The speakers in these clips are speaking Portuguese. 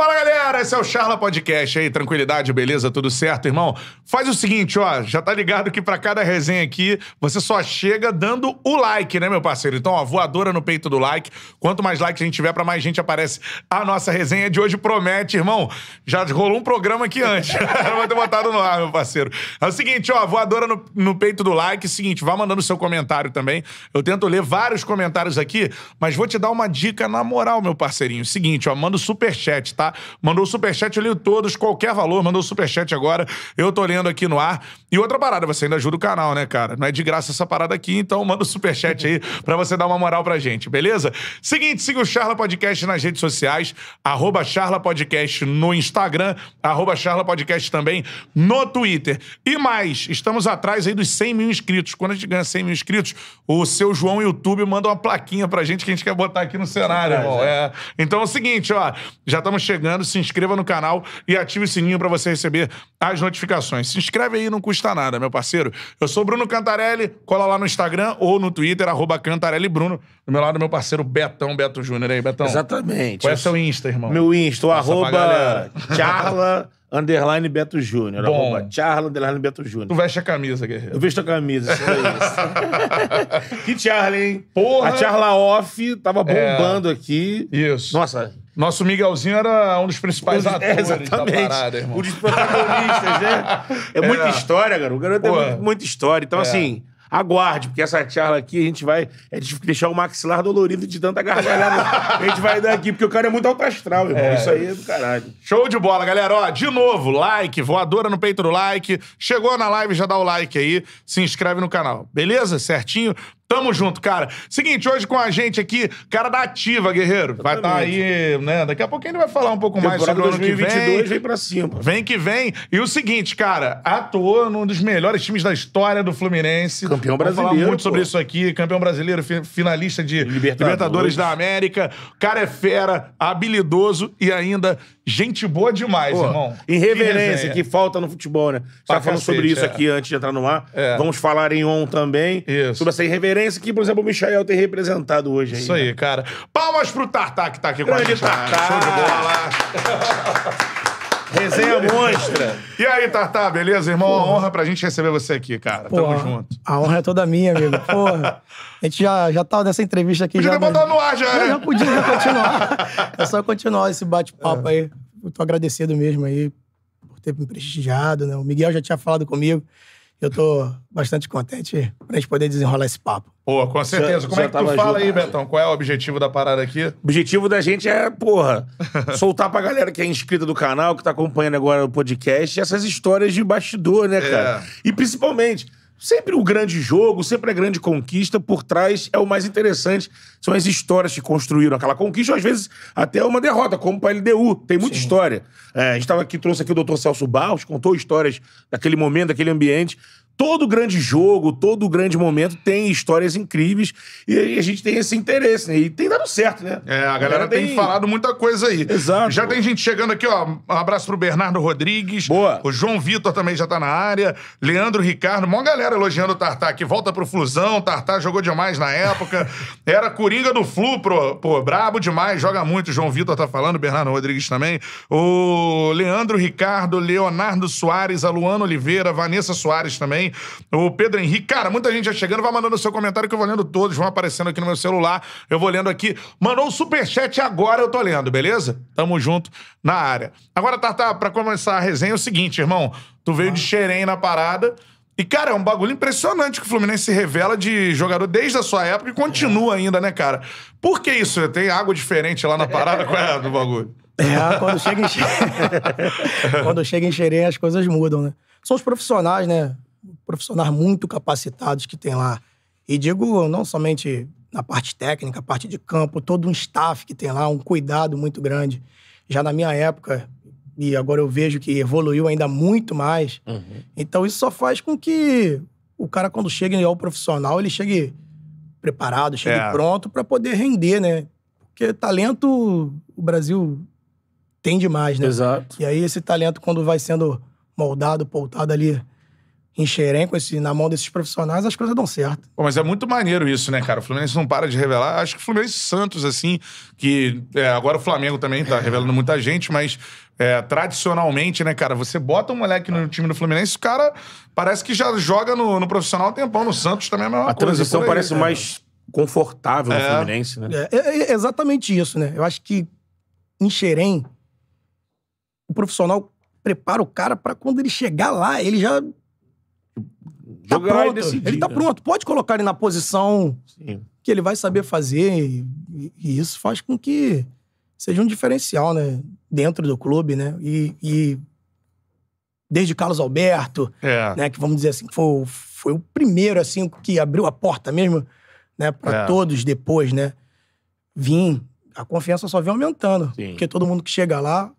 Fala galera, esse é o Charla Podcast aí, tranquilidade, beleza, tudo certo, irmão? Faz o seguinte, ó, já tá ligado que para cada resenha aqui você só chega dando o like, né, meu parceiro? Então, ó, voadora no peito do like. Quanto mais like a gente tiver, para mais gente aparece a nossa resenha de hoje promete, irmão. Já rolou um programa aqui antes. Vou ter botado no ar, meu parceiro. É o seguinte, ó, voadora no, no peito do like. É seguinte, vá mandando seu comentário também. Eu tento ler vários comentários aqui, mas vou te dar uma dica na moral, meu parceirinho. É seguinte, ó, manda o super chat, tá? mandou mandou superchat, eu leio todos, qualquer valor, mandou superchat agora, eu tô lendo aqui no ar. E outra parada, você ainda ajuda o canal, né, cara? Não é de graça essa parada aqui, então manda o superchat aí pra você dar uma moral pra gente, beleza? Seguinte, siga o Charla Podcast nas redes sociais, arroba Charla Podcast no Instagram, arroba Charla Podcast também no Twitter. E mais, estamos atrás aí dos 100 mil inscritos. Quando a gente ganha 100 mil inscritos, o seu João YouTube manda uma plaquinha pra gente que a gente quer botar aqui no cenário, é, é. é. Então é o seguinte, ó, já estamos chegando chegando, se inscreva no canal e ative o sininho para você receber as notificações. Se inscreve aí, não custa nada, meu parceiro. Eu sou Bruno Cantarelli, cola lá no Instagram ou no Twitter, arroba Cantarelli Bruno. Do meu lado, meu parceiro Betão, Beto Júnior aí, Betão. Exatamente. Qual é seu Insta, irmão? Meu Insta, o arroba charla... underline Beto Júnior. Charla, underline Beto Júnior. Tu veste a camisa, guerreiro. Eu vesto a camisa, isso. que Charla, hein? Porra! A Charla Off tava é. bombando é. aqui. Isso. Nossa, nosso Miguelzinho era um dos principais Os, atores exatamente. da parada, irmão. Um dos protagonistas, né? É muita história, cara. O garoto é Pô, é muito, muita história. Então, é. assim, aguarde, porque essa charla aqui a gente vai. é deixar o maxilar dolorido de tanta gargalhada. a gente vai dar aqui, porque o cara é muito alto astral, irmão. É. Isso aí é do caralho. Show de bola, galera. Ó, de novo, like, voadora no peito do like. Chegou na live, já dá o like aí. Se inscreve no canal. Beleza? Certinho? Tamo junto, cara. Seguinte, hoje com a gente aqui, cara da Ativa, guerreiro. Vai estar tá aí, né? Daqui a pouco ele vai falar um pouco mais sobre o ano 2022 que vem. vem pra cima. Vem que vem. E o seguinte, cara, atuou num dos melhores times da história do Fluminense. Campeão Vamos brasileiro. falar muito pô. sobre isso aqui. Campeão brasileiro, finalista de Libertadores. Libertadores da América. O cara é fera, habilidoso e ainda Gente boa demais, Pô, irmão. Irreverência, que, que, falta no futebol, né? Você tá falando sobre isso é. aqui antes de entrar no ar. É. Vamos falar em on também. Isso. Sobre essa irreverência que, por exemplo, o Michael tem representado hoje. Aí, isso aí, né? cara. Palmas pro Tartar que tá aqui Grande com a gente. Tartar. Show de bola. Resenha monstra. E aí, Tartar, beleza, irmão? Porra. Uma honra pra gente receber você aqui, cara. Porra, Tamo junto. A honra é toda minha, amigo. Porra. A gente já, já tava tá nessa entrevista aqui. Podia já, botar no ar já, né? Já podia já continuar. é só continuar esse bate-papo é. aí. Eu tô agradecido mesmo aí por ter me prestigiado, né? O Miguel já tinha falado comigo. Eu tô bastante contente pra gente poder desenrolar esse papo. Pô, com certeza. Já, Como já é que tu fala aí, Betão? Qual é o objetivo da parada aqui? O objetivo da gente é, porra, soltar pra galera que é inscrita do canal, que tá acompanhando agora o podcast, essas histórias de bastidor, né, é. cara? É. E principalmente Sempre o grande jogo, sempre a grande conquista por trás é o mais interessante. São as histórias que construíram aquela conquista, ou às vezes até uma derrota, como para a LDU. Tem muita Sim. história. É, a gente tava aqui, trouxe aqui o doutor Celso Barros, contou histórias daquele momento, daquele ambiente todo grande jogo, todo grande momento tem histórias incríveis e a gente tem esse interesse, né? E tem dado certo, né? É, a galera, a é, galera tem... falado muita coisa aí. Exato. Já tem gente chegando aqui, ó. Um abraço pro Bernardo Rodrigues. Boa. O João Vitor também já tá na área. Leandro Ricardo, mó galera elogiando o Tartar aqui. Volta pro Flusão, o Tartar jogou demais na época. Era coringa do Flu, pô, pô brabo demais, joga muito. O João Vitor tá falando, o Bernardo Rodrigues também. O Leandro Ricardo, Leonardo Soares, a Luana Oliveira, Vanessa Soares também o Pedro Henrique. Cara, muita gente já chegando, vai mandando seu comentário que eu vou lendo todos, vão aparecendo aqui no meu celular, eu vou lendo aqui. Mandou o superchat agora, eu tô lendo, beleza? Tamo junto na área. Agora, Tartar, pra começar a resenha é o seguinte, irmão. Tu veio de Xerém na parada. E, cara, é um bagulho impressionante que o Fluminense se revela de jogador desde a sua época e continua ainda, né, cara? Por que isso? Tem água diferente lá na parada? Qual é a do bagulho? É, quando chega em, quando chega em Xerém, as coisas mudam, né? São os profissionais, né? profissionais muito capacitados que tem lá. E digo não somente na parte técnica, a parte de campo, todo um staff que tem lá, um cuidado muito grande. Já na minha época, e agora eu vejo que evoluiu ainda muito mais. Uhum. Então isso só faz com que o cara, quando chega ao profissional, ele chegue preparado, chegue é. pronto para poder render, né? Porque talento o Brasil tem demais, né? Exato. E aí esse talento, quando vai sendo moldado, pautado ali em Xerém, com esse, na mão desses profissionais, as coisas dão certo. Pô, mas é muito maneiro isso, né, cara? O Fluminense não para de revelar. Acho que o Fluminense Santos, assim, que é, agora o Flamengo também tá revelando muita gente, mas é, tradicionalmente, né, cara, você bota um moleque no time do Fluminense, o cara parece que já joga no, no profissional um tempão. No Santos também é a mesma a coisa. A transição aí, parece né? mais confortável no é. Fluminense, né? É, é, é, exatamente isso, né? Eu acho que em Xerém, o profissional prepara o cara para quando ele chegar lá, ele já Tá Jogar tá pronto. Ele tá né? pronto. Pode colocar ele na posição Sim. que ele vai saber fazer. E, e, isso faz com que seja um diferencial, né? Dentro do clube, né? E, e desde Carlos Alberto, é. né? Que vamos dizer assim, foi, foi o primeiro, assim, que abriu a porta mesmo, né? Pra é. todos depois, né? Vim. A confiança só vem aumentando. Sim. Porque todo mundo que chega lá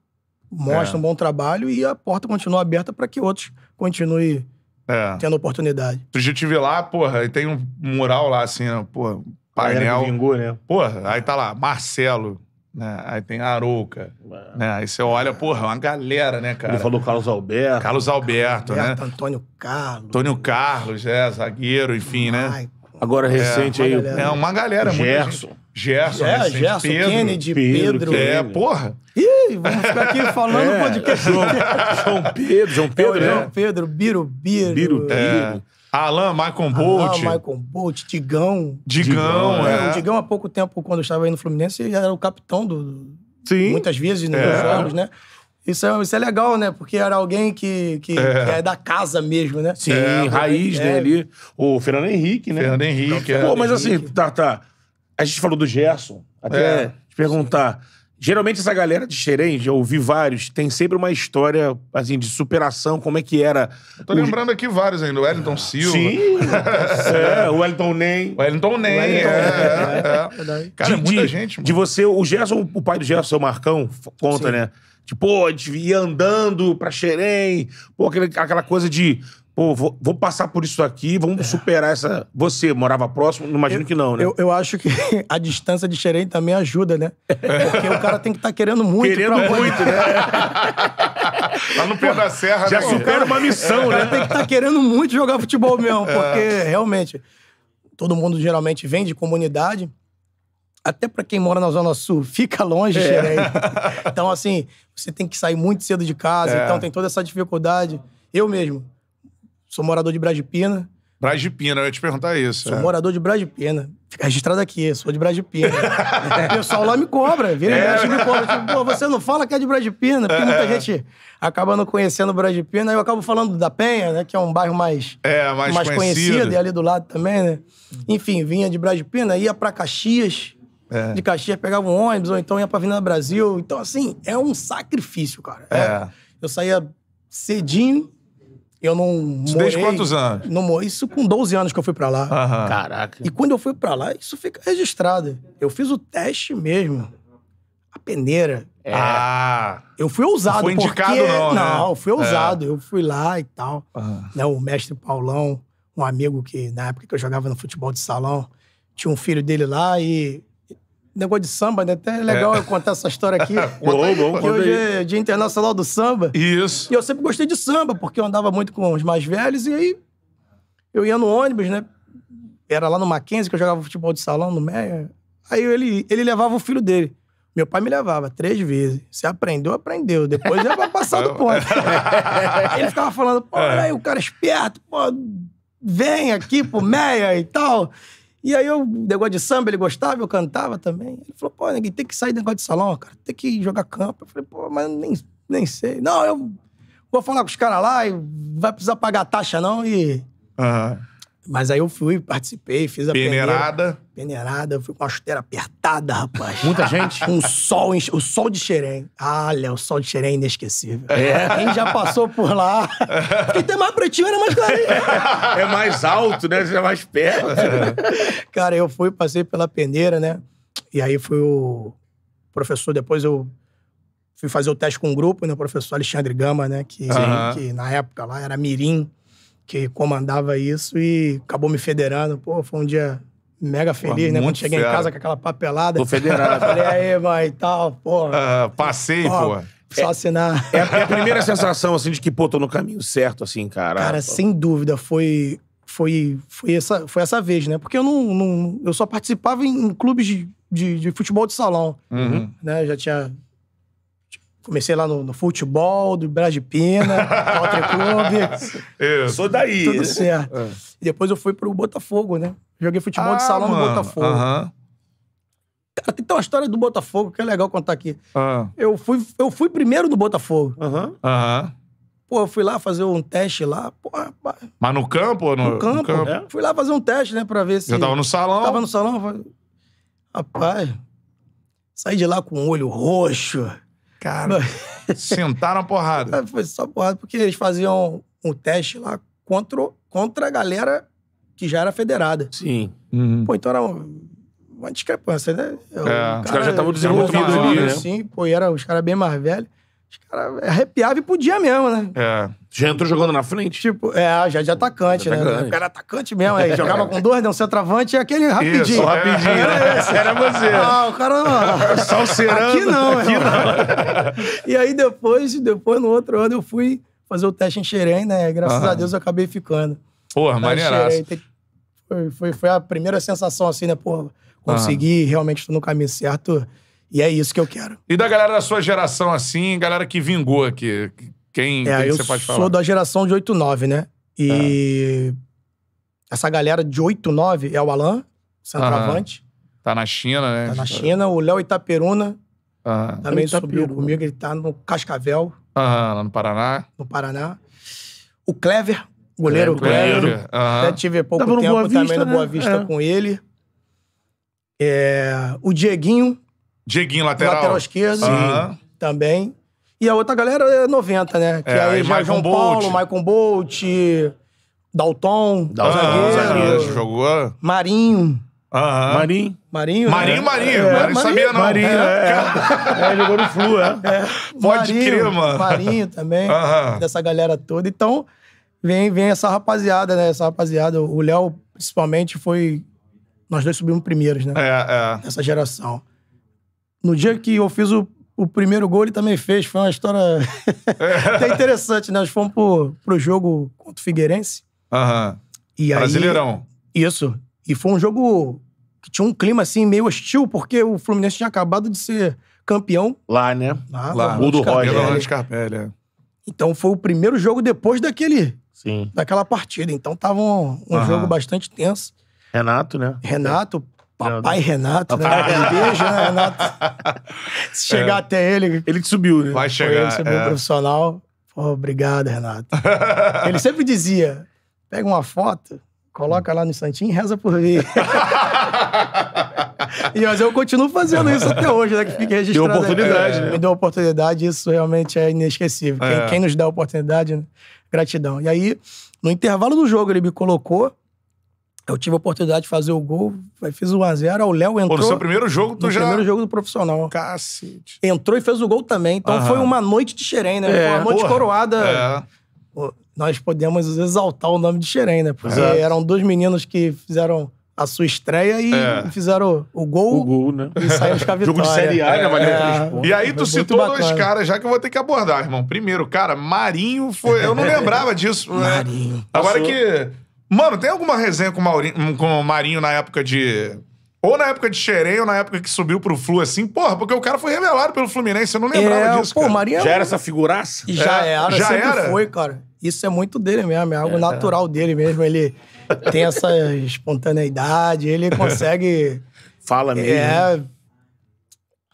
mostra é. um bom trabalho e a porta continua aberta para que outros continuem é. Tendo oportunidade. Tu já estive lá, porra, e tem um mural lá, assim, né? porra, painel. Vingou, né? Porra, aí tá lá, Marcelo. Né? Aí tem Arouca. Né? Aí você olha, porra, é uma galera, né, cara? Ele falou Carlos Alberto. Carlos Alberto, né? Alberto né? Antônio Carlos. Antônio Carlos, é, zagueiro, enfim, Maico. né? Agora é, recente é, aí. Galera. É, uma galera. Gerson. Gerson, é, Gerson Pedro, Kennedy, Pedro. Pedro é, porra. Ih, vamos ficar aqui falando é, podcast. João, João Pedro, João é Pedro, é, João Pedro, Biro Biro. Biro é. Biro. Alain, Michael Bolt. Alain, Michael Bolt, Digão. Digão, é. é. O Digão, há pouco tempo, quando eu estava aí no Fluminense, ele era o capitão do... Sim. Muitas vezes nos é. jogos, né? Isso é, isso é legal, né? Porque era alguém que, que, é. que é da casa mesmo, né? Sim, é, raiz, né? Ali. O Fernando Henrique, né? Fernando Henrique, então, Pô, mas assim, tá, tá. A gente falou do Gerson, até é, te perguntar. Geralmente essa galera de Xerém, já ouvi vários, tem sempre uma história assim de superação, como é que era. Eu tô o... lembrando aqui vários ainda, o Wellington ah, Silva. Sim, é, o Wellington Nem. O Wellington Nem, é, é, é. Cara, muita de, gente, mano. De você, o Gerson, o pai do Gerson, o Marcão, conta, Sim. né? Tipo, pô, gente ir andando pra Xerém, pô, aquela, aquela coisa de pô, vou, vou passar por isso aqui, vamos é. superar essa. Você morava próximo? Não imagino eu, que não, né? Eu, eu, acho que a distância de Xerém também ajuda, né? Porque o cara tem que estar tá querendo muito. Querendo muito, né? Lá no pé da serra, Já né? supera uma missão, né? O cara né? tem que estar tá querendo muito jogar futebol mesmo, é. porque realmente todo mundo geralmente vem de comunidade até para quem mora na Zona Sul, fica longe, é. Xerém. Então, assim, você tem que sair muito cedo de casa, é. então tem toda essa dificuldade. Eu mesmo, Sou morador de Braz de Pina. Braz de Pina, eu ia te perguntar isso. Sou é. morador de Braz de Pina. Fica registrado aqui, sou de Braz de Pina. o pessoal lá me cobra, vira é. e me cobra. Tipo, pô, você não fala que é de Braz de Pina, porque é. muita é. gente acaba não conhecendo Braz de Pina. Aí eu acabo falando da Penha, né, que é um bairro mais, é, mais, mais conhecido. conhecido. e ali do lado também, né. Uhum. Enfim, vinha de Braz de Pina, ia pra Caxias. É. De Caxias pegava um ônibus, ou então ia pra Avenida Brasil. Então, assim, é um sacrifício, cara. É. Eu saía cedinho eu não isso morei... Desde quantos anos? Não morri. Isso com 12 anos que eu fui pra lá. Aham. Caraca. E quando eu fui pra lá, isso fica registrado. Eu fiz o teste mesmo. A peneira. É. Ah. Eu fui ousado. Foi indicado porque... não, né? Não, eu fui é. ousado. É. Eu fui lá e tal. Né, o mestre Paulão, um amigo que na época que eu jogava no futebol de salão, tinha um filho dele lá e negócio de samba, né? Até é legal é. eu contar essa história aqui. bom, bom, que hoje é Dia Internacional do Samba. Isso. E eu sempre gostei de samba, porque eu andava muito com os mais velhos, e aí eu ia no ônibus, né? Era lá no Mackenzie que eu jogava futebol de salão, no Meia. Aí ele, ele levava o filho dele. Meu pai me levava três vezes. Você aprendeu, aprendeu. Depois já é vai passar do é. ponto. ele ficava falando, pô, aí o cara esperto, pô, vem aqui pro Meia e tal. E aí eu, negócio de samba, ele gostava, eu cantava também. Ele falou, pô, ninguém tem que sair do negócio de salão, cara. Tem que jogar campo. Eu falei, pô, mas nem, nem sei. Não, eu vou falar com os caras lá e vai precisar pagar taxa, não. E. Uhum. Mas aí eu fui, participei, fiz a peneirada. Peneira, peneirada, fui com a chuteira apertada, rapaz. Muita gente? Um sol, o sol de Xerém. Olha, o sol de Xerém é inesquecível. É. é quem já passou por lá. Quem tem mais pretinho era mais clarinho. É mais alto, né? Você é mais perto. É. Cara, eu fui, passei pela peneira, né? E aí fui o professor, depois eu fui fazer o teste com um grupo, né? O professor Alexandre Gama, né? Que, uhum. que na época lá era Mirim que comandava isso e acabou me federando. Pô, foi um dia mega feliz, pô, né? Quando cheguei fera. em casa com aquela papelada. Tô federado. Falei, aí, mãe, e tal, pô. Uh, passei, pô. Só é, assinar. É, é, a primeira sensação, assim, de que, pô, tô no caminho certo, assim, cara. Cara, sem dúvida, foi... Foi, foi, essa, foi essa vez, né? Porque eu não, não eu só participava em, em clubes de, de, de, futebol de salão. Uhum. Né? Eu já tinha Comecei lá no, no futebol, do Brasipina, Country Club. Eu sou daí. Tudo é. certo. É. depois eu fui pro Botafogo, né? Joguei futebol ah, de salão mano. no Botafogo. Aham. Cara, tem uma história do Botafogo que é legal contar aqui. Ah. Eu, fui, eu fui primeiro do Botafogo. Aham. Uhum. Pô, eu fui lá fazer um teste lá. Mas no campo no, no campo? No campo. É? Fui lá fazer um teste, né, pra ver se. Eu tava no salão? Tava no salão. Rapaz, saí de lá com o olho roxo. Cara, sentaram a porrada. Foi só porrada, porque eles faziam um teste lá contra, contra a galera que já era federada. Sim. Uhum. Pô, então era uma discrepância, né? é, cara, os caras já estavam desenvolvidos ali, né? Assim, pô, e era, os caras bem mais velhos. Os caras arrepiavam e podia mesmo, né? É. Já entrou jogando na frente? Tipo, é, já de atacante, já né? Atacante. O cara era é atacante mesmo. Aí jogava com dois, deu um centroavante e aquele rapidinho. Isso, rapidinho. Era, né? é, esse, era você. Ah, o cara... Ó, Aqui não, aqui não. e aí depois, depois, no outro ano, eu fui fazer o teste em Xerém, né? Graças a Deus eu acabei ficando. Porra, maneiraço. Foi, foi, foi a primeira sensação, assim, né? Porra, consegui, realmente estou no caminho certo e é isso que eu quero. E da galera da sua geração, assim, galera que vingou aqui. Quem, é, quem eu você pode falar? Eu sou da geração de 8-9, né? E é. essa galera de 8-9 é o Alain, centroavante. Aham. Tá na China, né? Tá na China. O Léo Itaperuna Aham. também Itaperuna. Tá subiu comigo. Né? Ele tá no Cascavel. Aham, lá no Paraná. No Paraná. O Clever, goleiro Clever. Clever. Até tive pouco Tava tempo Vista, também né? no Boa Vista é. com ele. É, o Dieguinho, Dieguinho, lateral. Lateral esquerdo. Sim. Também. E a outra galera é 90, né? Que é, aí já João Bolt. Paulo, Michael Bolt, Dalton, Dalton zagueiro, jogou. Marinho. Marinho. Marinho, Marinho, né? Marinho. Marinho, É, Marinho sabia não. Marinho, é. É. é. jogou no Flu, é. É. Pode Marinho, crer, mano. Marinho também, dessa galera toda. Então, vem, vem essa rapaziada, né? Essa rapaziada. O Léo, principalmente, foi... Nós dois subimos primeiros, né? É, é. Nessa geração. No dia que eu fiz o, o primeiro gol, ele também fez. Foi uma história até interessante, né? Nós fomos pro, pro jogo contra o Figueirense. Aham. E aí- Brasileirão. Isso. E foi um jogo que tinha um clima, assim, meio hostil, porque o Fluminense tinha acabado de ser campeão. Lá, né? Lá, Lá, o do Roger. Lá de Carpelli, é. Então foi o primeiro jogo depois daquele, Sim. daquela partida. Então tava um, um jogo bastante tenso. Renato, né? Renato, Papai não, Renato, né? Papai. Um beijo, né, Renato? Se chegar é. até ele. Ele te subiu, né? Vai chegar. Foi ele subiu é. profissional. Pô, obrigado, Renato. ele sempre dizia: pega uma foto, coloca lá no Santinho e reza por mim. e mas eu continuo fazendo isso até hoje, né? Que fique registrado. Deu oportunidade, é, né? Me deu oportunidade, isso realmente é inesquecível. É. Quem, quem, nos dá oportunidade, gratidão. E aí, no intervalo do jogo, ele me colocou eu tive a oportunidade de fazer o gol, fiz o 1x0, o Léo entrou. Pô, no seu primeiro jogo, tu no já. primeiro jogo do profissional. Cacete. Entrou e fez o gol também. Então Aham. foi uma noite de Xerém, né? É, uma noite porra. coroada. É. Nós podemos exaltar o nome de Xerém, né? Porque eram dois meninos que fizeram a sua estreia e é. fizeram o, gol. O gol, né? E saíram Jogo de Série A, né? É, Valeu é, pontos. E aí tu citou dois caras já que eu vou ter que abordar, irmão. Primeiro, cara, Marinho foi... Eu não lembrava disso, né? Marinho. Agora Passou. que Mano, tem alguma resenha com o, Maurinho, hum, com o Marinho na época de. Ou na época de Xerém, ou na época que subiu pro Flu, assim, porra, porque o cara foi revelado pelo Fluminense, eu não lembrava é, disso. Pô, cara. Marinho é já era essa figuraça? já é, era, já sempre era. foi, cara. Isso é muito dele mesmo, é algo é, natural dele mesmo. Ele tem essa espontaneidade, ele consegue. Fala mesmo. É.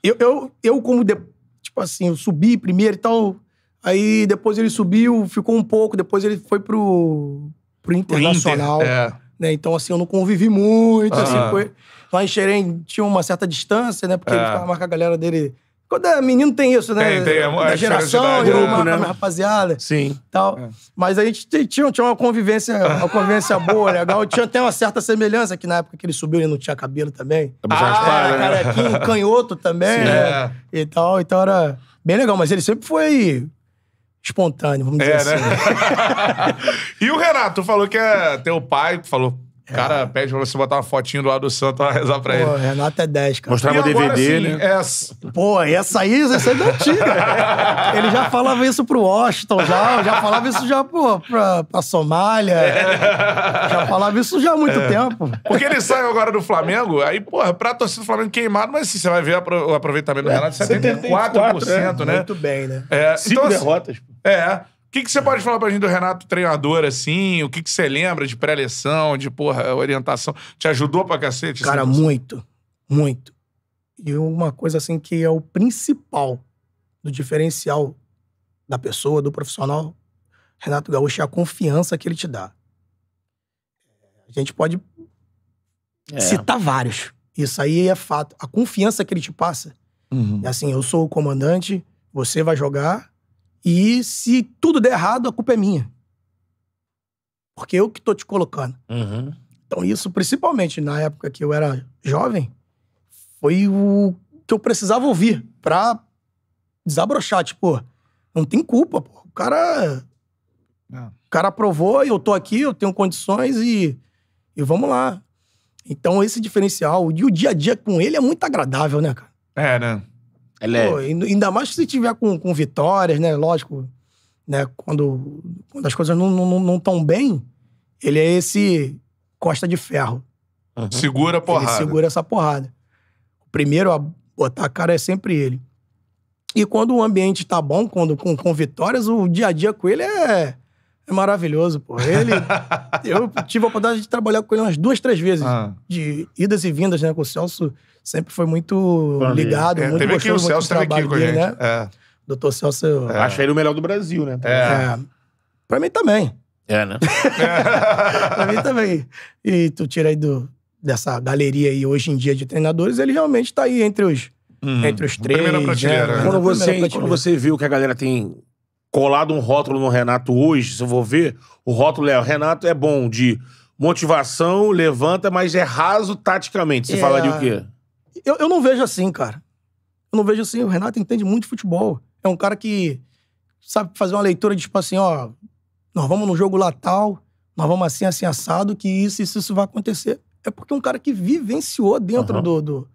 Eu, eu, eu como. De, tipo assim, eu subi primeiro e tal. Aí depois ele subiu, ficou um pouco, depois ele foi pro, pro Internacional. Inter, é. né? Então, assim, eu não convivi muito, ah. assim, foi... Lá em Xerém tinha uma certa distância, né? Porque é. ele ficava mais com a galera dele... Quando é menino tem isso, né? Tem, tem. É, da é geração, eu, é. grupo, né? rapaziada. Sim. Tal. É. Mas a gente tinha, tinha uma convivência, uma convivência boa, legal. Tinha até uma certa semelhança, que na época que ele subiu, ele não tinha cabelo também. É, ah, ah era né? carequinho, canhoto também, Sim, né? É. E tal, então era bem legal. Mas ele sempre foi espontâneo, vamos dizer é, assim. Né? e o Renato falou que é teu pai, falou. É. Cara, pede pra você botar uma fotinho do lado do santo pra rezar pra ele. Pô, Renato é 10, cara. Mostrava o DVD, assim, né? Essa... É, pô, essa aí, essa é da antiga. ele já falava isso pro Washington, já, já falava isso já pro, pra, pra Somália. É. Já falava isso já há muito é. tempo. Porque ele saiu agora do Flamengo, aí, pô pra torcida do Flamengo queimado, mas assim, você vai ver o aproveitamento do é. Renato, 74%, 74 né? Muito bem, né? Cinco então, assim, derrotas, pô. É. O que, que você pode falar pra gente do Renato, treinador, assim? O que, que você lembra de pré-eleção, de, porra, orientação? Te ajudou pra cacete? Assim, Cara, assim? muito. Muito. E uma coisa, assim, que é o principal do diferencial da pessoa, do profissional, Renato Gaúcho, é a confiança que ele te dá. A gente pode é. citar vários. Isso aí é fato. A confiança que ele te passa. Uhum. É assim, eu sou o comandante, você vai jogar, e se tudo der errado, a culpa é minha. Porque eu que tô te colocando. Uhum. Então, isso, principalmente na época que eu era jovem, foi o que eu precisava ouvir pra desabrochar. Tipo, não tem culpa, pô. O cara. É. O cara aprovou e eu tô aqui, eu tenho condições e. E vamos lá. Então, esse diferencial e o dia a dia com ele é muito agradável, né, cara? É, né? É leve. Pô, ainda mais se tiver com, com vitórias, né? Lógico, né? Quando, quando as coisas não estão não, não tão bem, ele é esse costa de ferro. Uhum. Segura a porrada. Ele segura essa porrada. O primeiro a botar a cara é sempre ele. E quando o ambiente tá bom, quando com, com vitórias, o dia a dia com ele é, é maravilhoso, pô. Ele. eu tive a oportunidade de trabalhar com ele umas duas, três vezes. Ah. De idas e vindas, né? Com o Celso sempre foi muito Família. ligado, é, muito teve aqui, o Celso teve aqui com a gente. né? É. Doutor Celso... É. Acho ele é o melhor do Brasil, né? É. é. Pra mim também. É, né? É. pra mim também. E tu tira aí do, dessa galeria aí hoje em dia de treinadores, ele realmente tá aí entre os, uhum. entre os três. Primeira né? prateleira. Né? Quando, você, quando você viu que a galera tem colado um rótulo no Renato hoje, se eu vou ver, o rótulo é: o Renato é bom de motivação, levanta, mas é raso taticamente. Você é, falaria o quê? Eu, eu não vejo assim, cara. Eu não vejo assim. O Renato entende muito de futebol. É um cara que sabe fazer uma leitura de tipo assim, ó, nós vamos no jogo lá tal, nós vamos assim, assim, assado, que isso, isso, isso vai acontecer. É porque é um cara que vivenciou dentro uhum. do, do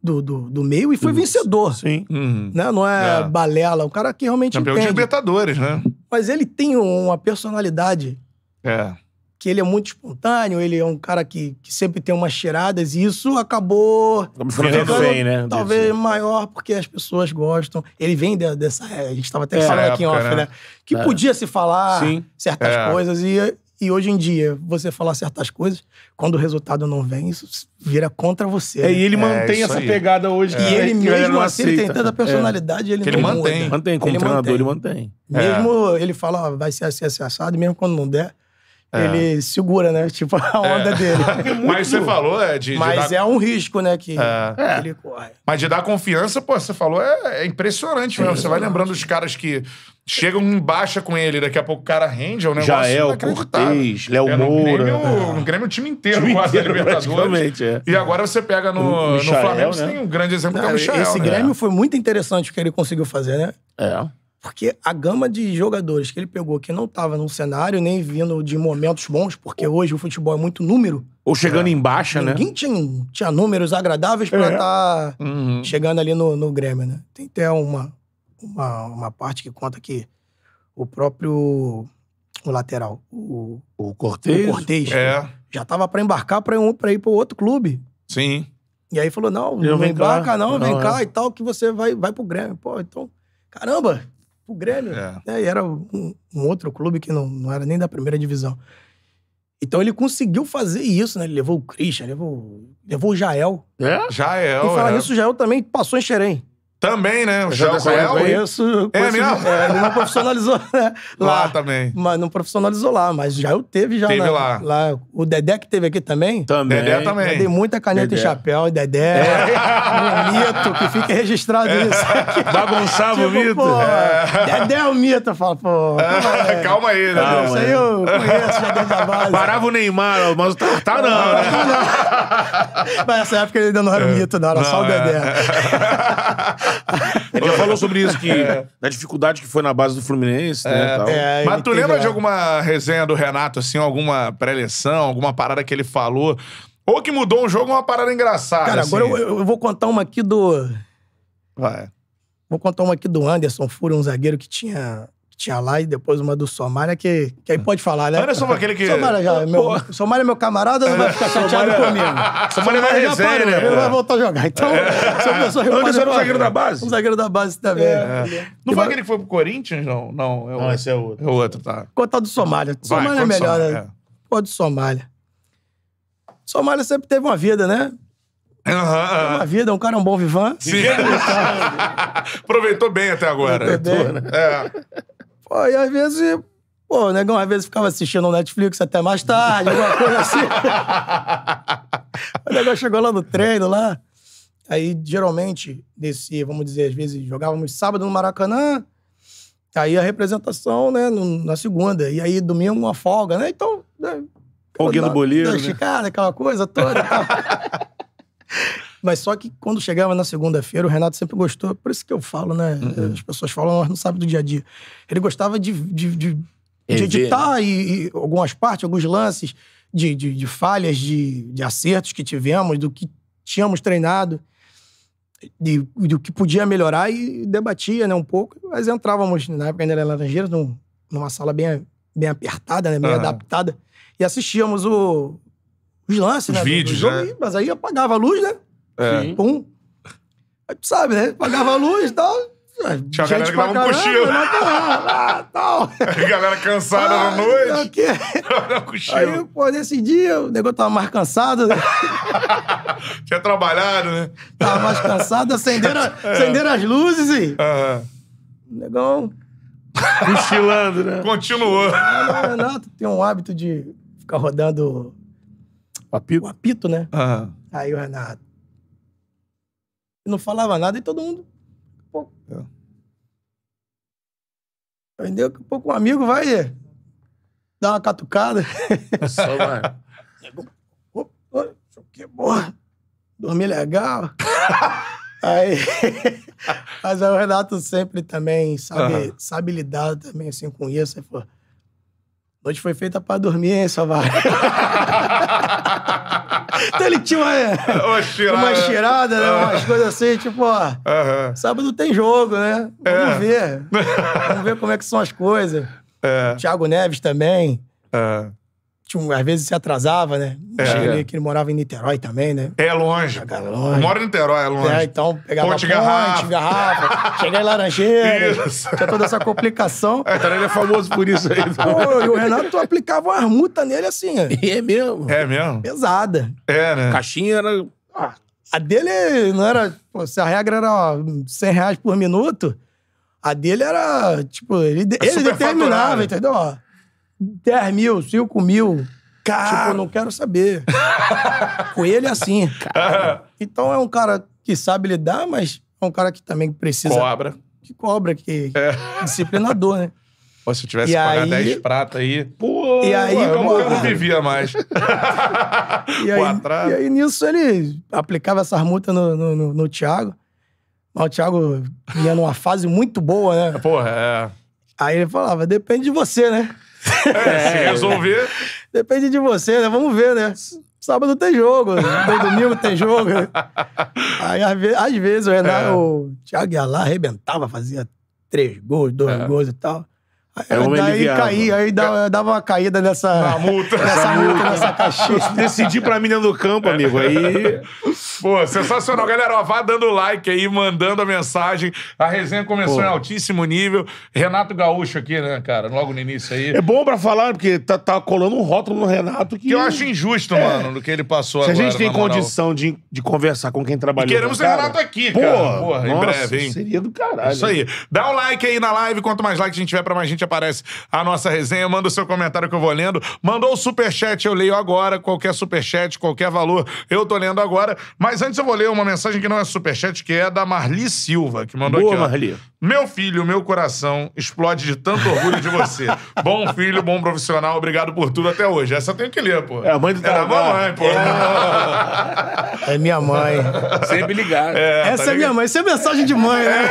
do, do, do, meio e foi vencedor. Sim. Uhum. Né? Não é, é, balela. O cara que realmente. Campeão entende. de Libertadores, né? Mas ele tem uma personalidade. É que ele é muito espontâneo, ele é um cara que, que sempre tem umas tiradas, e isso acabou ficando, bem, né? talvez maior, porque as pessoas gostam. Ele vem de, dessa. É, a gente estava até é, falando aqui em off, né? né? Que é. podia se falar Sim. certas é. coisas, e, e hoje em dia, você falar certas coisas, quando o resultado não vem, isso vira contra você. É, e né? ele é, mantém essa aí. pegada hoje. E né? ele mesmo assim, ele tem tanta personalidade, ele, que ele mantém. Muda. Mantém, como ele treinador, mantém. ele mantém. Mesmo ele fala, ó, vai ser assim, assim, assado, mesmo quando não der é. ele segura, né? Tipo, a é. onda dele. Mas você falou é, de, de Mas dar- é um risco, né, que, é. ele corre. Mas de dar confiança, pô, você falou, é, é impressionante mesmo. Você vai lembrando dos caras que chegam em baixa com ele, daqui a pouco o cara rende, é um negócio Jael, Cortez, Léo Moura. No Grêmio, no Grêmio o time inteiro Time quase da inteiro, Libertadores. é. E agora você pega no, O no Flamengo, você né? tem um grande exemplo que é o Michael. Esse né? Grêmio foi muito interessante o que ele conseguiu fazer, né? É. Porque a gama de jogadores que ele pegou que não estava no cenário, nem vindo de momentos bons, porque hoje o futebol é muito número. Ou chegando é. em baixa, Ninguém né? Ninguém tinha, tinha números agradáveis para estar é. tá uhum. chegando ali no, no Grêmio, né? Tem até uma, uma, uma parte que conta que o próprio o lateral, o, o Cortez, o Cortez é. já estava para embarcar para um, pra ir para outro clube. Sim. E aí falou: não, não, embarca, cá. não, vem cá é. e tal, que você vai, vai pro Grêmio. Pô, então, caramba, o Grêmio. É, é. Né? E era um, um, outro clube que não, não era nem da primeira divisão. Então ele conseguiu fazer isso, né? Ele levou o Christian, levou, levou o Jael. É? Jael. E falar é. nisso, o Jael também passou em Xerém. Também, né? O Shell Coel. Eu é conheço, é mesmo? É, ele não profissionalizou né? lá, lá, também. Mas não profissionalizou lá, mas já eu teve já. Teve na, lá. lá. O Dedé que teve aqui também. Também. Dedé também. dei muita caneta Dedé. e chapéu, Dedé. É. mito, que fica registrado é. isso. Aqui. Bagunçava tipo, o mito. Pô, é. Dedé é o mito, eu falo, pô. É. é? Calma aí, né? Calma, isso aí eu conheço já desde a base. Parava o Neymar, mas o tá, Tartar tá não, né? Não. Mas nessa época ele ainda não era mito, não, era não, só o Dedé. Ele já falou sobre isso, que é. na dificuldade que foi na base do Fluminense, né? É. tal. É, Mas tu lembra de alguma resenha do Renato, assim, alguma preleção, alguma parada que ele falou? Ou que mudou um jogo, uma parada engraçada. Cara, assim. agora eu, eu vou contar uma aqui do. Vai. Vou contar uma aqui do Anderson Fura, um zagueiro que tinha tinha lá, e depois uma do Somália, que, que aí pode falar, né? Anderson aquele que... Somália, já, é meu, Somália é meu camarada, não vai ficar chateado comigo. Somália vai é resenha, né? Ele vai voltar a jogar. Então, se a pessoa... Anderson era um zagueiro da base? Um zagueiro da base também. É. Não foi aquele que foi pro Corinthians, não? Não, é não esse é outro. É outro, tá. Contar do Somália. Somália é melhor, né? Pô, do Somália. Somália sempre teve uma vida, né? Uhum, uhum. Uma vida, um cara é um bom vivan. Sim. Aproveitou bem até agora. Aproveitou, né? É. Pô, e às vezes. Pô, o negão às vezes ficava assistindo o Netflix até mais tarde, alguma coisa assim. o negão chegou lá no treino, lá. Aí, geralmente, desse vamos dizer, às vezes jogávamos sábado no Maracanã, aí a representação, né, na segunda. E aí, domingo, uma folga, né? Então... Né, Folguinha do boleiro, né? Esticada, aquela coisa toda. Mas só que quando chegava na segunda-feira, o Renato sempre gostou, por isso que eu falo, né? Uhum. As pessoas falam, mas não sabe do dia a dia. Ele gostava de, de, de, de editar né? e, e algumas partes, alguns lances, de, de, de falhas, de, de acertos que tivemos, do que tínhamos treinado de, do que podia melhorar e debatia né, um pouco. Mas entrávamos, na época ainda era Laranjeiras, num, numa sala bem, bem apertada, né, bem uhum. adaptada, e assistíamos o, os lances. Os né, vídeos, do, do jogo, né? mas aí apagava a luz, né? É. Pum. Aí tu sabe, né? Pagava a luz e tal. Tinha gente galera que dava um cochilo. Ah, tal. galera cansada ah, na noite. Que... cochilo. Aí, pô, nesse dia, o negócio tava mais cansado. Né? Tinha trabalhado, né? Tava mais cansado, acenderam, é. acenderam as luzes e. Uhum. Negão. Cochilando, né? Continuou. Ah, não, não, não, tem um hábito de ficar rodando. O apito? O apito, né? Uhum. Aí o Renato não falava nada, e todo mundo. Pô, Entendeu? É. pouco um amigo vai é, dar uma catucada. Só vai. que porra. Dormi legal. Aí. Mas é o Renato sempre também sabe, uhum. sabe lidar também assim com isso. Hoje foi feita pra dormir, hein, Savar? então ele tinha uma, uma cheirada, uma cheirada né? Umas coisas assim, tipo, ó. Uhum. Sábado tem jogo, né? Vamos é. ver. Vamos ver como é que são as coisas. É. Thiago Neves também. É tinha, às vezes se atrasava, né? É. Cheguei que ele morava em Niterói também, né? É longe. É longe. Mora em Niterói, é longe. É, então pegava ponte, ponte garrafa. garrafa chegar em laranjeira, Isso. Tinha toda essa complicação. É, ele é famoso por isso aí. Né? Pô, e o Renato aplicava uma multa nele assim. E é mesmo. É mesmo. Pesada. É, né? Caixinha era... a dele não era... Pô, se a regra era 100 reais por minuto, a dele era, tipo... Ele, é ele determinava, entendeu? Ó, 10 mil, 5 mil. Tipo, cara... Tipo, eu não quero saber. Com ele é assim. Então é um cara que sabe lidar, mas é um cara que também precisa. Cobra. Que cobra, que é. disciplinador, né? Pô, se eu tivesse e que pagar aí... 10 prata aí, pô, e aí, eu, como... eu não vivia mais. e, aí, e aí, nisso, ele aplicava essas multas no, no, no, no Thiago. Mas o Thiago vinha numa fase muito boa, né? Porra, é. Aí ele falava, depende de você, né? É, se é. resolver. Depende de você, né? Vamos ver, né? Sábado tem jogo, né? domingo tem jogo. Né? Aí, às, vezes, às vezes o Renato, é. o Thiago ia lá, arrebentava, fazia três gols, dois é. gols e tal. Eu é daí aliviado. caí, aí dava, dava uma caída nessa. Na multa. Nessa multa, nessa caixinha. Decidi pra dentro do campo, amigo. Aí. Pô, sensacional. Galera, ó, vá dando like aí, mandando a mensagem. A resenha começou Pô. em altíssimo nível. Renato Gaúcho aqui, né, cara? Logo no início aí. É bom pra falar, porque tá, tá colando um rótulo no Renato que. Que eu acho injusto, é. mano, no que ele passou Se agora. Se a gente tem condição de, de conversar com quem trabalhou. E queremos o Renato aqui, Pô, cara. Porra, nossa, em breve, hein? Seria do caralho. Isso aí. Dá o um like aí na live. Quanto mais like a gente tiver, pra mais gente aparece a nossa resenha. Manda o seu comentário que eu vou lendo. Mandou o superchat, eu leio agora. Qualquer superchat, qualquer valor, eu tô lendo agora. Mas antes eu vou ler uma mensagem que não é superchat, que é da Marli Silva, que mandou Boa, aqui. Boa Marli. Meu filho, meu coração explode de tanto orgulho de você. bom filho, bom profissional, obrigado por tudo até hoje. Essa eu tenho que ler, pô. É a mãe do Era é Tarabá. mamãe, pô. É, é minha mãe. Sempre ligado. É, tá Essa tá é minha mãe. Isso é mensagem de mãe, né? É.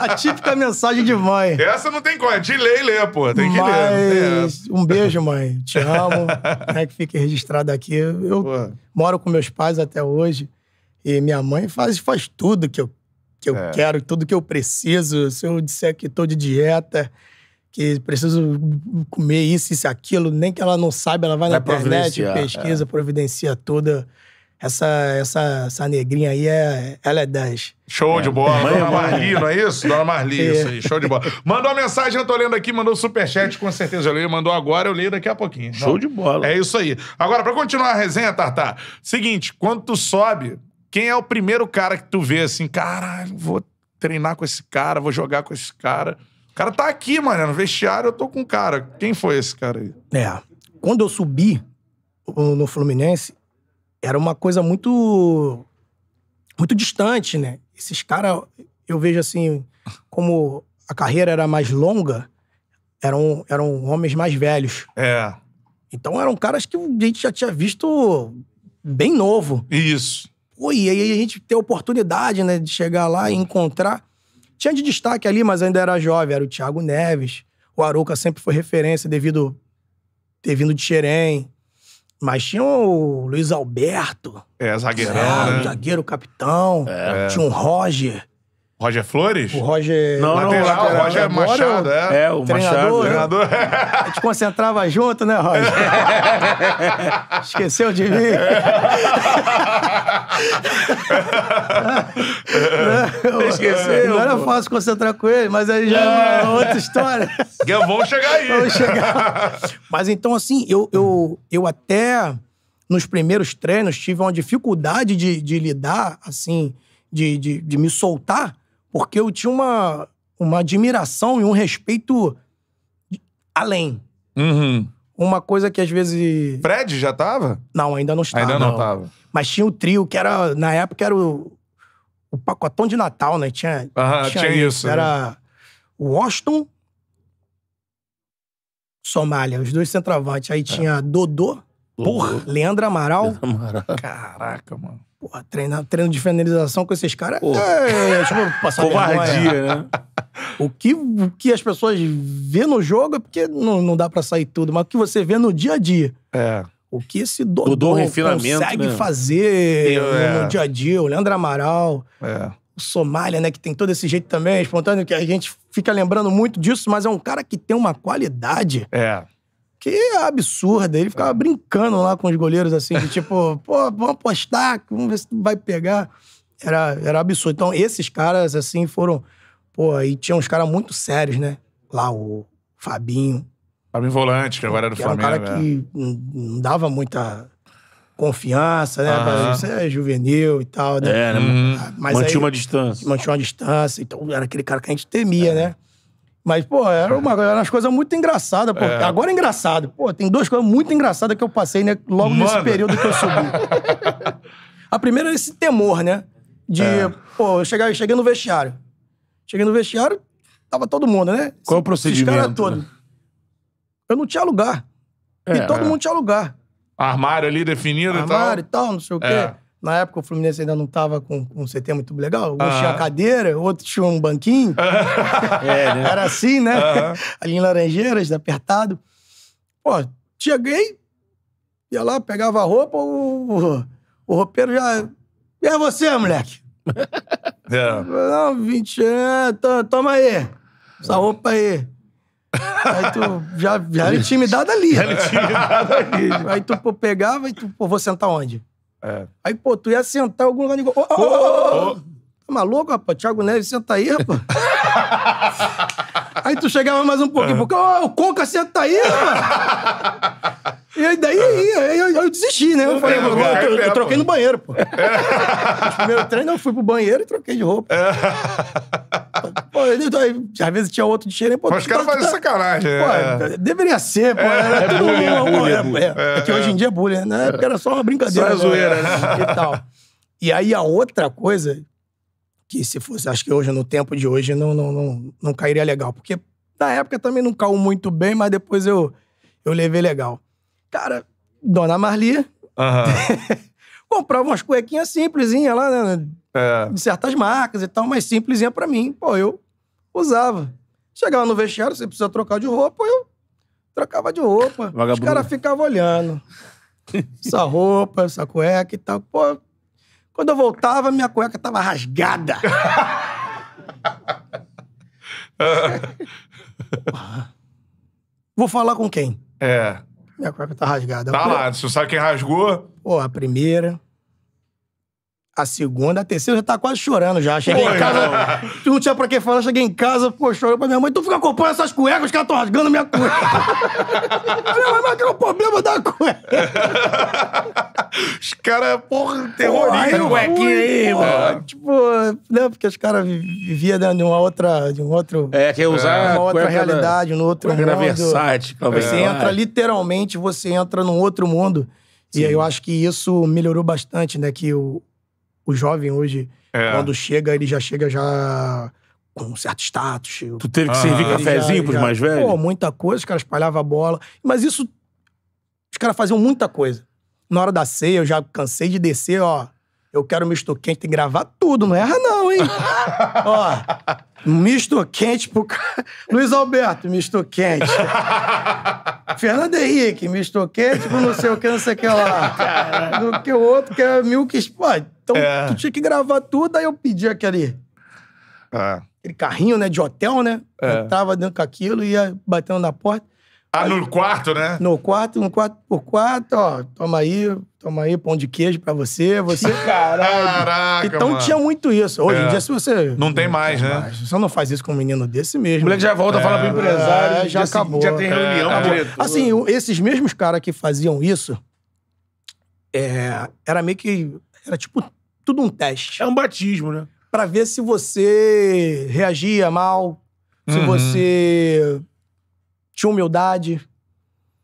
a típica mensagem de mãe. Essa não tem como. É de ler e ler, pô. Tem que Mas... ler. É. Um beijo, mãe. Te amo. é que fique registrado aqui. Eu pô. moro com meus pais até hoje. E minha mãe faz, faz tudo que eu que eu é. quero, tudo que eu preciso. Se eu disser que estou de dieta, que preciso comer isso, isso, aquilo, nem que ela não saiba, ela vai, vai na internet, pesquisa, é. providencia toda essa, essa, essa negrinha aí, é, ela é 10. Show é. de bola. Mãe, Dona é Marli, não é isso? Dona Marli, é. isso aí. Show de bola. Mandou uma mensagem, eu tô lendo aqui, mandou superchat, com certeza eu leio. Mandou agora, eu leio daqui a pouquinho. Show de bola. É isso aí. Agora, pra continuar a resenha, Tartar, seguinte, quando tu sobe, quem é o primeiro cara que tu vê assim, caralho, vou treinar com esse cara, vou jogar com esse cara? O cara tá aqui, mano, no vestiário eu tô com o cara. Quem foi esse cara aí? É. Quando eu subi no Fluminense, era uma coisa muito. muito distante, né? Esses caras, eu vejo assim, como a carreira era mais longa, eram, eram homens mais velhos. É. Então eram caras que a gente já tinha visto bem novo. Isso. Oi, e aí a gente ter oportunidade, né, de chegar lá e encontrar. Tinha de destaque ali, mas ainda era jovem, era o Thiago Neves. O Aruca sempre foi referência devido ter vindo de Xerém. Mas tinha o Luiz Alberto. É, zagueirão, é, né? Zagueiro, capitão. É. Tinha um Roger. Roger Flores? O Roger. Não, não, lateral, o Roger agora, Machado, é. É, é o treinador, Machado. Treinador. Né? É. A gente concentrava junto, né, Roger? Esqueceu de mim. Né? Esqueceu. Não era fácil concentrar com ele, mas aí já é uma é. outra história. Eu vou chegar aí. Vamos chegar. Mas então, assim, eu, eu, eu até nos primeiros treinos tive uma dificuldade de, de lidar, assim, de, de, de me soltar porque eu tinha uma, uma admiração e um respeito além. Uhum. Uma coisa que às vezes. Fred já tava? Não, ainda não estava. Ainda não, não tava. Mas tinha o trio, que era. Na época era o, o pacotão de Natal, né? Tinha, ah, tinha, tinha isso. Né? Era o Washington, Somália, os dois centroavantes. Aí tinha é. Dodô, Leandro Amaral. Leandro Amaral. Caraca, mano. Porra, treinar, treino de finalização com esses caras Pô. é, é passar Covardia, né? O que, o que as pessoas vê no jogo é porque não, não dá para sair tudo, mas o que você vê no dia a dia. É. O que esse Dodô, consegue né? fazer Eu, é. no dia a dia, o Leandro Amaral, é. o Somália, né, que tem todo esse jeito também, espontâneo, que a gente fica lembrando muito disso, mas é um cara que tem uma qualidade. É que absurda. Ele ficava é. brincando lá com os goleiros, assim, de tipo, pô, vamos apostar, vamos ver se tu vai pegar. Era, era absurdo. Então, esses caras, assim, foram. Pô, e tinha uns caras muito sérios, né? Lá, o Fabinho. Fabinho Volante, que agora era é do que Flamengo. Era um cara que é. não dava muita confiança, né? Uhum. Você é juvenil e tal, né? É, né? Hum. Mas mantinha aí, uma distância. Mantinha uma distância. Então, era aquele cara que a gente temia, é. né? Mas, pô, era uma, eram umas coisas muito engraçadas, pô. É. Agora é engraçado. Pô, tem duas coisas muito engraçadas que eu passei né, logo Mano. nesse período que eu subi. A primeira é esse temor, né? De, é. pô, eu cheguei, cheguei no vestiário. Cheguei no vestiário, tava todo mundo, né? Qual esse, o procedimento? Os caras né? todos. Eu não tinha lugar. É, e todo mundo tinha lugar. Armário ali definido Armário e tal. Armário e tal, não sei o quê. É. Na época o Fluminense ainda não estava com, com um CT muito legal. Um tinha cadeira, outro tinha um banquinho. é, né? Era assim, né? Ali em Laranjeiras, apertado. Pô, cheguei, ia lá, pegava a roupa, o, o, o roupeiro já. E é você, moleque? É. Não, 20 é, toma aí. Essa roupa aí. Aí tu já, já era intimidado ali. Já né? era intimidado ali. Aí tu pô, pegava e tu, pô, vou sentar onde? É. Aí, pô, tu ia sentar algum lugar ô, ô, ô, Tá maluco, rapaz? Thiago Neves, senta aí, rapaz. aí tu chegava mais um pouquinho, é. porque, ô, o Conca, senta aí, rapaz. E aí, daí, aí, eu, eu desisti, né? Eu é, falei, é, eu, eu, eu, troquei no banheiro, pô. É. primeiro treino, eu fui pro banheiro e troquei de roupa. É pô, às vezes tinha outro de cheiro. Pô, Mas os caras fazem tá- sacanagem, pô, é. Deveria ser, pô. É. Era tudo, é né? bullying, é, né? é, que hoje em dia é bullying, né? Porque era só uma brincadeira. Só né? zoeira. Né? E tal. E aí a outra coisa, que se fosse, acho que hoje, no tempo de hoje, não, não, não, não cairia legal. Porque na época também não caiu muito bem, mas depois eu, eu levei legal. Cara, Dona Marli. Uhum. comprava umas cuequinhas simplesinha lá, né, né? É. De certas marcas e tal, mas simplesinha pra mim. Pô, eu usava. Chegava no vestiário, você precisa trocar de roupa, eu trocava de roupa. Os caras ficavam olhando. essa roupa, essa cueca e tal. Pô, quando eu voltava, minha cueca tava rasgada. Vou falar com quem? É. Minha cueca tá rasgada. Tá lá, você sabe quem rasgou? Pô, a primeira. A segunda, a terceira, eu já tava tá quase chorando já. Cheguei em casa, não. não tinha pra que falar, cheguei em casa, pô, chorando pra minha mãe, tu fica acompanhando essas cuecas, os caras tão rasgando minha cueca. olha mas que é o problema da cueca? os caras, porra, terrorista. Pô, cuequinha aí, mano. Tipo, né, porque os caras viviam dentro né, de uma outra, de um outro... É, quer é usar é, Uma outra realidade, num outro mundo. Versátil, Você é. entra, literalmente, você entra num outro mundo. Sim. E eu acho que isso melhorou bastante, né, que o o jovem hoje, é. quando chega, ele já chega já com um certo status. Tu teve que ah, servir cafezinho pros já, mais velhos? Pô, muita coisa, os caras espalhavam a bola. Mas isso. Os caras faziam muita coisa. Na hora da ceia, eu já cansei de descer, ó. Eu quero misto quente, tem que gravar tudo, não erra não, hein? ó, Misto quente pro cara. Luiz Alberto, misto quente. Fernando Henrique, misto quente pro não sei o que, não sei o que lá. Do que o outro, que é milk. Pô, então é. tu tinha que gravar tudo, aí eu pedi aquele. É. Aquele carrinho, né, de hotel, né? É. Entrava dentro com aquilo, ia batendo na porta. Ah, aí, no quarto, né? No quarto, no quarto por quarto, ó, toma aí, Toma aí, pão de queijo pra você, você. Caraca, então mano. tinha muito isso. Hoje em é. dia, se você. Não tem mais, não né? Mais. Você não faz isso com um menino desse mesmo. O moleque já volta, é. fala pro empresário. É, já, acabou. Já tem é, reunião, é. Assim, esses mesmos caras que faziam isso. É, era meio que. Era tipo tudo um teste. É um batismo, né? Pra ver se você reagia mal, se uhum. você tinha humildade.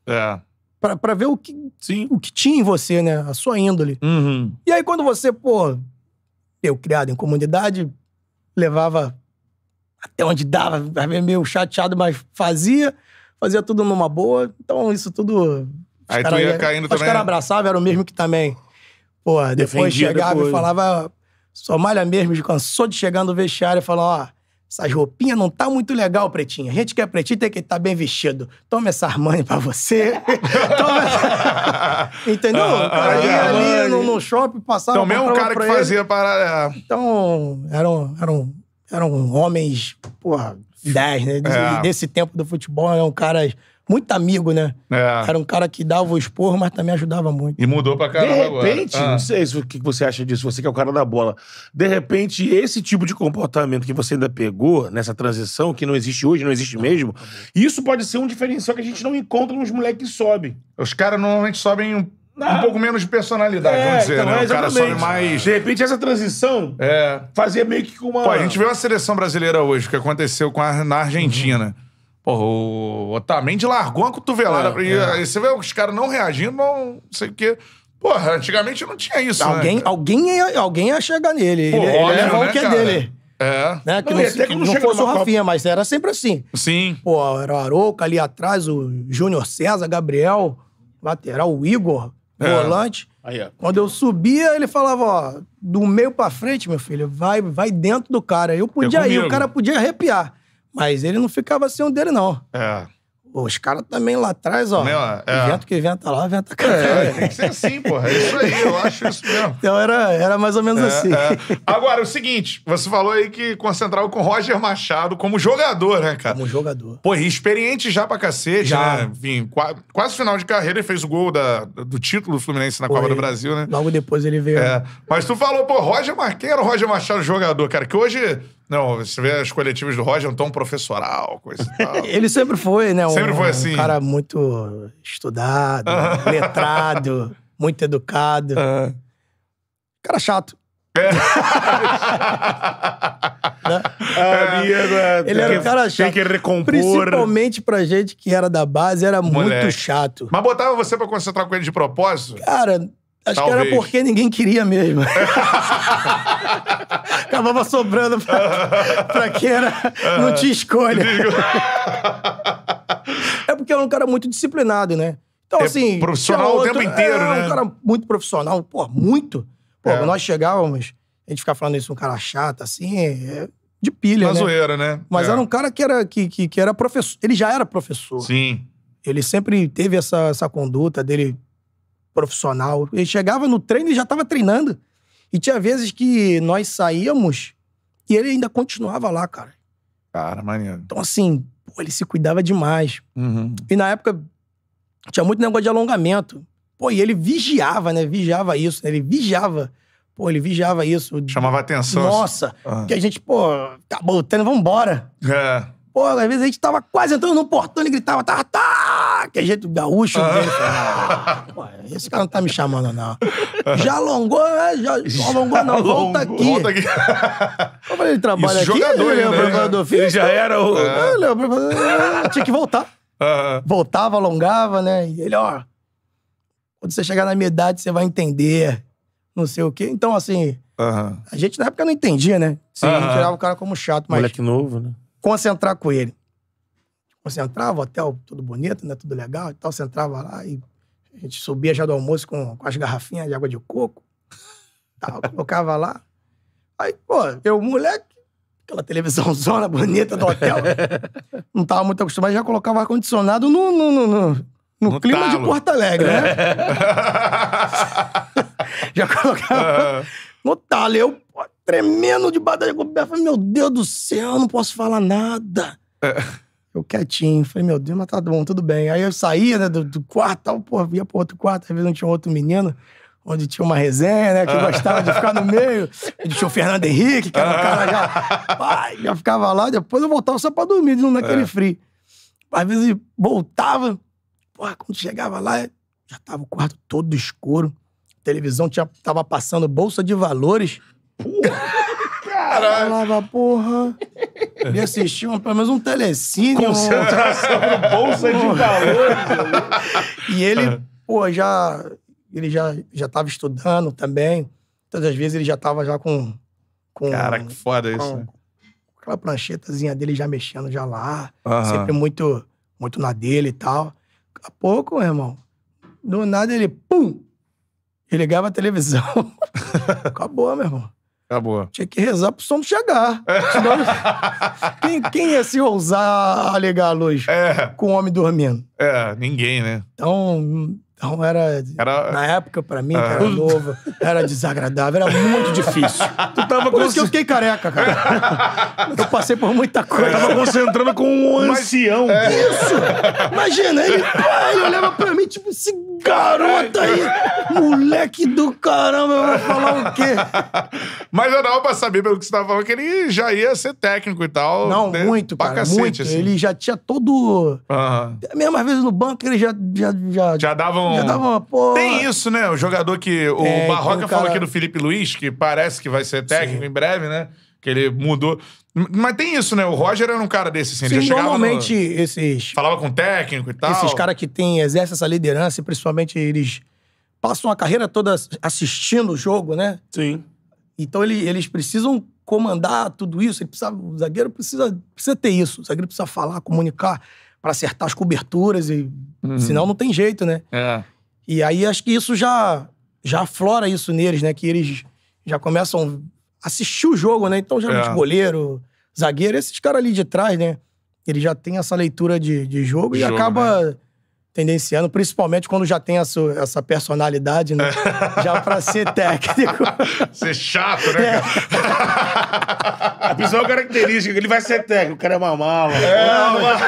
É para ver o que, Sim. o que tinha em você, né? A sua índole. Uhum. E aí, quando você, pô, eu criado em comunidade, levava até onde dava, meio chateado, mas fazia, fazia tudo numa boa. Então, isso tudo. Aí tu ia caindo também. Os caras né? abraçavam, era o mesmo que também. Pô, depois Defendia chegava depois. e falava. malha mesmo, cansou de chegar no vestiário e falar, ó essas roupinhas não tá muito legal, pretinha. A gente que é pretinho tem que estar tá bem vestido. Toma essa Armani pra você. Toma essa... Entendeu? O cara ia ali no, no shopping, passava... Então, mesmo o cara que ele. fazia para... É. Então, eram, eram, eram homens, porra, 10, né? Desse, é. desse tempo do futebol, eram caras muito amigo, né? É. Era um cara que dava o esporro, mas também ajudava muito. E mudou pra caramba De repente, agora. Ah. não sei o que você acha disso, você que é o cara da bola. De repente, esse tipo de comportamento que você ainda pegou nessa transição, que não existe hoje, não existe mesmo, isso pode ser um diferencial que a gente não encontra nos moleques que sobem. Os caras normalmente sobem um não. um pouco menos de personalidade, é, vamos dizer, então, né? O cara sobe mais. De repente, essa transição é. fazia meio que com uma. Pô, a gente vê uma seleção brasileira hoje, que aconteceu com a, na Argentina. Uhum. Porra, o Otamendi largou uma cotovelada. É, e é. aí você vê os caras não reagindo, não sei o quê. Porra, antigamente não tinha isso, né? alguém, né? Alguém ia, alguém ia chegar nele. Pô, ele, ele olha, né, o que é dele. É. Né? Que não, não, que não, não fosse o Rafinha, mas era sempre assim. Sim. Pô, era o Arouca ali atrás, o Júnior César, Gabriel, lateral, o Igor, é. volante. Aí, é. Quando eu subia, ele falava, ó, do meio pra frente, meu filho, vai, vai dentro do cara. Eu podia ir, o cara podia arrepiar. Mas ele não ficava sem o dele, não. É. Os caras também lá atrás, ó. Meu, é. Vento que venta lá, venta é, cá. É, tem que ser assim, porra. É isso aí, eu acho isso mesmo. Então era, era mais ou menos é, assim. É. Agora, o seguinte, você falou aí que concentrava com Roger Machado como jogador, né, cara? Como jogador. Pô, e experiente já pra cacete, já. né? Enfim, quase, final de carreira, ele fez o gol da, do título do Fluminense na Copa do Brasil, né? Logo depois ele veio. É. Mas tu falou, pô, Roger, quem era o Roger Machado jogador, cara? Que hoje não, você vê as coletivas do Roger, um tom professoral, coisa e tal. Ele sempre foi, né? Um, sempre foi assim. Um cara muito estudado, letrado, muito educado. Cara chato. É. né? É, é, né? ele era um cara chato. Tem que recompor. Principalmente pra gente que era da base, era Moleque. muito chato. Mas botava você pra concentrar com ele de propósito? Cara, Acho Talvez. que era porque ninguém queria mesmo. Acabava sobrando pra, pra quem era, não tinha escolha. é porque era um cara muito disciplinado, né? Então, é assim. Profissional outro, o tempo inteiro, é, né? um cara muito profissional, pô, muito. Pô, é. nós chegávamos, a gente ficava falando isso, um cara chato, assim, é de pilha. Uma né? zoeira, né? Mas é. era um cara que era, que, que, que era professor. Ele já era professor. Sim. Ele sempre teve essa, essa conduta dele profissional. Ele chegava no treino e já estava treinando. E tinha vezes que nós saíamos e ele ainda continuava lá, cara. Cara, maneiro. Então, assim, pô, ele se cuidava demais. Uhum. E na época tinha muito negócio de alongamento. Pô, e ele vigiava, né? Vigiava isso, né? Ele vigiava. Pô, ele vigiava isso. Chamava atenção. Nossa, uhum. que a gente, pô, acabou o treino, vambora. É. Pô, às vezes a gente tava quase entrando no portão e gritava, tá, tá, que é jeito gaúcho dele. Ah. ah esse cara não tá me chamando, não. Já alongou, é, Já, alongou, não. Volta aqui. Volta aqui. Como ele trabalha Isso, aqui, jogador, ele é né? preparador físico. Ele já era o... É. Ele é Tinha que voltar. Ah. Voltava, alongava, né? E ele, ó... Quando você chegar na minha idade, você vai entender. Não sei o quê. Então, assim... A gente na época não entendia, né? Sim, a tirava o cara como chato, mas... Moleque novo, né? Concentrar com ele. Você entrava, hotel tudo bonito, né? Tudo legal e tal. Você entrava lá e a gente subia já do almoço com, com as garrafinhas de água de coco. Tal, colocava lá. Aí, pô, eu, moleque, aquela televisão zona bonita do hotel. não tava muito acostumado, já colocava ar-condicionado no, no, no, no, no clima talo. de Porto Alegre, né? já colocava no talo. Eu, pô, tremendo de batalha. Falei, meu Deus do céu, não posso falar nada. É. Eu quietinho, falei, meu Deus, mas tá bom, tudo bem. Aí eu saía, né, do, do quarto, tal, porra, ia pro outro quarto, às vezes não tinha outro menino onde tinha uma resenha, né? Que gostava de ficar no meio. tinha o Fernando Henrique, que era um cara já. Pai, já ficava lá, depois eu voltava só pra dormir, não naquele é. frio. Às vezes voltava, porra, quando chegava lá, já tava o quarto todo escuro. A televisão tinha, tava passando bolsa de valores. Porra! Caralho. Falava, porra. Me assistiam pelo menos um telecine. Concentração no bolsa de calor. e ele, pô, já. Ele já, já tava estudando também. Todas as vezes ele já tava já com. com Cara, que foda com, isso. Né? Com aquela pranchetazinha dele já mexendo já lá. Uhum. Sempre muito, muito na dele e tal. Daqui a pouco, meu irmão. Do nada ele, pum! Ele ligava a televisão. Acabou, meu irmão. Acabou. Tinha que rezar pro som chegar. quem, quem ia se ousar alegar a luz é. com o homem dormindo? É, ninguém, né? Então, então era, era... Na época, pra mim, que era ah. novo, era desagradável, era muito difícil. Tu tava por isso que eu fiquei careca, cara. Eu passei por muita coisa. Eu tava concentrando com um ancião. Mas... Isso! Imagina, ele, ele olhava pra mim, tipo, esse garoto aí, moleque do caramba, eu vou falar o quê? Mas eu dava pra saber, pelo que você tava falando, que ele já ia ser técnico e tal. Não, né? muito, cara, cacete, muito. Assim. Ele já tinha todo... Uhum. Mesmo às vezes no banco, ele já... Já, já... já dava um. Então, já dava uma porra. Tem isso, né? O jogador que. O é, Barroca cara... falou aqui do Felipe Luiz, que parece que vai ser técnico Sim. em breve, né? Que ele mudou. Mas tem isso, né? O Roger era um cara desse, assim. Sim, normalmente no... esses... Falava com o técnico e tal. Esses caras que tem, exerce essa liderança principalmente eles passam a carreira toda assistindo o jogo, né? Sim. Então ele, eles precisam comandar tudo isso. Ele precisa, o zagueiro precisa, precisa ter isso. O zagueiro precisa falar, comunicar para acertar as coberturas e Uhum. Senão não tem jeito, né? É. E aí acho que isso já, já aflora isso neles, né? Que eles já começam a assistir o jogo, né? Então, geralmente, é. goleiro, zagueiro, esses caras ali de trás, né? Ele já tem essa leitura de, de jogo, de e jogo, acaba né? tendenciando, principalmente quando já tem sua, essa personalidade, né? É. já para ser técnico. Ser chato, né? Cara? É. A principal característica, ele vai ser técnico, o cara é uma mala. É, Mas...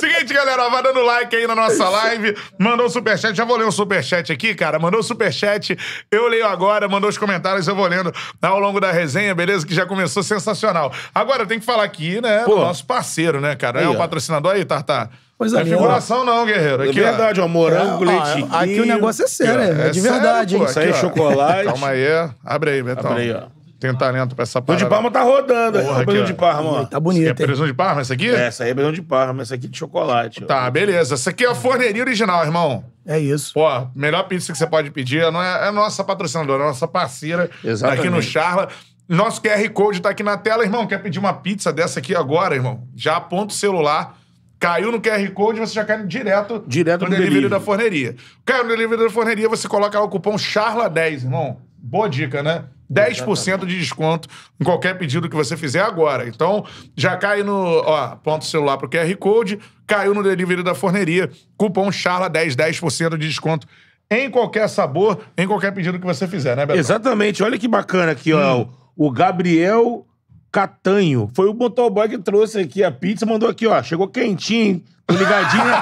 Seguinte, galera, vai dando like aí na nossa live, mandou um superchat, já vou ler o um superchat aqui, cara, mandou o um superchat, eu leio agora, mandou os comentários, eu vou lendo ao longo da resenha, beleza? Que já começou sensacional. Agora, tem que falar aqui, né, Pô. do nosso parceiro, né, cara? É aí, é o patrocinador aí, Tartar. Tá, tá. Pois é, é figuração não, guerreiro. Aqui, é verdade, ó. Morango, é, Aqui o negócio é sério, é, é de é verdade. Sério, pô, Isso aí, é chocolate. Calma aí. É. Abre aí, Betão. Abre aí, ó. Tem talento pra essa parte. O de Parma tá rodando. Porra, aqui, de Parma, ó. Tá bonito. Essa é presunto de Parma, essa aqui? É, essa aí é presunto de Parma. Essa aqui de chocolate. Tá, ó. beleza. Essa aqui é a forneria original, irmão. É isso. Pô, melhor pizza que você pode pedir não é, é nossa patrocinadora, é nossa parceira. Exatamente. Tá aqui no Charla. Nosso QR Code tá aqui na tela, irmão. Quer pedir uma pizza dessa aqui agora, irmão? Já aponta o celular Caiu no QR Code, você já cai direto, direto no, no delivery, delivery da forneria. Caiu no delivery da forneria, você coloca lá o cupom CHARLA10, irmão. Boa dica, né? 10% de desconto em qualquer pedido que você fizer agora. Então, já cai no. Ó, ponto o celular pro QR Code, caiu no delivery da forneria. Cupom CHARLA10, 10% de desconto em qualquer sabor, em qualquer pedido que você fizer, né, Beto? Exatamente. Olha que bacana aqui, hum. ó. O Gabriel Catanho. Foi o motoboy que trouxe aqui a pizza, mandou aqui, ó. Chegou quentinho, hein? Tô ligadinho. Né?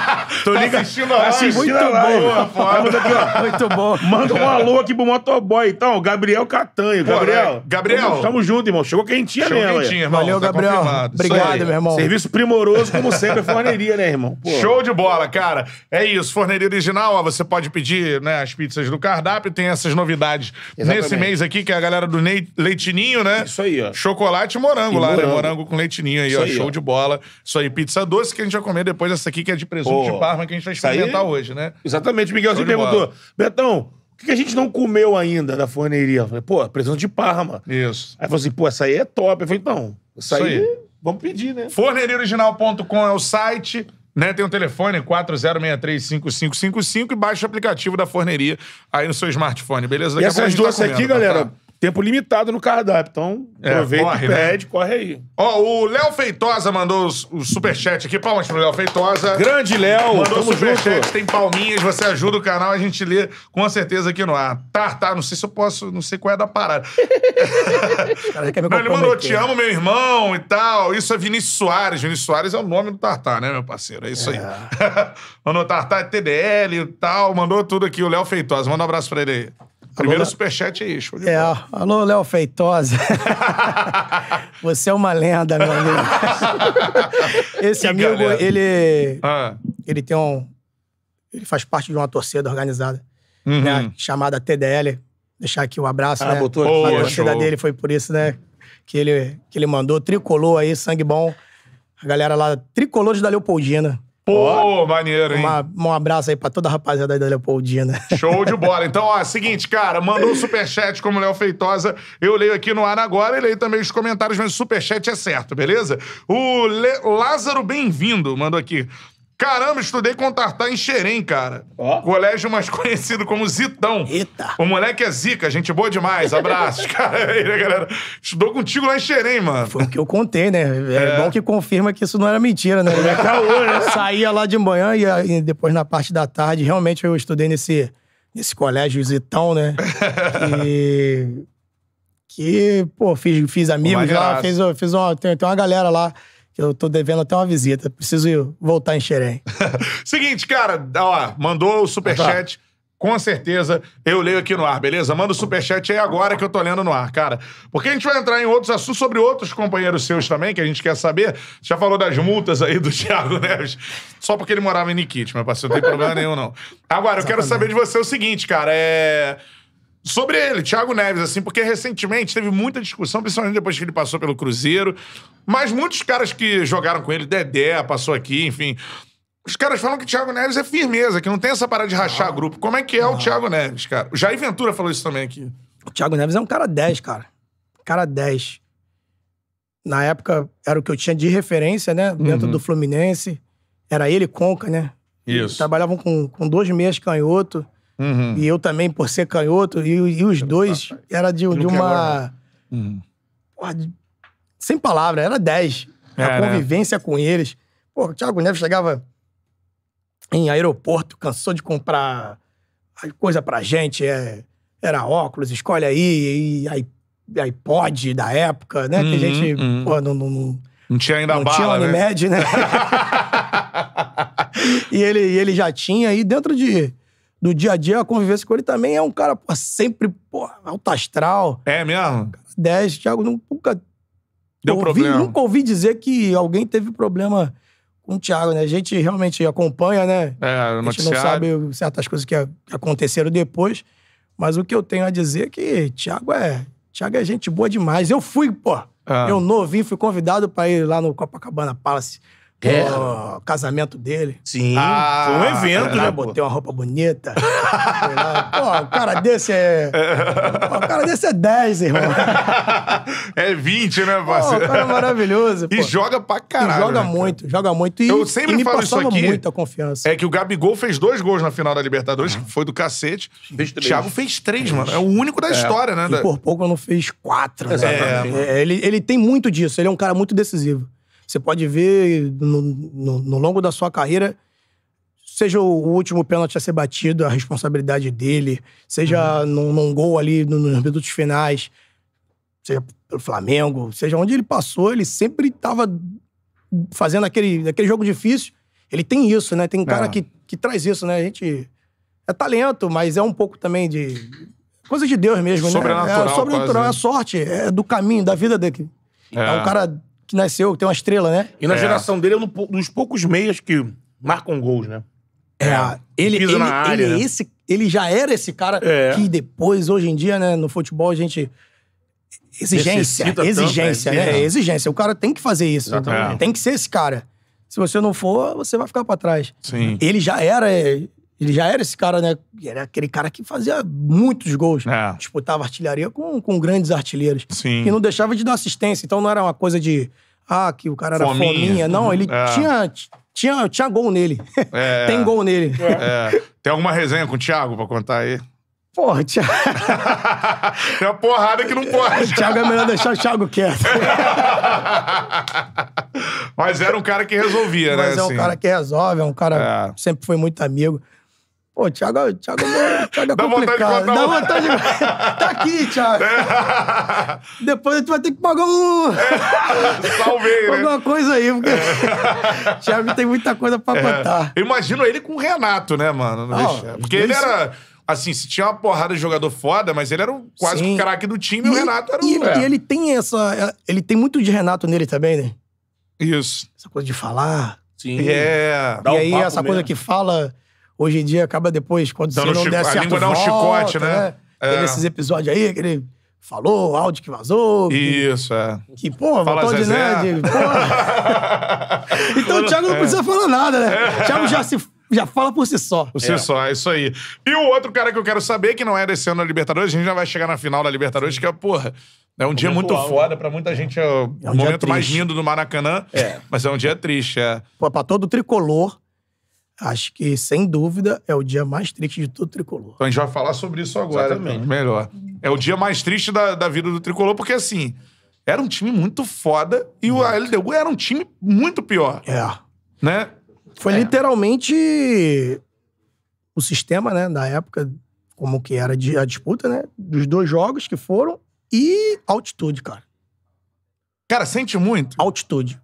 Tô ligadinho. Tá ligado. Tá muito a bom. Muito bom. Manda um alô aqui pro motoboy, então. Gabriel Catanho. Pô, Gabriel. Né? Gabriel. Tamo, tamo junto, irmão. Chegou quentinha Chegou mesmo. Quentinha, irmão. Valeu, tá Gabriel. Confirmado. Obrigado, meu irmão. Serviço primoroso, como sempre, é forneria, né, irmão? Pô. Show de bola, cara. É isso. Forneria original, ó, você pode pedir né, as pizzas do cardápio. Tem essas novidades Exatamente. nesse mês aqui, que é a galera do Leitinho, né? Isso aí, ó. Chocolate e morango e lá, né? morango. né? Morango com leitinho aí, isso ó. Aí, Show ó. de bola. Isso aí, pizza doce que a gente vai comer depois essa aqui que é de presunto Pô, de parma que a gente vai experimentar aí, hoje, né? Exatamente. O Miguelzinho perguntou, Betão, o que a gente não comeu ainda da forneria? Eu falei, pô, presunto de parma. Isso. Aí falou assim, pô, essa aí é top. Eu falei, então, essa Isso aí, aí, vamos pedir, né? Forneriaoriginal.com é o site. Né, tem o um telefone 40635555 e baixa o aplicativo da forneria aí no seu smartphone, beleza? Daqui e essas tá duas tá aqui, galera, Tempo limitado no cardápio, então É, corre, né? corre aí. Ó, o Léo Feitosa mandou o superchat aqui. Palmas pro Léo Feitosa. Grande Léo, Mandou tamo superchat, junto. tem palminhas, você ajuda o canal, a gente lê com certeza aqui no ar. Tá, tá, não sei se eu posso, não sei qual é da parada. Cara, ele ele mandou, te amo, meu irmão e tal. Isso é Vinícius Soares. Vinícius Soares é o nome do Tartar, né, meu parceiro? É isso aí. É. mandou Tartar é TDL e tal. Mandou tudo aqui, o Léo Feitosa. Manda um abraço pra ele aí. Primeiro Alô, superchat aí, show de É, alô, Léo Feitosa. Você é uma lenda, meu amigo. Esse que amigo, galera. ele. Ah. Ele tem um. Ele faz parte de uma torcida organizada, uhum. né? Chamada TDL. Deixar aqui o um abraço. Ah, né? botou Boa, A torcida show. dele foi por isso, né? Que ele, que ele mandou. Tricolou aí, sangue bom. A galera lá, de da Leopoldina. Pô, oh, maneiro, hein? Uma, um abraço aí pra toda a rapaziada da Leopoldina. Show de bola. Então, ó, seguinte, cara, mandou um superchat como Léo Feitosa. Eu leio aqui no ar agora e leio também os comentários, mas o superchat é certo, beleza? O Le... Lázaro Bem-vindo mandou aqui. Caramba, estudei com o Tartar em Xerém, cara. Ó. Colégio mais conhecido como Zitão. Eita. O moleque é zica, gente boa demais. Abraços, cara. aí, é galera, estudou contigo lá em Xerém, mano. Foi o que eu contei, né? É, é. bom que confirma que isso não era mentira, né? Ele é caô, né? Saía lá de manhã e, e depois na parte da tarde. Realmente eu estudei nesse, nesse colégio Zitão, né? E... Que, pô, fiz, fiz amigos lá, fiz, fiz uma, tem, tem uma galera lá eu tô devendo até uma visita. Preciso ir, voltar em Xerém. Seguinte, cara, ó, mandou o superchat. tá. Com certeza eu leio aqui no ar, beleza? Manda o superchat aí agora que eu tô lendo no ar, cara. Porque a gente vai entrar em outros assuntos sobre outros companheiros seus também, que a gente quer saber. Já falou das multas aí do Thiago Neves. Só porque ele morava em Nikit, meu parceiro, não tem problema nenhum, não. Agora, eu Exatamente. quero saber de você o seguinte, cara. É sobre ele, Thiago Neves, assim, porque recentemente teve muita discussão, principalmente depois que ele passou pelo Cruzeiro, mas muitos caras que jogaram com ele, Dedé passou aqui, enfim. Os caras falam que Thiago Neves é firmeza, que não tem essa parada de rachar grupo. Como é que é o Thiago Neves, cara? O Jair Ventura falou isso também aqui. O Thiago Neves é um cara 10, cara. Cara 10. Na época, era o que eu tinha de referência, né? Dentro uhum. do Fluminense. Era ele e Conca, né? Isso. Trabalhavam com, com dois meias canhoto. Uhum. E eu também, por ser canhoto, e, e os dois era de, de uma. Uhum. Porra, de, sem palavra, era 10. a é, né? convivência com eles. Pô, o Thiago Neves chegava em aeroporto, cansou de comprar coisa pra gente. É, era óculos, escolhe aí, e aí iPod da época, né? Uhum, que a uhum, gente, uhum. pô, não, não, não, não, tinha ainda não bala, tinha Unimed, né? né? e ele, ele já tinha, e dentro de do dia a dia, a convivência com ele também é um cara, pô, sempre, pô, alto astral. É mesmo? 10, Thiago nunca. Deu ouvi, problema. Nunca ouvi dizer que alguém teve problema com o Thiago, né? A gente realmente acompanha, né? É, a gente não sabe certas coisas que aconteceram depois. Mas o que eu tenho a dizer é que Thiago é. Thiago é gente boa demais. Eu fui, pô. Ah. Eu novinho, fui convidado para ir lá no Copacabana Palace Guerra. O casamento dele. Sim. Ah, foi um ah, evento, é, né? Pô. Botei uma roupa bonita. pô, o cara desse é. Pô, cara desse é 10, irmão. É 20, né, parceiro? Pô, o cara é maravilhoso. Pô. E joga pra caralho. E joga né, muito, cara. joga muito. E, Eu sempre e me falo isso aqui. muita confiança. É que o Gabigol fez dois gols na final da Libertadores, uhum. que foi do cacete. Fez três. Thiago fez três, mano. É o único da é. história, né? E por pouco não fez quatro. Né? Exatamente. É, ele, ele tem muito disso. Ele é um cara muito decisivo. Você pode ver no, no, no longo da sua carreira seja o último pênalti a ser batido, a responsabilidade dele, seja uhum. num, num, gol ali nos minutos finais, seja pelo Flamengo, seja onde ele passou, ele sempre estava fazendo aquele, aquele jogo difícil. Ele tem isso, né? Tem cara é. que, que traz isso, né? A gente. É talento, mas é um pouco também de. Coisa de Deus mesmo, né? sobrenatural, né? É sobrenatural, quase. é né? sorte, é do caminho, da vida dele. É. é um cara que nasceu, tem uma estrela, né? E na é. geração dele é um dos poucos meias que marcam gols, né? É, é. ele, ele, área, ele, né? esse, ele já era esse cara é. que depois, hoje em dia, né, no futebol, a gente. Exigência, Necessita exigência, tanto, é, né? Exigência. O cara tem que fazer isso. Tem que ser esse cara. Se você não for, você vai ficar para trás. Sim. Ele já era é, ele já era esse cara, né? Era aquele cara que fazia muitos gols. É. Disputava artilharia com, com grandes artilheiros. Sim. E não deixava de dar assistência. Então não era uma coisa de. Ah, que o cara era fominha. fominha. Não, ele é. tinha, tinha, tinha gol nele. É. Tem gol nele. É. Tem alguma resenha com o Thiago pra contar aí? Porra, Thiago. é uma porrada que não pode. Thiago é melhor deixar o Thiago quieto. Mas era um cara que resolvia, Mas né? Mas é um assim. cara que resolve, é um cara é. que sempre foi muito amigo. Pô, Thiago, Thiago, é Thiago é Dá complicado. Vontade Dá vontade de Tá aqui, Thiago. É. Depois tu vai ter que pagar um... É. Salvei, né? Alguma coisa aí, porque é. Thiago tem muita coisa pra contar. É. Eu imagino ele com o Renato, né, mano? É, porque ele era... Assim, se tinha uma porrada de jogador foda, mas ele era um, quase Sim. o craque do time e, e o Renato era o... E, é. e ele tem essa... Ele tem muito de Renato nele também, né? Isso. Essa coisa de falar. Sim. É. E, um aí, essa mesmo. coisa que fala Hoje em dia acaba depois, quando Dando você não der certo, a um volta, chicote, né? né? É. esses episódios aí que ele falou, áudio que vazou. Isso, que, é. Que, pô, vontade, de De, então o Thiago não é. precisa falar nada, né? É. O Thiago já se já fala por si só. Por si é. só, é isso aí. E o outro cara que eu quero saber, que não é desse ano da Libertadores, a gente já vai chegar na final da Libertadores, que é, porra, é um dia muito alto. foda, pra muita gente é o é um momento mais lindo do Maracanã, é. mas é um dia triste, é. Pô, pra todo tricolor, Acho que, sem dúvida, é o dia mais triste de todo tricolor. Então a gente vai falar sobre isso agora. Então. Exatamente. Melhor. É o dia mais triste da, da vida do tricolor, porque assim, era um time muito foda e o LDU era um time muito pior. É. Né? Foi é. literalmente o sistema, né, da época, como que era a disputa, né? Dos dois jogos que foram e altitude, cara. Cara, sente muito? Altitude.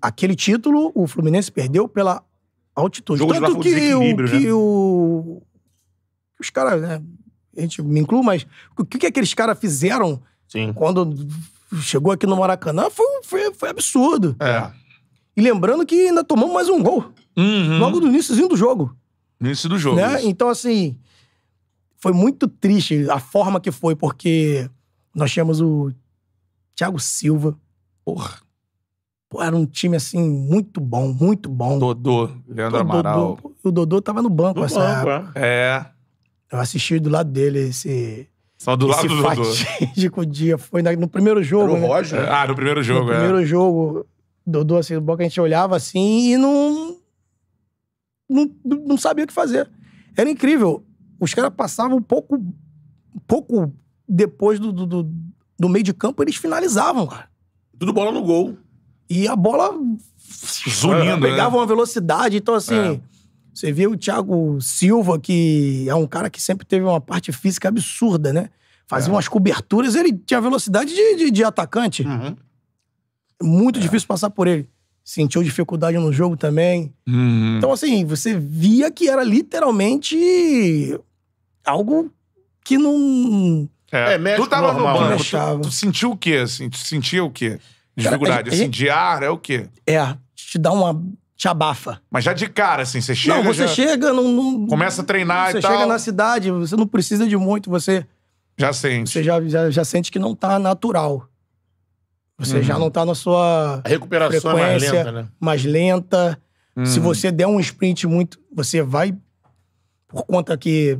Aquele título, o Fluminense perdeu pela altitude. Jogo Tanto de que, o, né? que o. Os caras, né? A gente me inclui, mas o que, que aqueles caras fizeram Sim. quando chegou aqui no Maracanã foi, foi, foi absurdo. É. E lembrando que ainda tomamos mais um gol. Uhum. Logo no iníciozinho do jogo. No início do jogo. Né? Então, assim, foi muito triste a forma que foi, porque nós tínhamos o Thiago Silva. Porra. Pô, era um time, assim, muito bom, muito bom. Dodô, Leandro Amaral. Dodô, o Dodô tava no banco no essa banco, época. É. é. Eu assisti do lado dele esse... Só do esse lado do Dodô. dia. Foi no primeiro jogo, era o né? Roger. Né? Ah, no primeiro jogo, no é. No primeiro jogo, Dodô, assim, do banco, a gente olhava assim e não... Não, não sabia o que fazer. Era incrível. Os caras passavam um pouco... Um pouco depois do, do, do, do meio de campo, eles finalizavam, cara. Tudo bola no gol. E a bola zunindo, né? pegava né? uma velocidade. Então, assim, é. você vê o Thiago Silva, que é um cara que sempre teve uma parte física absurda, né? Fazia é. umas coberturas, ele tinha velocidade de, de, de atacante. Uhum. Muito é. difícil passar por ele. Sentiu dificuldade no jogo também. Uhum. Então, assim, você via que era literalmente algo que não. É, é tu tava normal. no né? banco. Tu, tu, sentiu o quê? Assim? Tu sentia o quê? Desfigurar, é, é, assim, é, de ar é o quê? É, te dá uma. te abafa. Mas já de cara, assim, você chega. Não, você já... chega, não, não, Começa a treinar você e tal. Você chega na cidade, você não precisa de muito, você. Já sente. Você já, já, já sente que não tá natural. Você uhum. já não tá na sua. A recuperação é mais lenta, né? Mais lenta. Uhum. Se você der um sprint muito, você vai. Por conta que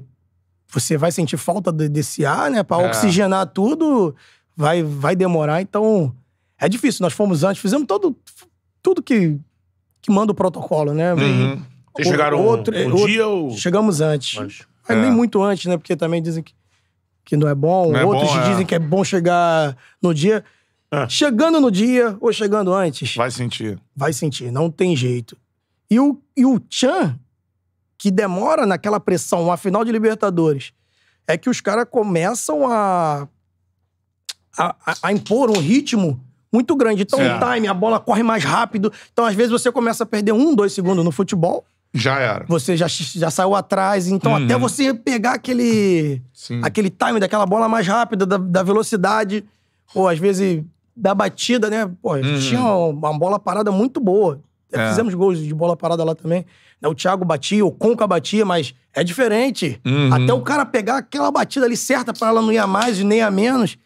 você vai sentir falta desse ar, né? Pra é. oxigenar tudo, vai, vai demorar. Então, é difícil, nós fomos antes, fizemos todo, tudo que, que manda o protocolo, né? Uhum. Vocês chegaram outro, um outro, dia ou... Chegamos antes. Mas, é. Nem muito antes, né? Porque também dizem que, que não é bom. Não é Outros é bom, dizem é. que é bom chegar no dia. É. Chegando no dia ou chegando antes. Vai sentir. Vai sentir, não tem jeito. E o, e o Chan, que demora naquela pressão, a final de Libertadores, é que os caras começam a, a, a impor um ritmo muito grande. Então, o um time, a bola corre mais rápido. Então, às vezes, você começa a perder um, dois segundos no futebol. Já era. Você já, já saiu atrás. Então, uhum. até você pegar aquele, Sim. aquele time daquela bola mais rápida, da, da velocidade, ou às vezes da batida, né? Pô, uhum. tinha uma, bola parada muito boa. É. Fizemos gols de bola parada lá também. Né, o Thiago batia, o Conca batia, mas é diferente. Uhum. Até o cara pegar aquela batida ali certa para ela não ir a mais e nem a menos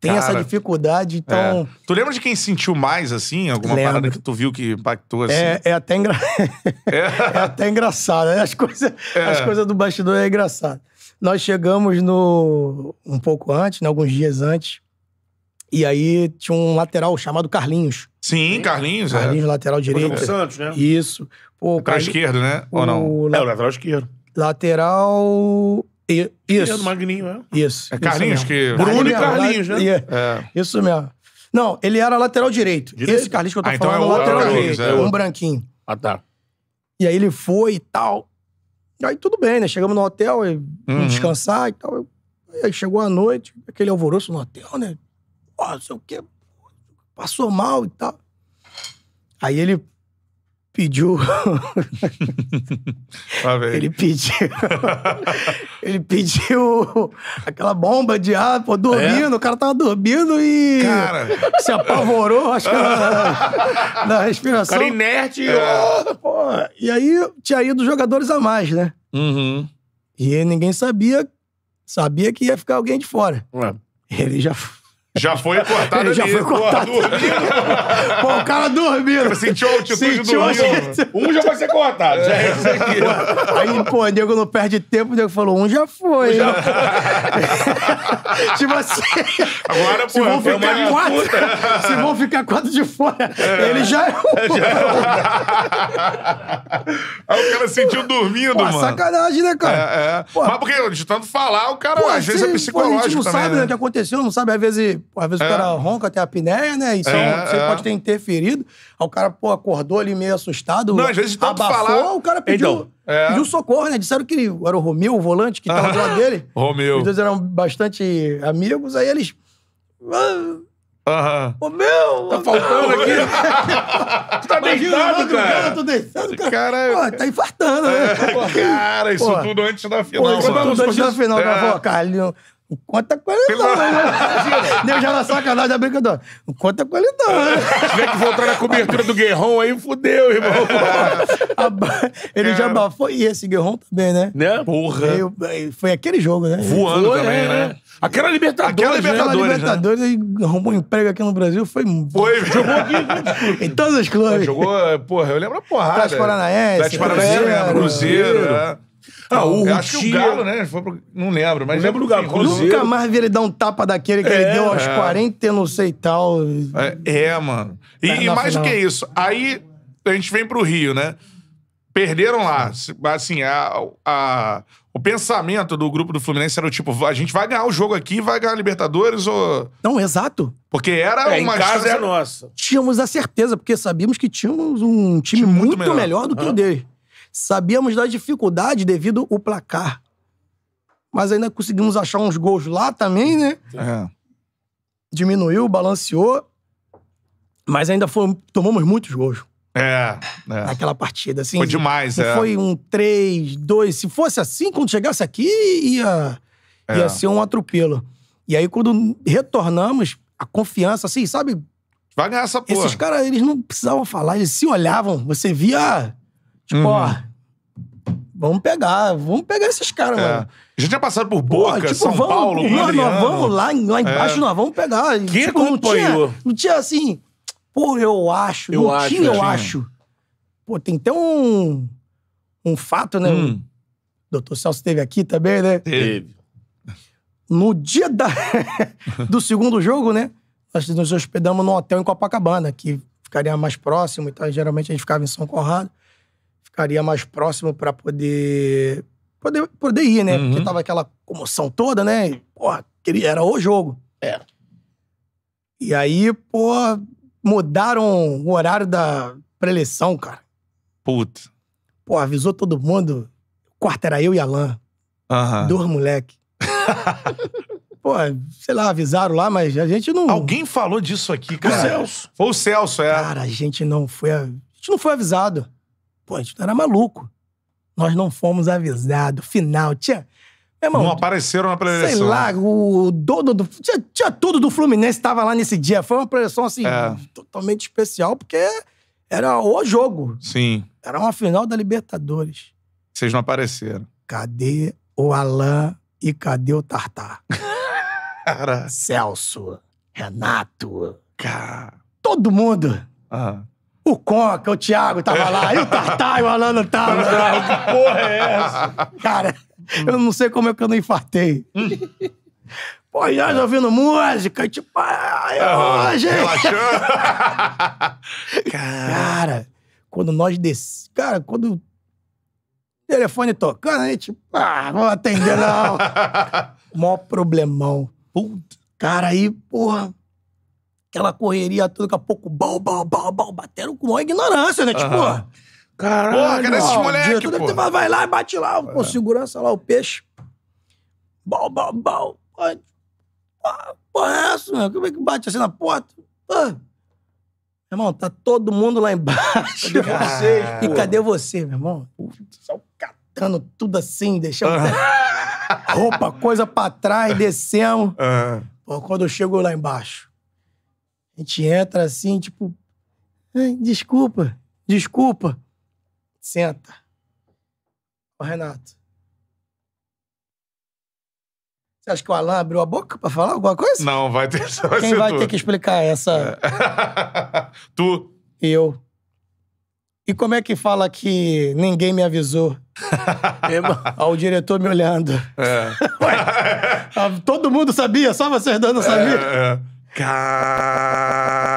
tem Cara, essa dificuldade, então... É. Tu lembra de quem sentiu mais, assim? Alguma Lembro. parada que tu viu que impactou, assim? É, é até, engra... É. é. até engraçado. Né? As coisas, é. as coisas do bastidor é engraçado. Nós chegamos no... Um pouco antes, né? alguns dias antes. E aí tinha um lateral chamado Carlinhos. Sim, Carlinhos, é. Carlinhos, lateral direito. Santos, né? Isso. Pô, lateral Carlinhos... esquerdo, né? Ou não? É, o lateral esquerdo. Lateral e, é isso. Magninho, é? Isso. É Carlinhos que... Bruno e Carlinhos, é né? né? É. É. Isso mesmo. Não, ele era lateral direito. direito. Esse Carlinhos que eu tô ah, então falando então é, é o lateral direito. É um branquinho. Ah, tá. E aí ele foi e tal. Aí tudo bem, né? Chegamos no hotel, e uhum. descansar e tal. Aí chegou a noite, aquele alvoroço no hotel, né? Ó, não sei o quê. Passou mal e tal. Aí ele pediu. ele pediu. ele pediu aquela bomba de ar, pô, dormindo. É? O cara tava dormindo e. Cara. Se apavorou, acho que na, na respiração. O cara inerte. É. Pô, e aí tinha ido jogadores a mais, né? Uhum. E ninguém sabia. Sabia que ia ficar alguém de fora. É. Ele já já foi cortado Ele já foi cortado. Pô, o cara dormindo. Tipo assim, sentiu a altitude Sentiu do a Um já vai ser cortado. Já é isso aqui. Aí, pô, o nego não perde tempo, o nego falou, um já foi. Um já foi. tipo assim... Agora, pô, se vão ficar quatro, Se vão ficar quatro de fora, é. ele já é um. É, já... É aí o cara sentiu dormindo, pô, mano. sacanagem, né, cara? É, é. Pô, Mas porque, de tanto falar, o cara, pô, às vezes, é psicológico também. A gente não também, sabe né? né? o que aconteceu, não sabe, às vezes às vezes é. o cara é. ronca, tem a apneia, né? E é, você é. pode ter interferido. Aí o cara, pô, acordou ali meio assustado. Não, às vezes tanto abafou, falar... o cara pediu, então, é. pediu socorro, né? Disseram que era o Romeu, o volante, que tava do lado ah, dele. Romeu. Os dois eram bastante amigos, aí eles... Ah, Aham. Uhum. O meu! Tá faltando não, aqui? tu tá deitado, cara. cara. Tô deitado, cara. cara Pô, tá infartando, né? É, cara, isso Pô. tudo antes da final. Pô, isso tudo antes da final, né? é. cara. Pô, Carlinhos... O conta com qualidade, não, né? Deu já na sacanagem da brincadeira. O conta é com qualidade, não, né? Se tiver que voltar na cobertura do Guerrão aí, fudeu, irmão. Porra. ele já é. abafou. E esse Guerrão também, né? Né? Porra. Eu, eh, foi aquele jogo, né? Voando Voou, também, é, né? Aquela Libertadores, Aquela né? Libertadores, né? Libertadores né? arrumou um emprego aqui no Brasil, foi... Foi, jogou aqui. Né? em todos os clubes. Jogou, eh, porra, eu lembro a porrada. Atlético Paranaense. Atlético Paranaense, Cruzeiro, Cruzeiro, né? Cruzeiro, Cruzeiro. É. Ah, então, o Ruti... Acho que o Galo, né? Foi pro... Não lembro, mas... Não lembro do Galo, Nunca mais vi ele dar um tapa daquele que é, ele deu aos é. 40 e não sei tal. É, é mano. E, e mais do que isso, aí a gente vem pro Rio, né? Perderam lá. Assim, a, a, o pensamento do grupo do Fluminense era o tipo, a gente vai ganhar o jogo aqui, vai ganhar a Libertadores ou... Não, exato. Porque era é, uma... Em casa é nossa. Tínhamos a certeza, porque sabíamos que tínhamos um time, time muito, muito, melhor, melhor do que ah. o dele. Sabíamos da dificuldade devido ao placar. Mas ainda conseguimos achar uns gols lá também, né? É. Diminuiu, balanceou. Mas ainda foi, tomamos muitos gols. É, é. Naquela partida, assim. Foi demais, não é. Foi um 3, 2. Se fosse assim, quando chegasse aqui, ia, é. ia ser um atropelo. E aí, quando retornamos, a confiança, assim, sabe? Vai ganhar essa porra. Esses caras, eles não precisavam falar, eles se olhavam. Você via, tipo, uhum. ó, vamos pegar, vamos pegar esses caras, é. mano. A gente tinha passado por Boca, Porra, tipo, São vamos, Paulo, mano, nós vamos lá, lá embaixo, é. nós vamos pegar. Quem tipo, acompanhou? Não tinha, não tinha assim, pô, eu acho, eu não acho, tinha, eu tinha. acho. Pô, tem até um, um fato, né? Hum. O doutor Celso esteve aqui também, né? Teve. No dia da, do segundo jogo, né? Nós nos hospedamos num hotel em Copacabana, que ficaria mais próximo e então, tal. Geralmente a gente ficava em São Conrado ficaria mais próximo para poder, poder poder ir, né? Uhum. Porque tava aquela comoção toda, né? E, porra, queria, era o jogo. é E aí, pô, mudaram o horário da preleção, cara. Puta. Pô, avisou todo mundo. Quarto era eu e Alain. Uhum. Dois moleque. Pô, sei lá, avisaram lá, mas a gente não. Alguém falou disso aqui, cara. O Celso. Foi o Celso, é. Cara, a gente não foi. A gente não foi avisado. Pô, a gente era maluco. Nós não fomos avisados. Final, tinha. Meu irmão, não apareceram na preleção. Sei lá, o dono do. Tinha, tinha tudo do Fluminense, estava lá nesse dia. Foi uma preleção, assim, é. totalmente especial, porque era o jogo. Sim. Era uma final da Libertadores. Vocês não apareceram. Cadê o Alain e cadê o Tartar? Cara. Celso, Renato. Cara. Todo mundo. Ah. O Conca, o Thiago tava lá, e o Tartar, e o Alano tava. que porra é essa? Cara, eu não sei como é que eu não infartei. Pô, e nós ouvindo música, tipo, ai, ah, hoje. Ah, cara, quando nós descemos. Cara, quando telefone tocando, a gente, ah, vou atender não. Mó problemão. Puta. Cara, aí, porra, aquela correria toda, daqui a pouco, bal, bal, bal, bal, bateram com a ignorância, né? Tipo, Aham. caralho. Porra, cadê esses moleque, pô? vai lá e bate lá, é. com segurança lá, o peixe. Bal, bal, bal. Porra, é essa, mano? Como é que bate assim na porta? Meu Irmão, tá todo mundo lá embaixo. Cadê vocês, E cadê você, meu irmão? Só catando tudo assim, deixando roupa, coisa pra trás, descemos. Pô, quando eu chego lá embaixo, a gente entra assim, tipo, desculpa, desculpa. Senta. Ô, Renato. Você acha que o Alan abriu a boca pra falar alguma coisa? Não, vai ter só Quem vai tu. ter que explicar essa? tu. Eu. E como é que fala que ninguém me avisou? Ao diretor me olhando. É. Ué, todo mundo sabia, só vocês dando sabia. É, é. God.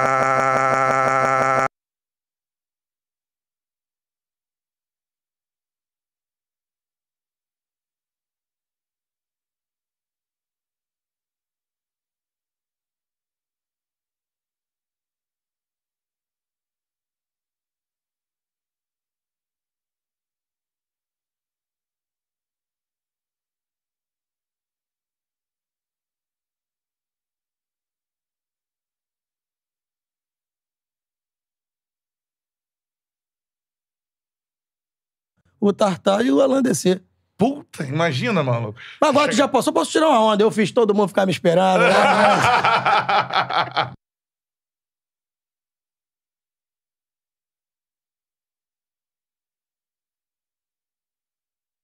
o Tartar e o Alan descer. Puta, imagina, maluco. Mas agora Chega... tu já passou, posso tirar uma onda. Eu fiz todo mundo ficar me esperando. Né?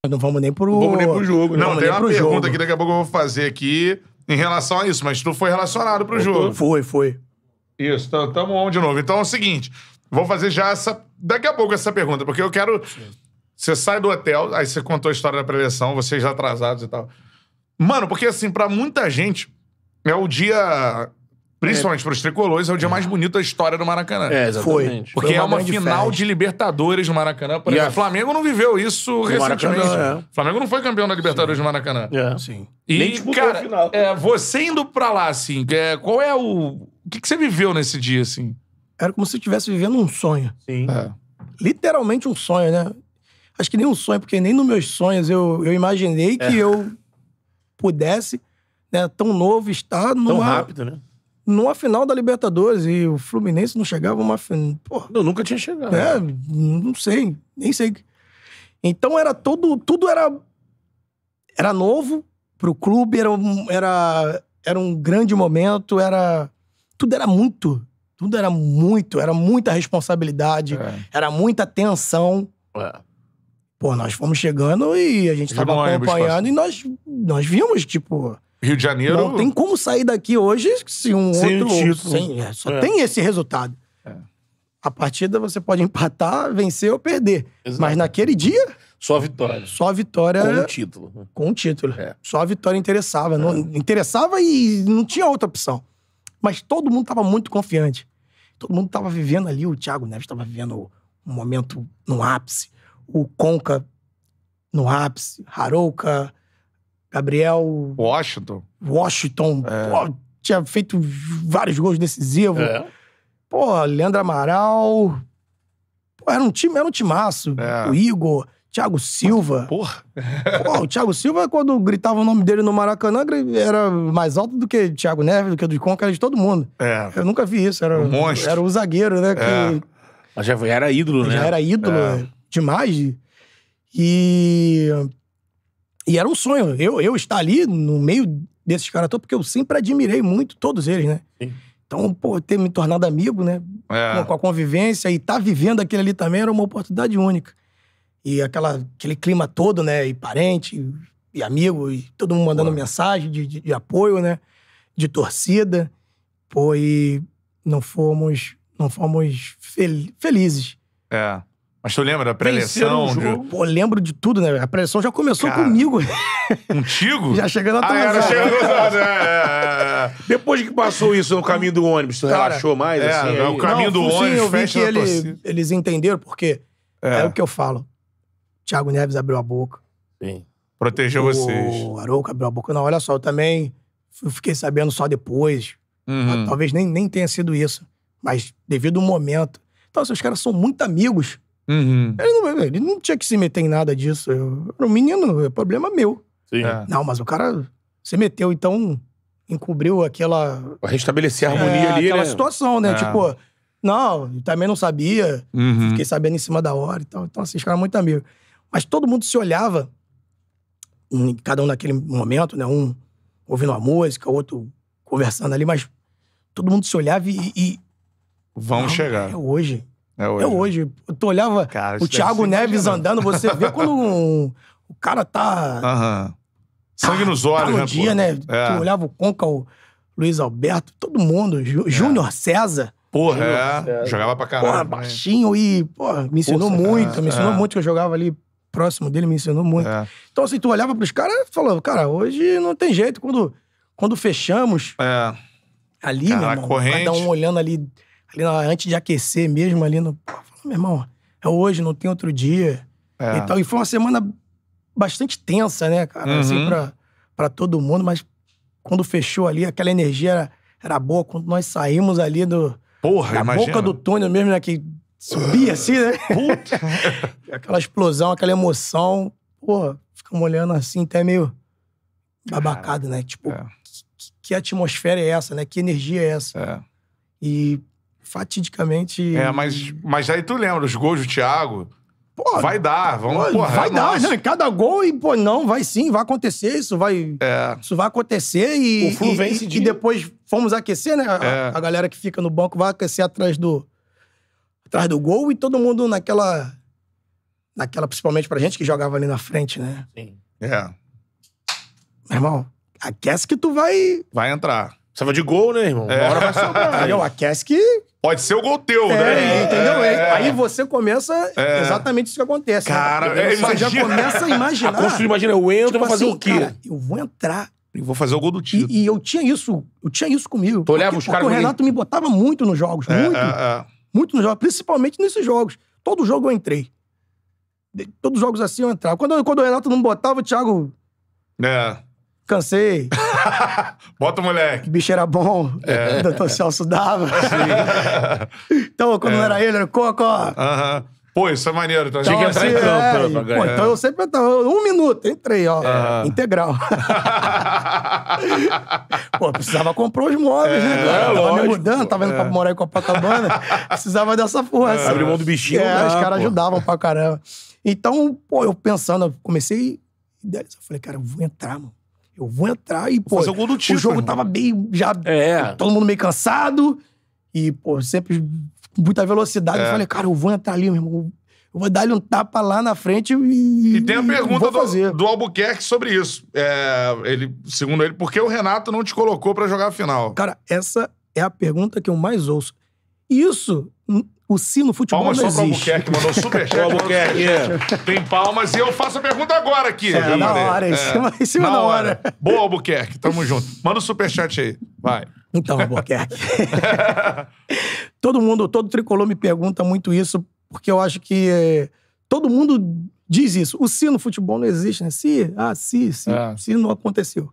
não vamos nem pro... vamos nem pro jogo. Não, né? não tem uma pergunta jogo. que daqui a pouco eu vou fazer aqui em relação a isso, mas tu foi relacionado pro eu jogo. Foi, foi. Isso, tamo on de novo. Então é o seguinte, vou fazer já essa... Daqui a pouco essa pergunta, porque eu quero... Sim você sai do hotel, aí você contou a história da preleção, vocês atrasados e tal. Mano, porque assim, para muita gente, é o dia Principalmente é. para tricolores, é o dia mais bonito da história do Maracanã. É, exatamente. Foi. Porque Foi uma é uma final férias. de Libertadores no Maracanã. Por exemplo, o Flamengo não viveu isso no recentemente. É. O é. Flamengo não foi campeão da Libertadores Sim. no Maracanã. É. Sim. E, Nem disputou cara, a final. É, você indo pra lá, assim, é, qual é o... O que, que, você viveu nesse dia, assim? Era como se eu estivesse vivendo um sonho. Sim. É. Literalmente um sonho, né? Acho que nem um sonho, porque nem nos meus sonhos eu, eu imaginei que é. eu pudesse, né, tão novo, estar numa... Tão rápido, né? numa final da Libertadores e o Fluminense não chegava uma final. eu nunca tinha chegado. É, não sei, nem sei. Então era todo, tudo era era novo pro clube, era um, era era um grande momento, era tudo era muito, tudo era muito, era muita responsabilidade, é. era muita tensão. É. Pô, nós fomos chegando e a gente estava acompanhando e nós, nós vimos, tipo. Rio de Janeiro. Não tem como sair daqui hoje se um sem outro. Título. Sem, é, só é. tem esse resultado. É. A partida você pode empatar, vencer ou perder. Exato. Mas naquele dia. Só a vitória. Só a vitória. Com o título. Com o título. É. Só a vitória interessava. É. Não, interessava e não tinha outra opção. Mas todo mundo estava muito confiante. Todo mundo estava vivendo ali, o Thiago Neves estava vivendo um momento no ápice o Conca no ápice, Harouka, Gabriel. Washington. Washington. É. Pô, tinha feito vários gols decisivos. É. Pô, Leandro Amaral. Pô, era um time, era um timaço. É. O Igor. Thiago Silva. Porra. Pô, o Thiago Silva, quando gritava o nome dele no Maracanã, era mais alto do que Thiago Neves, do que o do Conca, era de todo mundo. É. Eu nunca vi isso. Era um monstro. Era o zagueiro, né? É. Que... Mas já era ídolo, né? Já era ídolo. É. É demais. E. E era um sonho. Eu, eu estar ali no meio desses caras todos, porque eu sempre admirei muito todos eles, né? Sim. Então, pô, ter me tornado amigo, né? É. Com, a convivência e estar tá vivendo aquele ali também era uma oportunidade única. E aquela, aquele clima todo, né? E parente, e, e amigo, e todo mundo mandando pô. mensagem de, de, de, apoio, né? De torcida. Pô, e não fomos, não fomos fel felizes. É. Mas tu lembra da pré-eleção? de... Pô, lembro de tudo, né? A pré-eleção já começou Cara, comigo. Contigo? já chegando ah, atrasado. Ah, chegando né? é, é, é, é, Depois que passou isso no caminho do ônibus, tu Cara, relaxou mais? É, assim, o caminho não, do sim, ônibus, eu vi que ele, eles entenderam, porque é. é. o que eu falo. Thiago Neves abriu a boca. Sim. Protegeu o vocês. O Arouca abriu a boca. Não, olha só, eu também fiquei sabendo só depois. Uhum. Talvez nem, nem tenha sido isso. Mas devido ao momento. Então, esses assim, os caras são muito amigos. Uhum. Ele, não, ele não tinha que se meter em nada disso. Eu era um menino, é problema meu. Sim. É. Não, mas o cara se meteu, então encobriu aquela. Pra restabelecer a é, harmonia é, ali. Aquela né? situação, né? É. Tipo, não, também não sabia. Uhum. Fiquei sabendo em cima da hora e tal. Então, assim, os caras muito amigos. Mas todo mundo se olhava, cada um naquele momento, né? Um ouvindo uma música, outro conversando ali, mas todo mundo se olhava e. e Vão não, chegar. É hoje. É hoje. É né? hoje. Tu olhava cara, o Thiago Neves andando, você vê quando um, o cara tá. Uhum. Sangue nos olhos, tá no né? dia, pô? né? É. Tu olhava o Conca, o Luiz Alberto, todo mundo, é. Júnior César. Porra, é. jogava pra caralho. Porra, baixinho e, porra, me ensinou muito, é. me ensinou é. muito que eu jogava ali próximo dele, me ensinou muito. Então, assim, tu olhava pros caras e falava, cara, hoje não tem jeito. Quando, quando fechamos, ali, Caraca, meu irmão, corrente. cada um olhando ali ali na, antes de aquecer mesmo, ali no. Pô, meu irmão, é hoje, não tem outro dia. É. E, tal. e foi uma semana bastante tensa, né, cara? Assim, uhum. Assim, pra, pra todo mundo, mas quando fechou ali, aquela energia era, era boa. Quando nós saímos ali do. Porra, da boca do túnel mesmo, né? Que subia assim, né? Puta! aquela explosão, aquela emoção. Porra, ficamos olhando assim, até meio babacado, né? Tipo, é. que, que, atmosfera é essa, né? Que energia é essa? É. E fatidicamente. É, mas, mas aí tu lembra, os gols do Thiago. vai dar, vamos pô, porra, Vai é dar, não, né? cada gol e, pô, não, vai sim, vai acontecer, isso vai. É. Isso vai acontecer e. O Flu vence e, de... e depois fomos aquecer, né? É. A, a, galera que fica no banco vai aquecer atrás do. atrás do gol e todo mundo naquela. Naquela, principalmente pra gente que jogava ali na frente, né? Sim. É. Meu irmão, aquece que tu vai. Vai entrar. Precisava de gol, né, irmão? É. Uma hora vai sobrar. Não, aquece que. Pode ser o gol teu, é, né? Entendeu? É. Aí você começa é. exatamente isso que acontece. Né? Cara, né? você já começa a imaginar. A construir, imagina, eu entro, tipo vou fazer assim, o quê? Cara, eu vou entrar. E vou fazer o gol do time. E, eu tinha isso, eu tinha isso comigo. Tu olhava os O Renato me botava muito nos jogos, é, é, muito. Muito nos jogos, principalmente nesses jogos. Todo jogo eu entrei. De, todos os jogos assim eu entrava. Quando, quando o Renato não botava, o Thiago. É. Cansei. Bota o moleque. O bicho era bom. É. O doutor Celso dava. Sim. então, quando é. não era ele, era o Cocó. Aham. Uh -huh. Pô, isso é maneiro. Então, Tinha que entrar assim, em campo é, né, pra ganhar. Pô, então eu sempre... Então, um minuto, entrei, ó. É. Integral. pô, precisava comprar os móveis, né, é, né? Cara? tava lógico, me mudando, tava indo é. pra morar em Copacabana. precisava dessa força. É. Abriu mão do bichinho, É, os né, caras ajudavam pra caramba. Então, pô, eu pensando, eu comecei... Eu falei, cara, eu vou entrar, mano. Eu vou entrar e, pô. Fazer o, gol do título, o jogo tava meio. Já. É. Todo mundo meio cansado. E, pô, sempre com muita velocidade. É. Eu falei, cara, eu vou entrar ali, meu irmão. Eu vou dar-lhe um tapa lá na frente e. E tem a pergunta do, do, Albuquerque sobre isso. É, ele, segundo ele, por que o Renato não te colocou para jogar a final? Cara, essa é a pergunta que eu mais ouço. Isso o sino no futebol palmas não existe. Palmas só Albuquerque, mandou superchat. Albuquerque. É. Tem palmas e eu faço a pergunta agora aqui. É, na hora, em é. cima, em cima na hora. hora. Boa, Albuquerque, tamo junto. Manda o um superchat aí, vai. Então, Albuquerque. todo mundo, todo tricolor me pergunta muito isso, porque eu acho que é, todo mundo diz isso. O sino no futebol não existe, né? Se, ah, se, se, é. se não aconteceu.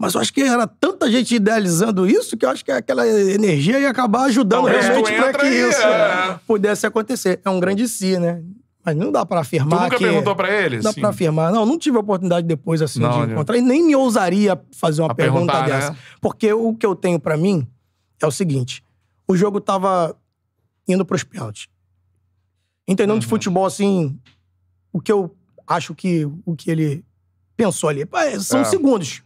Mas eu acho que era tanta gente idealizando isso que eu acho que aquela energia ia acabar ajudando Talvez realmente para que isso é. Né, pudesse acontecer. É um grande si, né? Mas não dá para afirmar. Tu nunca que perguntou para ele? Não dá para afirmar. Não, não tive a oportunidade depois assim não, de né? encontrar. E nem me ousaria fazer uma pergunta né? dessa. Né? Porque o que eu tenho para mim é o seguinte: o jogo tava indo pros pênaltis. Entendendo uhum. de futebol, assim, o que eu acho que o que ele pensou ali. São é. segundos.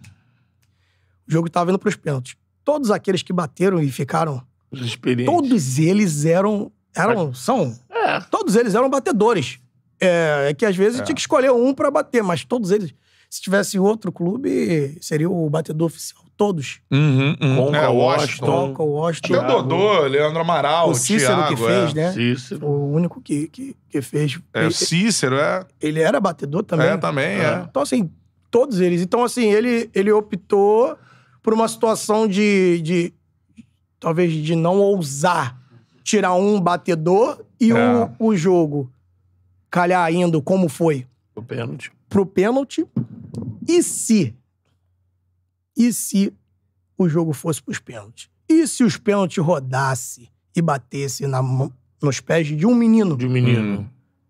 O jogo estava indo para os pênaltis. Todos aqueles que bateram e ficaram. Os Todos eles eram. eram são. É. Todos eles eram batedores. É, é que às vezes é. tinha que escolher um para bater, mas todos eles. Se tivesse outro clube, seria o batedor oficial. Todos. Uhum, uhum. Conca, é, Washington. Conca, Washington. Até o Dodô, Leandro Amaral, o Cícero Thiago, que fez, é. né? Cícero. O único que, que, que fez. É, ele, Cícero, é. Ele era batedor também. É, também, ah, é. Então, assim, todos eles. Então, assim, ele, ele optou por uma situação de, de talvez de não ousar tirar um batedor e é. o, o jogo calhar indo como foi pro pênalti. Pro pênalti. E se e se o jogo fosse pros pênaltis? E se os pênaltis rodasse e batesse na, nos pés de um menino? De um menino. Hum.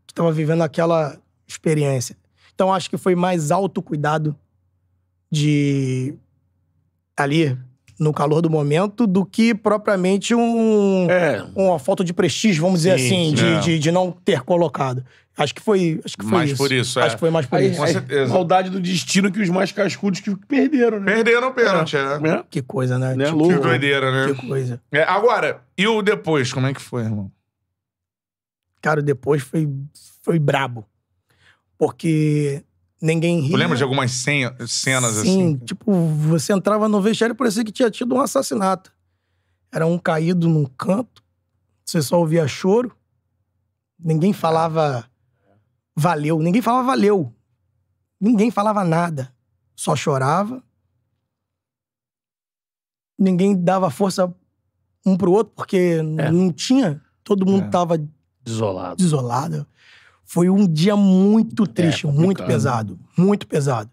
Que estava vivendo aquela experiência. Então acho que foi mais autocuidado de ali no calor do momento do que propriamente um, é. uma falta de prestígio, vamos dizer Sim, assim, de, é. de, de, não ter colocado. Acho que foi, acho que foi mais isso. por isso, é. Acho que foi mais por aí, isso. Com certeza. Maldade do destino que os mais cascudos que perderam, né? Perderam o pênalti, é. é. Né? Que coisa, né? né? Tipo, que doideira, né? Que coisa. É, agora, e o depois, como é que foi, irmão? Cara, o depois foi, foi brabo. Porque ninguém ria. Tu lembra de algumas senha, cenas Sim, assim? Sim, tipo, você entrava no vestiário e parecia que tinha tido um assassinato. Era um caído num canto, você só ouvia choro, ninguém falava valeu, ninguém falava valeu. Ninguém falava nada, só chorava. Ninguém dava força um pro outro, porque é. não tinha. Todo mundo é. tava desolado. Desolado. Foi um dia muito triste, é, muito pesado. Muito pesado.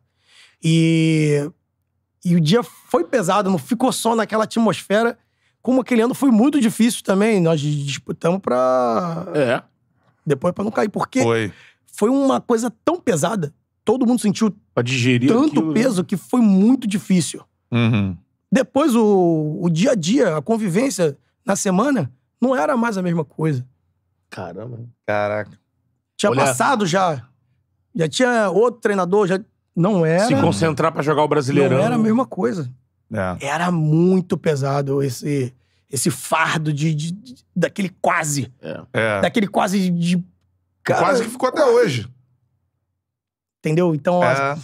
E, e o dia foi pesado, não ficou só naquela atmosfera. Como aquele ano foi muito difícil também, nós disputamos pra. É. Depois pra não cair, porque foi, foi uma coisa tão pesada, todo mundo sentiu pra digerir tanto aquilo, né? peso né? que foi muito difícil. Uhum. Depois, o, o dia a dia, a convivência na semana, não era mais a mesma coisa. Caramba. Caraca. Tinha Olha... passado já. Já tinha outro treinador, já não era. Se concentrar para jogar o Brasileirão. Não era a mesma coisa. É. Era muito pesado esse esse fardo de, de, de daquele quase. É. é. Daquele quase de. Cara, quase que ficou até hoje. Entendeu? Então, é.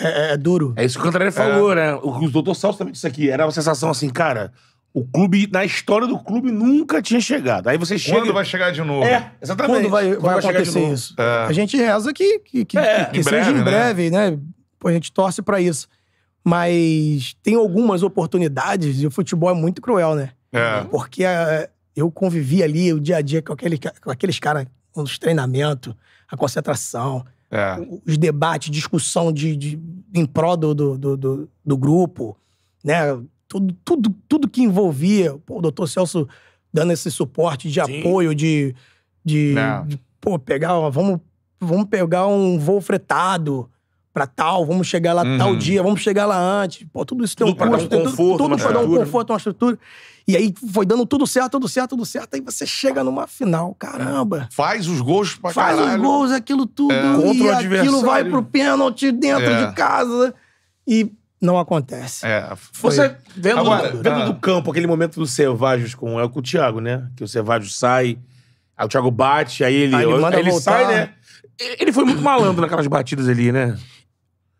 é, é, é duro. É isso que o Cantarelli falou, é. né? O, o doutor Salso também disse aqui. Era uma sensação assim, cara, o clube, na história do clube, nunca tinha chegado. Aí você chega. Quando vai chegar de novo? É, exatamente. Quando vai, Quando vai, vai acontecer isso? É. A gente reza que, que, que, é, que, que em seja breve, em né? breve, né? né? A gente torce para isso. Mas tem algumas oportunidades e o futebol é muito cruel, né? É. Porque a, é, eu convivi ali o dia a dia com, aquele, com aqueles caras os treinamentos, a concentração, é. os debates, discussão de, de, em prol do, do, do, do grupo, né? tudo, tudo, tudo que envolvia. Pô, o doutor Celso dando esse suporte de Sim. apoio, de. de, é. de pô, pegar, vamos, vamos pegar um voo fretado para tal, vamos chegar lá uhum. tal dia, vamos chegar lá antes. Pô, tudo isso tem um custo, um conforto, tudo, tudo pra dar um conforto, uma estrutura. E aí foi dando tudo certo, tudo certo, tudo certo. Aí você chega numa final, caramba. Faz os gols pra Faz caralho. Faz os gols, aquilo tudo. É. E Contra aquilo vai pro pênalti dentro é. de casa. Né? E não acontece. É, foi... Você vendo, Agora, do, vendo ah, do campo, aquele momento dos Selvagens com, é com o Thiago, né? Que o Selvagem sai, aí o Thiago bate, aí ele, aí ele, ele sai, né? Ele foi muito malandro naquelas batidas ali, né?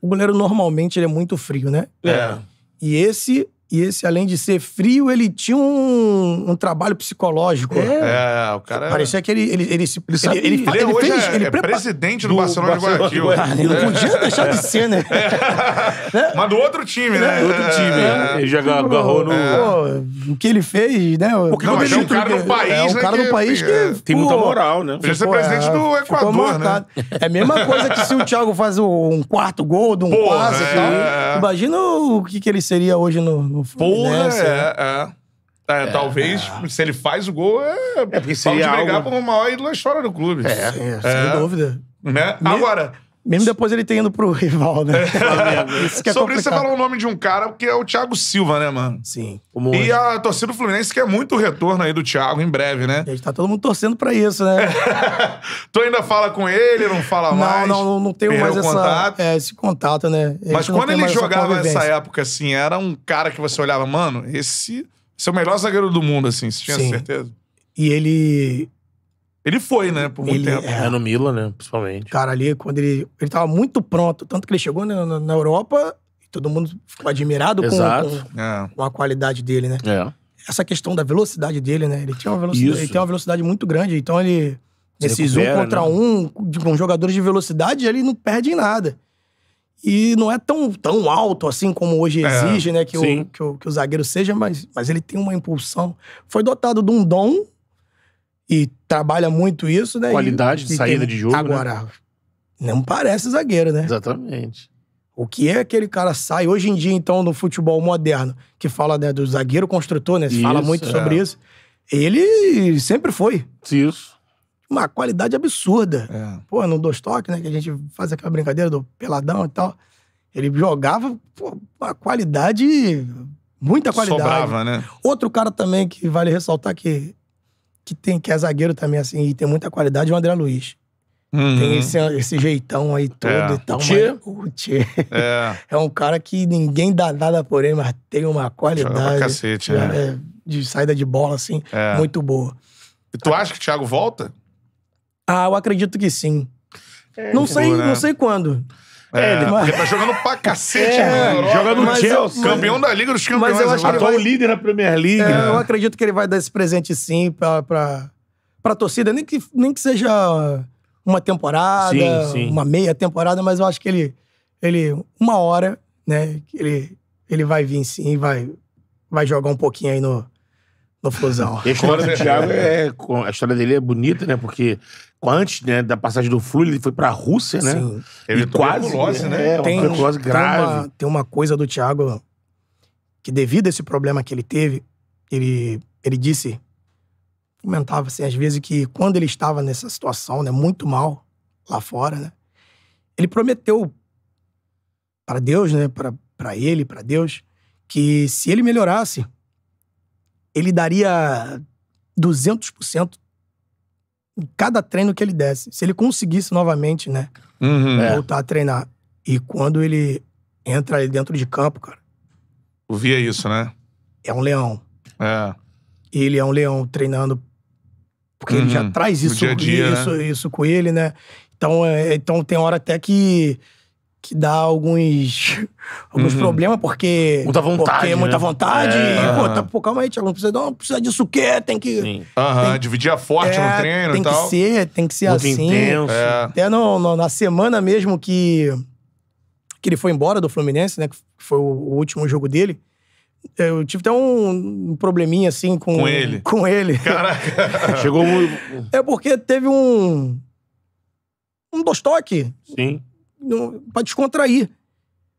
O goleiro normalmente ele é muito frio, né? É. E esse e esse, além de ser frio, ele tinha um, um trabalho psicológico. É. Né? é, o cara. Parecia que ele. Ele, ele, se, ele, sabe, ele, ele, ele fez. É, ele é presidente do, do Barcelona, Barcelona de Guayaquil. Ele não podia deixar de ser, né? É. Mas do outro time, né? Do outro é, time. É. Ele já agarrou no. o que ele fez, né? Porque não, ele é um cara do país. É um né, cara do país que. É. Tem muita moral, né? Podia ser presidente do Equador, né? É a mesma coisa que se o Thiago faz um quarto gol, de um passe e tal. Imagina o que ele seria hoje no no tipo, Fluminense. Porra, é, né? é, é. é, talvez, é. se ele faz o gol, é, é porque seria de brigar algo... por uma hora e lá chora do clube. É, é sem dúvida. Né? Agora... Mesmo depois ele tem indo pro rival, né? Isso que é Sobre isso, você falou o nome de um cara que é o Thiago Silva, né, mano? Sim. E a torcida do Fluminense quer muito o retorno aí do Thiago em breve, né? A gente tá todo mundo torcendo pra isso, né? tu ainda fala com ele, não fala não, mais? Não, não, não tenho mais essa, contato. É, esse contato, né? Mas quando ele jogava nessa época, assim, era um cara que você olhava, mano, esse, esse é o melhor zagueiro do mundo, assim, você tinha Sim. certeza? E ele ele foi, né? Por muito ele, tempo. É, no Milan, né? Principalmente. Cara, ali, quando ele. Ele tava muito pronto. Tanto que ele chegou na, na, Europa e todo mundo ficou admirado com, com, é. com, a qualidade dele, né? É. Essa questão da velocidade dele, né? Ele, tinha uma velocidade, Isso. ele tem uma velocidade muito grande. Então ele. Nesses um contra né? um, com jogadores de velocidade, ele não perde em nada. E não é tão, tão alto assim como hoje é, exige, é, né? Que o, que o, que, o, zagueiro seja, mas, mas ele tem uma impulsão. Foi dotado de um dom e trabalha muito isso, né? Qualidade de saída tem... de jogo. Né? Agora, né? não parece zagueiro, né? Exatamente. O que é aquele cara sai hoje em dia, então, no futebol moderno, que fala né, do zagueiro construtor, né? Se fala muito é. sobre isso. Ele sempre foi. Isso. Uma qualidade absurda. É. Pô, no dois toques, né? Que a gente faz aquela brincadeira do peladão e tal. Ele jogava pô, uma qualidade, muita qualidade. Sobrava, né? Outro cara também que vale ressaltar que que, tem, que é zagueiro também, assim, e tem muita qualidade, é o André Luiz. Uhum. Tem esse, esse jeitão aí todo é. e tal. Tchê. Mas, o Tchê é. é. um cara que ninguém dá nada por ele, mas tem uma qualidade. Cacete, né? é, de saída de bola, assim, é. muito boa. E tu acha que o Thiago volta? Ah, eu acredito que sim. É, não então. sei, né? não sei quando. É, é, ele, mas... tá jogando pra cacete, é, na né? no Chelsea. Eu, campeão da Liga dos Campeões. Mas eu acho que né? ele vai... líder da Premier League. É, Eu né? acredito que ele vai dar esse presente sim pra, pra, pra torcida, nem que, nem que seja uma temporada, sim, sim. uma meia temporada, mas eu acho que ele, ele uma hora, né, ele, ele vai vir sim, vai, vai jogar um pouquinho aí no, no Flusão. E a história do Thiago é. é a história dele é bonita, né? Porque antes né, da passagem do Flu, ele foi pra Rússia, né? Sim. Ele e quase, né? É, tem, uma tuberculose grave. Tem uma, tem uma coisa do Thiago que devido a esse problema que ele teve, ele, ele disse, comentava assim, às vezes que quando ele estava nessa situação, né, muito mal lá fora, né, ele prometeu para Deus, né, para ele, para Deus, que se ele melhorasse, ele daria 200% em cada treino que ele desse. Se ele conseguisse novamente, né? Uhum, é. É. voltar é. a treinar. E quando ele entra ali dentro de campo, cara. Eu é isso, né? É um leão. É. Ele é um leão treinando. Porque uhum. ele já uhum. traz isso, dia -dia, isso, né? isso, isso com ele, né? Então, é, então tem hora até que que dá alguns, alguns uhum. problemas, porque. Muita vontade. Porque é né? muita vontade. É. E, pô, tá, pô, calma aí, Thiago, não precisa, não precisa disso o quê? Tem que. Aham, dividir a forte é, no treino e tal. Tem que ser, tem que ser Muito assim. Intenso. É. Até no, no, na semana mesmo que. que ele foi embora do Fluminense, né? Que foi o, o último jogo dele. Eu tive até um probleminha assim com. Com ele. Com ele. Caraca. Chegou muito. É porque teve um. Um dostoque. Sim para descontrair.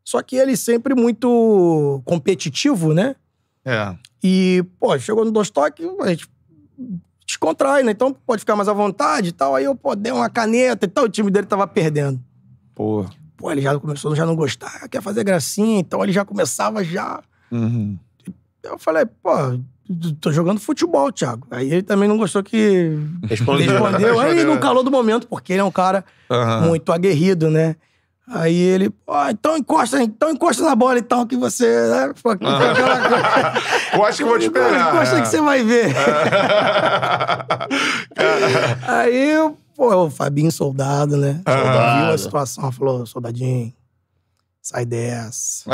Só que ele sempre muito competitivo, né? É. E, pô, chegou no Dostok, a gente descontrai, né? Então pode ficar mais à vontade e tal. Aí eu, pô, dei uma caneta e tal, o time dele tava perdendo. Pô. Pô, ele já começou já não gostar, quer fazer gracinha, então ele já começava já. Uhum. Eu falei, pô, tô jogando futebol, Thiago. Aí ele também não gostou que respondeu. respondeu. Aí no calor do momento, porque ele é um cara uhum. muito aguerrido, né? Aí ele, ó, oh, então encosta, então encosta na bola então que você, né? acho que eu vou te pegar. Encosta é. que você vai ver. Aí, pô, o Fabinho Soldado, né? Ah. Soldado. Viu a situação, falou, soldadinho, sai dessa.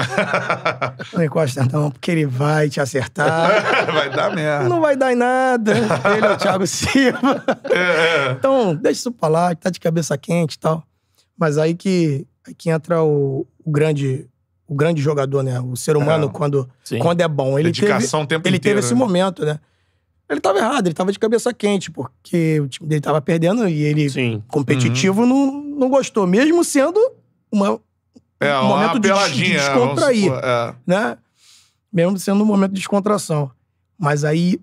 não encosta não, porque ele vai te acertar. vai dar merda. Não vai dar em nada. Ele é o Thiago Silva. É, é. Então, deixa isso pra lá, que tá de cabeça quente e tal. Mas aí que que entra o, o grande o grande jogador, né? O ser humano, é, quando, sim. quando é bom. Ele Dedicação teve, o tempo ele inteiro. Ele teve esse né? momento, né? Ele tava errado, ele tava de cabeça quente, porque o time dele tava perdendo e ele, sim. competitivo, uhum. não, não gostou. Mesmo sendo uma, é, um uma momento de, de descontrair, é. né? Mesmo sendo um momento de descontração. Mas aí,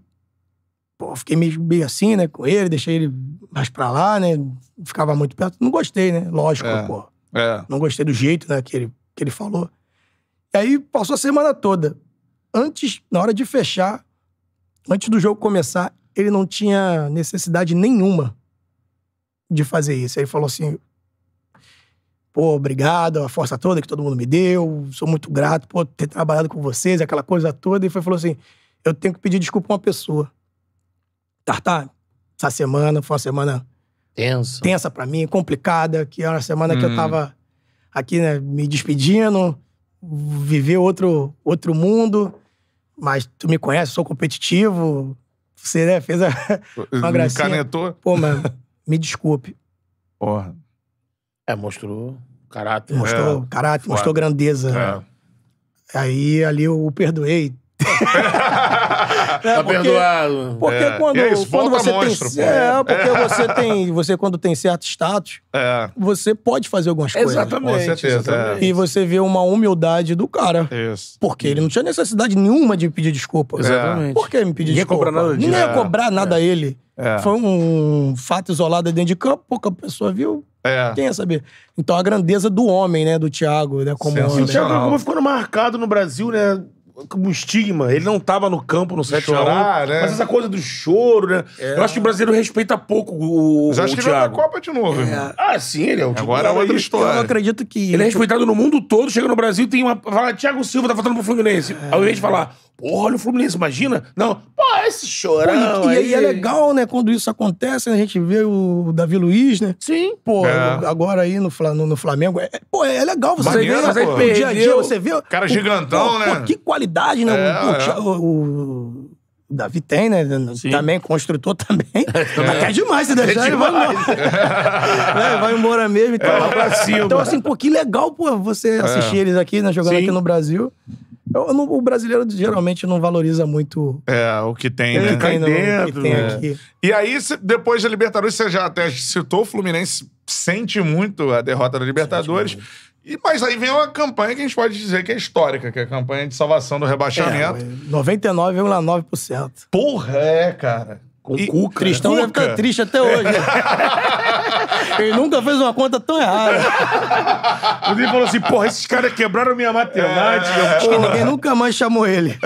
pô, fiquei meio, meio assim, né, com ele, deixei ele mais pra lá, né? Ficava muito perto. Não gostei, né? Lógico, é. pô. É. Não gostei do jeito né, que, ele, que ele falou. E aí passou a semana toda. Antes, na hora de fechar, antes do jogo começar, ele não tinha necessidade nenhuma de fazer isso. Aí ele falou assim: pô, obrigado, a força toda que todo mundo me deu, sou muito grato por ter trabalhado com vocês, aquela coisa toda. E foi, falou assim: eu tenho que pedir desculpa a uma pessoa. Tartar, tá, tá. essa semana foi uma semana Tenso. tensa para mim, complicada, que era uma semana hum. que eu hum. tava aqui, né, me despedindo, viver outro, outro mundo. Mas tu me conhece, sou competitivo. Você, né, fez a, uma me gracinha. Canetou? Pô, mano, me desculpe. Porra. É, mostrou caráter. Mostrou é. caráter, mostrou grandeza. É. Aí ali eu o perdoei. Tá, tá porque, perdoado. Porque é. quando, isso, quando você monstro, tem. Pô. É, é. porque é. você tem. Você, quando tem certo status, é. você pode fazer algumas exatamente, coisas. Com certeza, é. exatamente. E você vê uma humildade do cara. Isso. Porque ele não tinha necessidade nenhuma de pedir desculpa. Exatamente. Por que me pedir Ninguém desculpa? Nada Ninguém ia cobrar é. nada a ele. Foi um fato isolado dentro de campo, pouca pessoa viu. É. Quem ia saber? Então a grandeza do homem, né? Do Thiago, né? Como homem. O Thiago como ficou marcado no Brasil, né? como estigma, ele não estava no campo no 7 Chorar, né? Mas essa coisa do choro, né? É. Eu acho que o brasileiro respeita pouco o, Mas acho o que Thiago. vai na Copa de novo, é. Ah, sim, ele é o Agora é outra história. Eu acredito que... Ele é respeitado no mundo todo, chega no Brasil tem uma... Fala, Thiago Silva tá faltando pro Fluminense. É. Ao invés de falar, porra, olha o Fluminense, imagina. Não, pô, esse chorão pô, e, aí... e é legal, né, quando isso acontece, né? a gente vê o Davi Luiz, né? Sim. Pô, é. agora aí no, no, no Flamengo, é, pô, é legal você ver. Né, dia a dia você vê... Cara o, gigantão, pô, né? Pô, que qualidade qualidade, né? É, o, é. o, o Davi tem, né? Sim. Também, construtor também. É. Até demais se é deixar, é vai embora. É. vai embora mesmo. Então, é, então assim, pô, que legal, pô, você é. assistir eles aqui, né? Jogando Sim. aqui no Brasil. Eu, o brasileiro geralmente não valoriza muito... É, o que tem, né? Tem tá no, dentro, que tem né? aqui. E aí, depois da Libertadores, você já até citou, o Fluminense sente muito a derrota da Libertadores. E, mas aí vem uma campanha que a gente pode dizer que é histórica, que é a campanha de salvação do rebaixamento. É, 99,9%. Porra, é, cara. Com e, Cuca. Tristão né? Cuca. deve estar triste até hoje. Ele nunca fez uma conta tão errada. Ele falou assim, porra, esses caras quebraram minha matemática. É, acho que ninguém nunca mais chamou ele.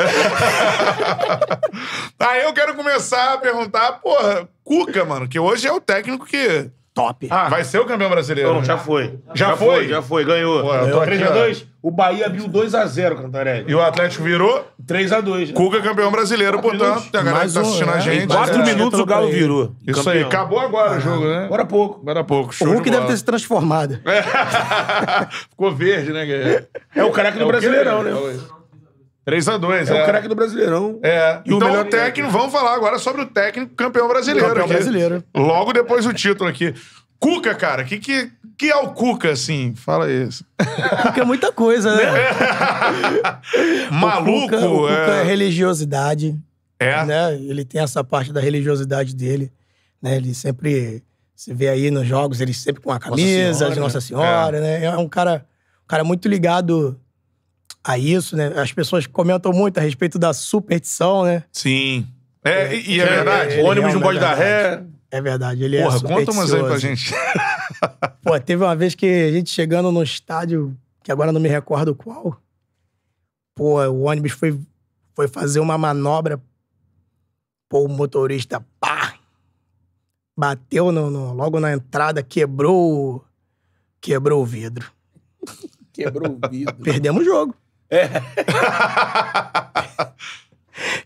Aí eu quero começar a perguntar, porra, Cuca, mano, que hoje é o técnico que top. Ah, vai ser o campeão brasileiro. Não, né? já foi. Já, já foi? foi? Já foi, ganhou. Pô, eu 3x2, o Bahia abriu 2x0, Cantarelli. E o Atlético virou? 3x2. Cuca é campeão brasileiro, portanto. Tem a galera que tá assistindo né? um, a gente. Em 4 minutos o Galo virou. Isso campeão. aí, acabou agora ah, o jogo, ah, né? Agora é pouco. Agora é pouco, show O Hulk de deve ter se transformado. Ficou verde, né, É o craque do é brasileirão, né? É o... 3x2, é. É o é. craque do Brasileirão. É. E então, o, técnico, vamos falar agora sobre o técnico campeão brasileiro. Campeão aqui. brasileiro. Logo depois do título aqui. Cuca, cara, que, que, que é o Cuca, assim? Fala isso. Cuca é muita coisa, né? Maluco, o Cuca, o Cuca é... é religiosidade. É. Né? Ele tem essa parte da religiosidade dele. Né? Ele sempre. Você vê aí nos jogos, ele sempre com a camisa Nossa Senhora, de Nossa né? Senhora, é. né? É um cara, um cara muito ligado a isso, né? As pessoas comentam muito a respeito da superstição, né? Sim. É, é e, e é, é verdade. o é, ônibus não pode é dar ré. É verdade, ele Porra, é Porra, conta umas aí pra gente. Pô, teve uma vez que a gente chegando num estádio, que agora não me recordo qual. Pô, o ônibus foi, foi fazer uma manobra. Pô, o motorista, pá! Bateu no, no logo na entrada, quebrou, quebrou o vidro. Quebrou o vidro. Perdemos o jogo. É.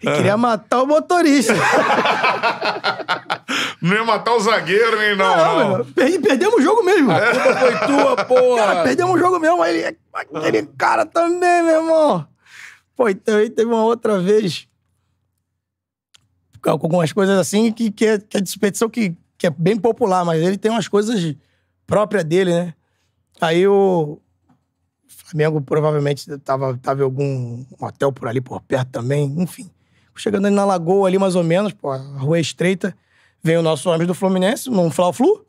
E queria matar o motorista. não ia matar o zagueiro, nem não. Não, não. perdemos o jogo mesmo. A culpa foi tua, porra. Cara, perdemos o jogo mesmo. Mas aquele cara também, meu irmão. Pô, então aí teve uma outra vez. Com algumas coisas assim, que, que, é, que é de que, que é bem popular, mas ele tem umas coisas próprias dele, né? Aí o, Flamengo provavelmente tava, tava em algum hotel por ali, por perto também, enfim. Chegando ali na lagoa, ali mais ou menos, pô, a rua é estreita, vem o nosso ônibus do Fluminense, num Fla-Flu.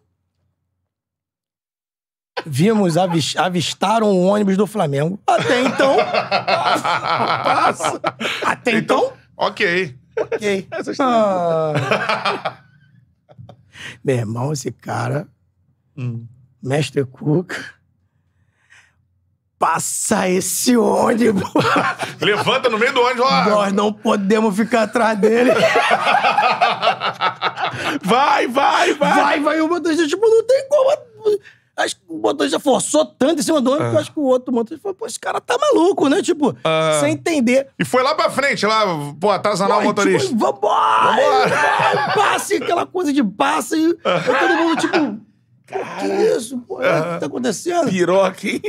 Vimos, avistaram o ônibus do Flamengo. Até então. passa, Até então, então. Ok. Ok. Ah. Meu irmão, esse cara. Hum. Mestre Cuca passa esse ônibus. Levanta no meio do ônibus. Ó. Nós não podemos ficar atrás dele. vai, vai, vai. Vai, vai. O motorista, tipo, não tem como. Acho que o motorista forçou tanto em cima do ônibus ah. que eu é. acho que o outro motorista falou, pô, esse cara tá maluco, né? Tipo, ah. sem entender. E foi lá pra frente, lá, pô, atazanar o tipo, motorista. Tipo, vambora! vambora. passe, aquela coisa de passe. E todo mundo, tipo Cara, que isso, pô? É, o que tá acontecendo? Piroca, hein?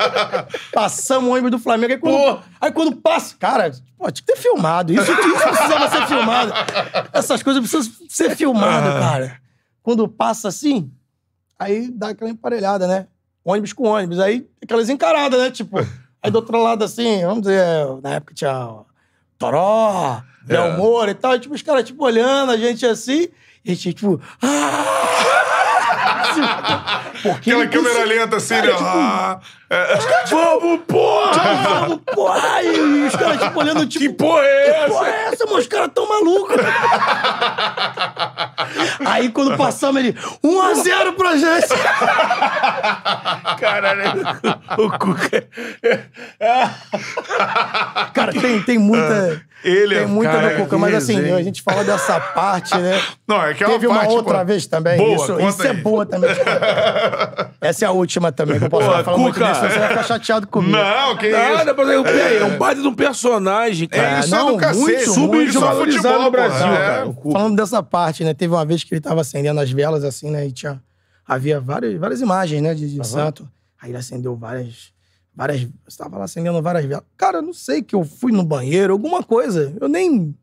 Passamos o ônibus do Flamengo. Aí quando, aí quando passa. Cara, pô, tinha que ter filmado. Isso, isso precisava ser filmado. Essas coisas precisam ser filmadas, ah. cara. Quando passa assim, aí dá aquela emparelhada, né? Ônibus com ônibus. Aí aquelas encaradas, né? Tipo, aí do outro lado assim, vamos dizer, na época tinha Toró, Del é. Moro e tal. E, tipo, os caras, tipo, olhando a gente assim. E a gente, tipo. Ah! Porque Aquela câmera cons... lenta assim, cara, né? Tipo, ah, é... Os caras, tipo, vamos, porra! Tipo, vamos, porra! E os caras, tipo, olhando, tipo... Que porra é essa? Que porra é essa, mano? Os caras tão malucos. Aí, quando passamos, ele... 1 a 0 pra gente! Caralho. O Cuca... É- é. Cara, tem, tem muita... Ah. Ele Tem é muita cara, do Cuca, mas assim, a gente fala dessa parte, né? Não, é que é uma Teve uma parte, outra pô, vez também. Boa, isso isso é aí. é boa também. Essa é a última também que eu posso falar. Cuca. Disso, você vai ficar chateado comigo. Não, que Nada, isso. Nada, eu é, é. é um baita de um personagem, cara. É, isso é não, é do cacete. Subvalorizado no Brasil, cara. Falando dessa parte, né? Teve uma vez que ele tava acendendo as velas, assim, né? E tinha... Havia várias, várias imagens, né? De, de santo. Aí ele acendeu várias Várias. Estava lá acendendo várias velas. Cara, não sei que eu fui no banheiro, alguma coisa. Eu nem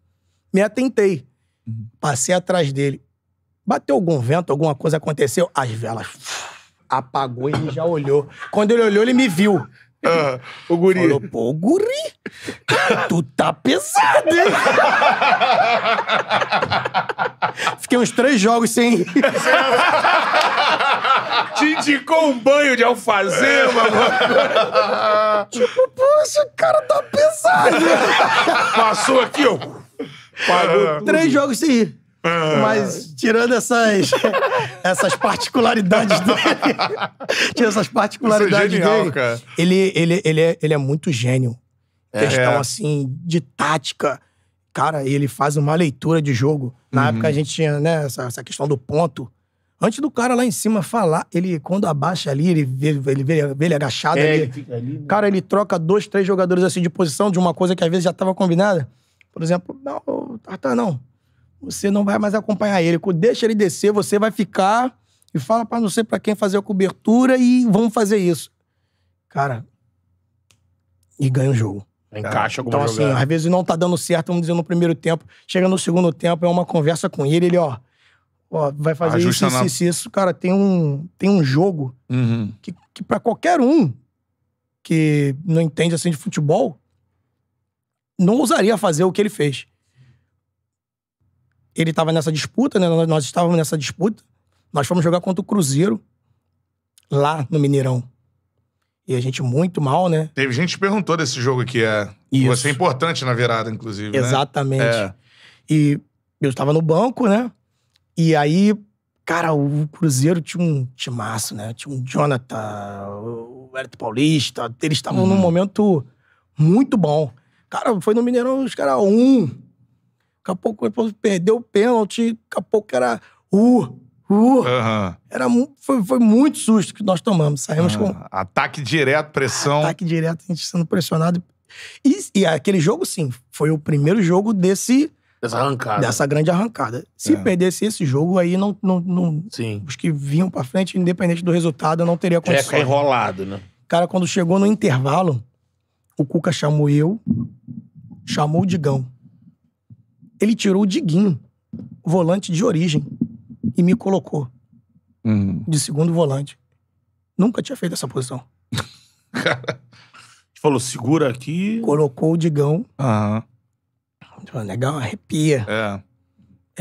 me atentei. Uhum. Passei atrás dele. Bateu algum vento, alguma coisa aconteceu. As velas apagou e ele já olhou. Quando ele olhou, ele me viu. o guri. Falou, pô, guri, tu tá pesado, hein? Fiquei uns três jogos sem. te indicou um banho de alfazema, é. mano. tipo, poxa, o cara tá pesado. Passou aqui, ó. Pagou é. Três jogos sem ir. É. Mas tirando essas, essas particularidades dele. tirando essas particularidades é genial, dele. Cara. Ele, ele, ele, é, ele é muito gênio. É. Questão assim de tática. Cara, ele faz uma leitura de jogo. Na uhum. época a gente tinha né, essa, essa questão do ponto. Antes do cara lá em cima falar, ele, quando abaixa ali, ele vê ele, vê, vê ele agachado é, ali. Ele fica ali né? Cara, ele troca dois, três jogadores assim de posição de uma coisa que às vezes já estava combinada. Por exemplo, não, Tartar, não. Você não vai mais acompanhar ele. Deixa ele descer, você vai ficar e fala para não sei para quem fazer a cobertura e vamos fazer isso. Cara, e ganha o jogo. Encaixa Então, assim, jogada. assim, às vezes não tá dando certo, vamos dizer, no primeiro tempo. Chega no segundo tempo, é uma conversa com ele, ele, ó ó, vai fazer Ajusta isso, na... isso, isso. Cara, tem um, tem um jogo uhum. que, que para qualquer um que não entende assim de futebol, não ousaria fazer o que ele fez. Ele estava nessa disputa, né? Nós estávamos nessa disputa. Nós fomos jogar contra o Cruzeiro lá no Mineirão. E a gente muito mal, né? Teve gente que perguntou desse jogo que é. Isso. Vai ser é importante na virada, inclusive. Né? Exatamente. Né? É. E eu estava no banco, né? E aí, cara, o Cruzeiro tinha um timaço, né? Tinha um Jonathan, o Hélio Paulista. Eles estavam uhum. num momento muito bom. Cara, foi no Mineirão, os caras, um. Daqui a pouco perdeu o pênalti, daqui a pouco era uh, uh. Uhum. Era, foi, foi muito susto que nós tomamos. Saímos uhum. com. Ah, ataque direto, pressão. Ataque direto, a gente sendo pressionado. E, e aquele jogo, sim, foi o primeiro jogo desse Dessa arrancada. Dessa grande arrancada. Se é. perdesse esse jogo, aí não, não, não Sim. Os que vinham pra frente, independente do resultado, não teria condições. Já ia ficar enrolado, né? Cara, quando chegou no intervalo, o Cuca chamou eu, chamou o Digão. Ele tirou o Diguinho, volante de origem, e me colocou. Uhum. De segundo volante. Nunca tinha feito essa posição. Cara. Falou, segura aqui. Colocou o Digão. Aham. Uhum negão arrepia. É.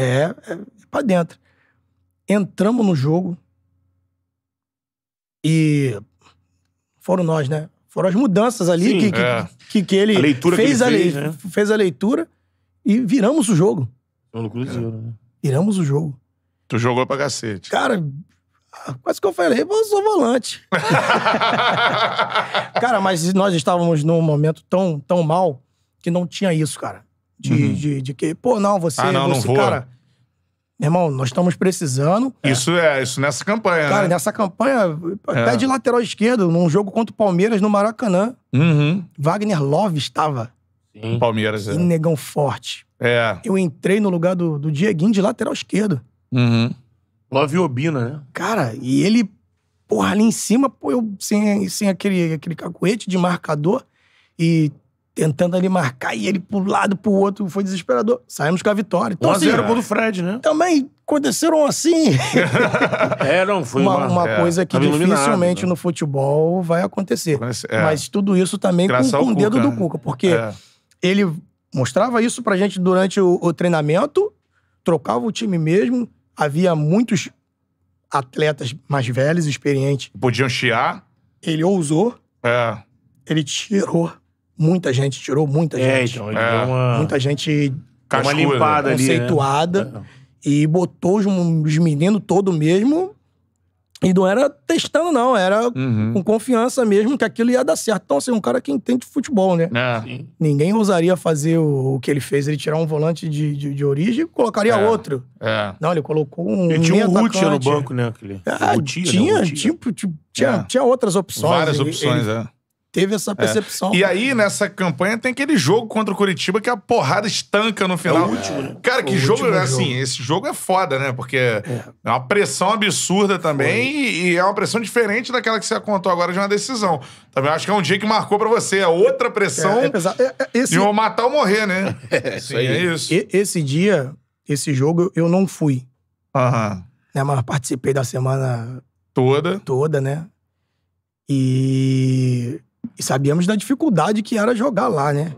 É, é pra dentro. Entramos no jogo e foram nós, né? Foram as mudanças ali Sim, que, que, é. que, que, ele a leitura fez, que ele a né? fez a leitura e viramos o jogo. No Cruzeiro, né? Viramos o jogo. Tu jogou pra cacete. Cara, quase que eu falei, eu sou volante. cara, mas nós estávamos num momento tão, tão mal que não tinha isso, cara. De, uhum. de, de, que, pô, não, você, ah, não, você, não cara. Irmão, nós estamos precisando. É. Isso é, é isso nessa campanha. Cara, né? nessa campanha, até de lateral esquerdo, num jogo contra o Palmeiras no Maracanã. Uhum. Wagner Love estava. Sim. Palmeiras, é. E negão forte. É. Eu entrei no lugar do, do Dieguinho de lateral esquerdo. Uhum. Love Obina, né? Cara, e ele, porra, ali em cima, pô, eu sem, sem aquele, aquele cacuete de marcador e tentando ali marcar, e ele pro lado, pro outro, foi desesperador. Saímos com a vitória. Então, 1 a 0 assim, é. gol do Fred, né? Também aconteceram assim. é, foi uma, uma é, coisa que dificilmente né? no futebol vai acontecer. Conheci, é. Mas tudo isso também Graças com, com o dedo Cuca, do né? Cuca, porque é. ele mostrava isso pra gente durante o, o treinamento, trocava o time mesmo, havia muitos atletas mais velhos, experientes. Podiam chiar. Ele ousou. É. Ele tirou muita gente tirou, muita é, gente. Então, é. uma... Muita gente Cascura, uma limpada conceituada ali, né? É, então. e botou os, meninos todo mesmo. E não era testando, não, era uhum. com confiança mesmo que aquilo ia dar certo. Então, assim, um cara que entende futebol, né? É. Ninguém ousaria fazer o, o, que ele fez, ele tirar um volante de, de, de origem e colocaria é. outro. É. Não, ele colocou um. Ele tinha um Rutia no banco, né? Aquele... É, Rutia, né? tinha, né? Tipo, tinha, é. tinha outras opções. Várias ele, opções, ele, é teve essa é. percepção. É. E aí, nessa campanha, tem aquele jogo contra o Curitiba que a porrada estanca no final. É o último, né? Cara, que o jogo, assim, jogo. esse jogo é foda, né? Porque é, é uma pressão absurda também e, e, é uma pressão diferente daquela que você contou agora de uma decisão. Também acho que é um dia que marcou para você. É outra pressão é, é, é esse... e o matar ou morrer, né? É, é isso. E, esse dia, esse jogo, eu não fui. Aham. Né, mas participei da semana... Toda. Toda, né? E e sabíamos da dificuldade que era jogar lá, né?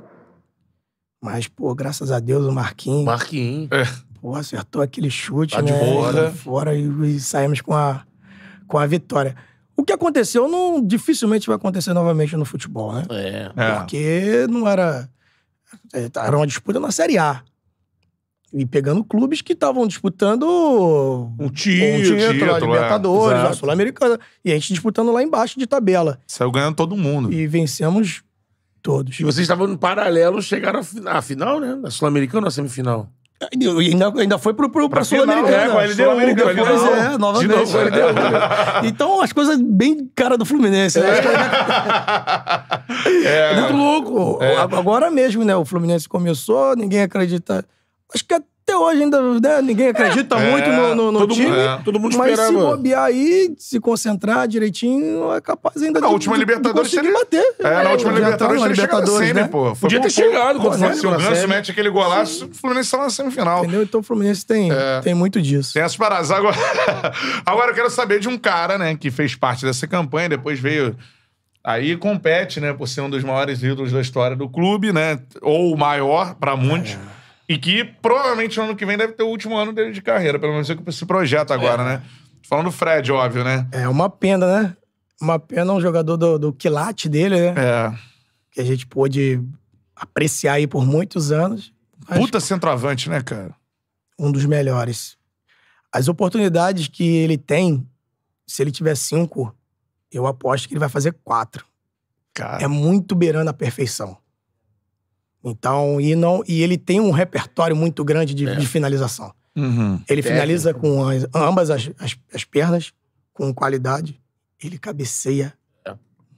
Mas, pô, graças a Deus, o Marquinhos. Marquinhos. É. Pô, acertou aquele chute, tá né? De bola. Né? Fora e, e, saímos com a, com a vitória. O que aconteceu não dificilmente vai acontecer novamente no futebol, né? É. é. Porque não era. É, era uma disputa na Série A. E pegando clubes que estavam disputando um título, um título, título é, Libertadores, é. Sul-Americana. E a gente disputando lá embaixo de tabela. Saiu ganhando todo mundo. E vencemos todos. E vocês estavam no paralelo, chegaram à final, né? Na Sul-Americana ou na semifinal? Ainda, ainda foi pro, pro, pra, pra Sul-Americana. É, Sul depois, é, novamente. De novo, LDU. Então, as coisas bem cara do Fluminense. Né? É. É, é. muito louco. É. Agora mesmo, né? O Fluminense começou, ninguém acredita Acho que até hoje ainda né, ninguém acredita é, muito é, no, no, no todo time. Mundo, é. Todo mundo mas esperava. Mas se bobear aí, se concentrar direitinho, é capaz ainda na de, última de, Libertadores de ele... bater. É, na é, última tá Libertadores ele Libertadores, sempre, né? pô. Foi Podia ter chegado contra o Fluminense. Se o Ganso mete aquele golaço, o Fluminense tá na semifinal. Entendeu? Então o Fluminense tem, é. tem muito disso. Tem as paradas. Agora, agora eu quero saber de um cara, né, que fez parte dessa campanha, depois veio... Aí compete, né, por ser um dos maiores ídolos da história do clube, né, ou o maior para muitos. É. E que provavelmente no ano que vem deve ter o último ano dele de carreira, pelo menos é com esse projeto agora, é. né? Falando do Fred, óbvio, né? É uma pena, né? Uma pena um jogador do, do quilate dele, né? É. Que a gente pôde apreciar aí por muitos anos. Puta centroavante, né, cara? Um dos melhores. As oportunidades que ele tem, se ele tiver cinco, eu aposto que ele vai fazer quatro. Cara. É muito beirando a perfeição. Então, e, não, e ele tem um repertório muito grande de, é. de finalização. Uhum. Ele finaliza com as, ambas as, as, as, pernas, com qualidade. Ele cabeceia é.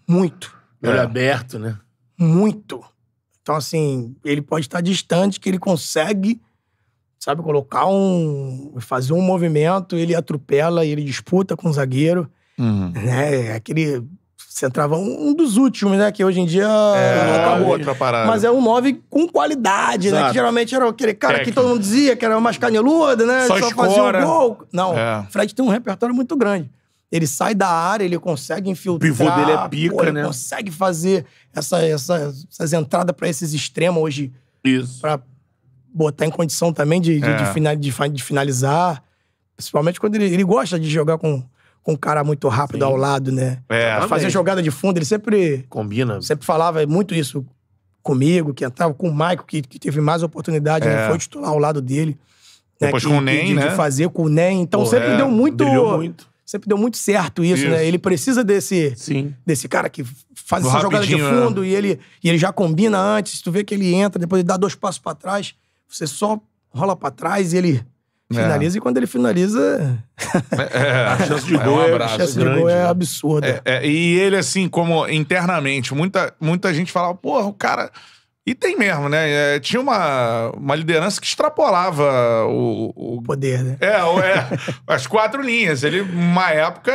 muito. É. Olho é. aberto, né? Muito. Então, assim, ele pode estar distante, que ele consegue, sabe, colocar um. fazer um movimento, ele atropela, ele disputa com o zagueiro. Uhum. Né? É aquele você entrava um dos últimos, né? Que hoje em dia é, acabou outra parada. Mas é um 9 com qualidade, Exato. né? Que geralmente era aquele cara que todo mundo dizia que era mais caneludo, né? Só, Só fazia um gol. Não, é. Fred tem um repertório muito grande. Ele sai da área, ele consegue infiltrar. O pivô dele é pica, pô, ele né? consegue fazer essa, essa, essas entradas para esses extremos hoje. Isso. Pra botar em condição também de, de, é. de, finalizar. Principalmente quando ele, ele gosta de jogar com com um cara muito rápido Sim. ao lado, né? É, Fazer jogada de fundo, ele sempre. Combina. Sempre falava muito isso comigo, que entrava com o Maico, que, que teve mais oportunidade, né? é. foi titular ao lado dele. Né? Depois que, com o Nen, de, né? De fazer com o Nen, Então Pô, sempre é, deu muito, muito. Sempre deu muito certo isso, né? isso, né? Ele precisa desse Sim. desse cara que faz essa jogada de é. fundo né? e, ele, e ele já combina antes. Tu vê que ele entra, depois ele dá dois passos para trás, você só rola para trás e ele é. Finaliza é. e quando ele finaliza. É, a chance de é gol é, um abraço, a chance grande, de gol é né? absurda. É, é, e ele, assim, como internamente, muita, muita gente falava, porra, o cara. E tem mesmo, né? tinha uma, uma liderança que extrapolava o, o. Poder, né? É, é, as quatro linhas. Ele, uma época.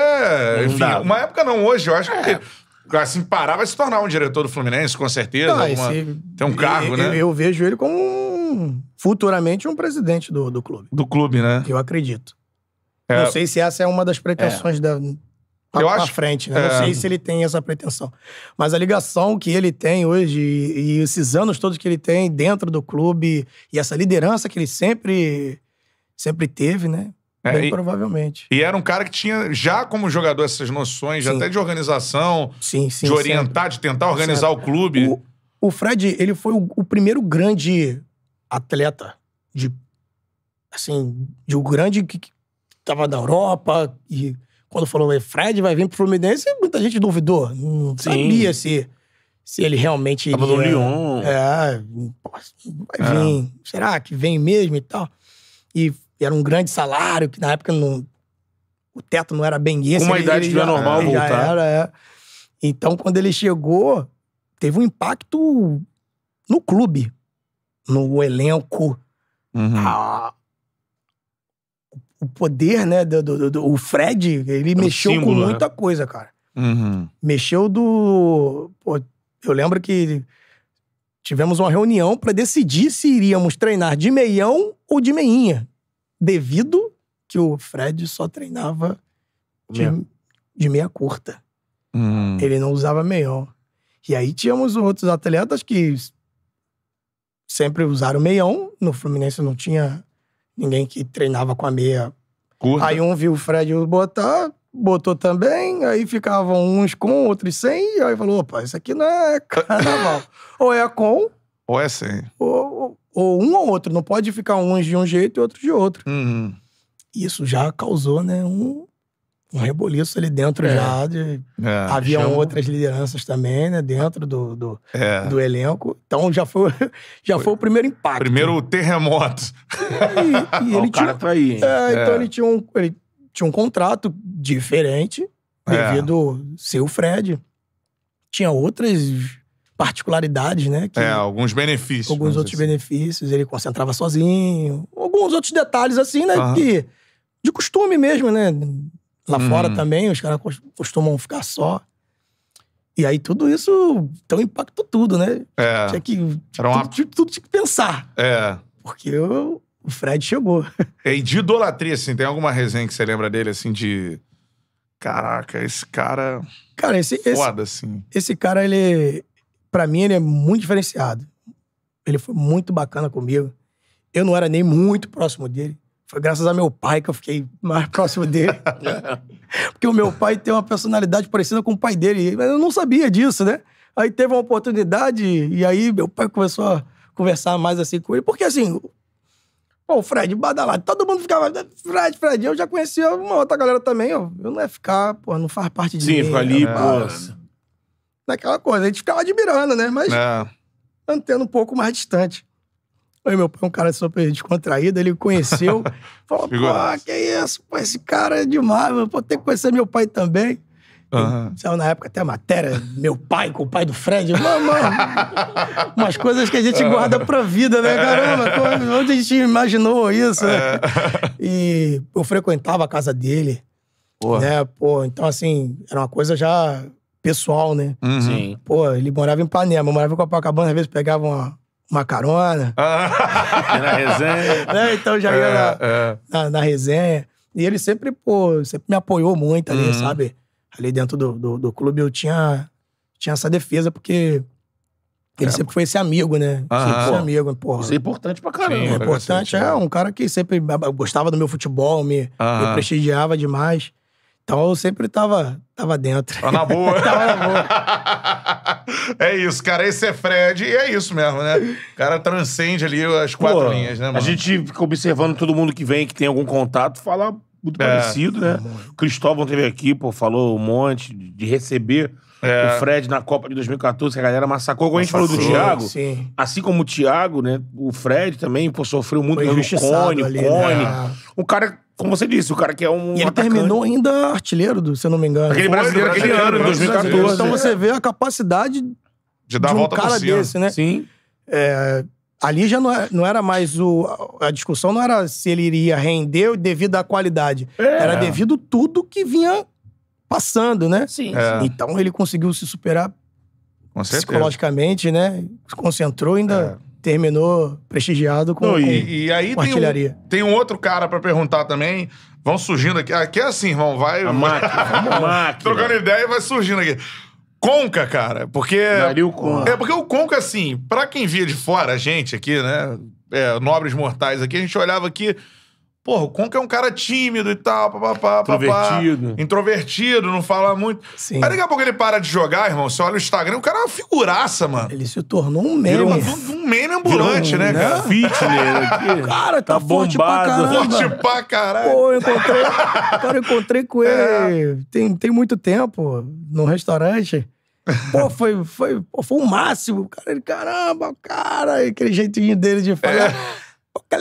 Enfim, uma época não, hoje, eu acho que. assim, parar vai se tornar um diretor do Fluminense, com certeza. Não, alguma, esse, tem um cargo, eu, né? Eu, eu vejo ele como futuramente um presidente do, do clube. Do clube, né? Eu acredito. É. Não sei se essa é uma das pretensões é. da pra, eu acho, frente, né? É. Não sei se ele tem essa pretensão. Mas a ligação que ele tem hoje e, e esses anos todos que ele tem dentro do clube e essa liderança que ele sempre sempre teve, né? É, Bem é, provavelmente. E, e era um cara que tinha já como jogador essas noções, sim. até de organização, sim, sim, de orientar, sempre. de tentar organizar sempre. o clube. O, o Fred, ele foi o, o, primeiro grande atleta de assim, de um grande que, tava na Europa e quando falou é, Fred vai vir pro Fluminense, muita gente duvidou, não Sim. sabia se se ele realmente tava iria, no Lyon. É, vai é. vir. Será que vem mesmo e tal? E era um grande salário que na época não o teto não era bem esse. Uma idade que já, normal voltar. Era, é. Então, quando ele chegou, teve um impacto no clube no elenco, uhum. a, o poder, né? Do, do, do o Fred, ele o é mexeu símbolo, com né? muita né? coisa, cara. Uhum. Mexeu do. Pô, eu lembro que tivemos uma reunião para decidir se iríamos treinar de meião ou de meinha, devido que o Fred só treinava de, meia. de meia curta. Uhum. Ele não usava meião. E aí tínhamos outros atletas que sempre usaram o meião. No Fluminense não tinha ninguém que treinava com a meia. Curta. Aí um viu o Fred botar, botou também, aí ficavam uns com, outros sem, e aí falou: opa, isso aqui não é carnaval. ou é com. Ou é sem. Ou, ou, um ou outro. Não pode ficar uns de um jeito e outros de outro. Uhum. Isso já causou, né, um, um reboliço ali dentro é. já. De, é, haviam chama... outras lideranças também, né? Dentro do, do, é. do, elenco. Então já foi, já foi, foi o primeiro impacto. Primeiro terremoto. E, e ele o tinha, cara tá aí. É, então é. ele tinha, um, ele tinha um contrato diferente é. devido é. ser o Fred. Tinha outras particularidades, né? Que, é, alguns benefícios. Alguns outros assim. benefícios. Ele concentrava sozinho. Alguns outros detalhes assim, né? Uhum. Que, de costume mesmo, né? Lá fora uhum. também, os caras costumam ficar só. E aí tudo isso então impactou tudo, né? É. Tinha que. Era uma... tudo, tudo tinha que pensar. É. Porque eu, o Fred chegou. É, e de idolatria, assim, tem alguma resenha que você lembra dele, assim, de. Caraca, esse cara. Cara, esse. Foda, esse, assim. Esse cara, ele. Pra mim, ele é muito diferenciado. Ele foi muito bacana comigo. Eu não era nem muito próximo dele. Foi graças a meu pai que eu fiquei mais próximo dele. Porque o meu pai tem uma personalidade parecida com o pai dele. Eu não sabia disso, né? Aí teve uma oportunidade e aí meu pai começou a conversar mais assim com ele. Porque assim, pô, o Fred, badalado. Todo mundo ficava. Fred, Fred, eu já conhecia uma outra galera também, ó. Eu não ia ficar, pô, não faz parte de Sim, mim. Sim, ficar ali, né? pô. Naquela coisa, a gente ficava admirando, né? Mas é. mantendo um pouco mais distante. Aí meu pai é um cara super descontraído, ele conheceu. falou, pô, que isso, pô, esse cara é demais, vou ter que conhecer meu pai também. Uhum. Saiu na época até a matéria, meu pai com o pai do Fred. Mamãe, umas coisas que a gente guarda pra vida, né? É. Caramba, onde a gente imaginou isso, né? É. E eu frequentava a casa dele, Porra. né? Pô, então assim, era uma coisa já pessoal, né? Uhum. Sim. Pô, ele morava em Panema, morava em Copacabana, às vezes pegava uma, uma carona. na resenha. né? Então já ia é, na, é. Na, na, resenha. E ele sempre, pô, sempre me apoiou muito ali, uhum. sabe? Ali dentro do, do, do, clube eu tinha, tinha essa defesa, porque ele é. sempre foi esse amigo, né? Uhum. Sempre foi amigo, porra. Isso é importante pra caramba. Sim, é importante, é um cara que sempre gostava do meu futebol, me, uhum. me prestigiava demais. Então eu sempre tava, tava dentro. Tá na boa. tava na boa. É isso, cara. Esse é Fred e é isso mesmo, né? O cara transcende ali as quatro Pô, linhas, né, mano? A gente fica observando todo mundo que vem, que tem algum contato, fala muito é. parecido, né? Uhum. O Cristóvão teve aqui, pô, falou um monte de receber é. o Fred na Copa de 2014, a galera massacrou. Quando a gente falou do Thiago, sim. assim como o Thiago, né? O Fred também, pô, sofreu muito. Foi o Cone, Cone. Né? Um cara como você disse, o cara que é um. E ele atacante. terminou ainda artilheiro, do, se eu não me engano. Aquele brasileiro, aquele ano, em 2014. Então você vê a capacidade de dar de um volta cara desse, né? Sim. É, ali já não era, é, não era mais o. A discussão não era se ele iria render devido à qualidade. É. Era é. devido tudo que vinha passando, né? Sim. É. Então ele conseguiu se superar psicologicamente, né? Se concentrou ainda. É terminou prestigiado com, Não, e, com, e aí com tem artilharia. Um, tem um outro cara para perguntar também. Vão surgindo aqui. Aqui é assim, irmão. Vai. A máquina. a máquina. Trocando ideia e vai surgindo aqui. Conca, cara, porque. o Conca. É porque o Conca, assim, para quem via de fora, a gente aqui, né? É, nobres mortais aqui, a gente olhava aqui. Porra, o Conca é um cara tímido e tal, papapá, Introvertido. Papá, introvertido, não fala muito. Sim. Aí daqui a pouco ele para de jogar, irmão. Você olha o Instagram, o cara é uma figuraça, mano. Ele se tornou um meme. Virou um, um meme ambulante, um, né, né, cara? Fitness. cara, tá, tá forte bombado. pra caramba. Forte pra caralho. Pô, eu encontrei, cara, eu encontrei com ele é. tem, tem muito tempo, num restaurante. Pô, foi, foi, foi o máximo. Cara, ele, caramba, cara, aquele jeitinho dele de falar. É. É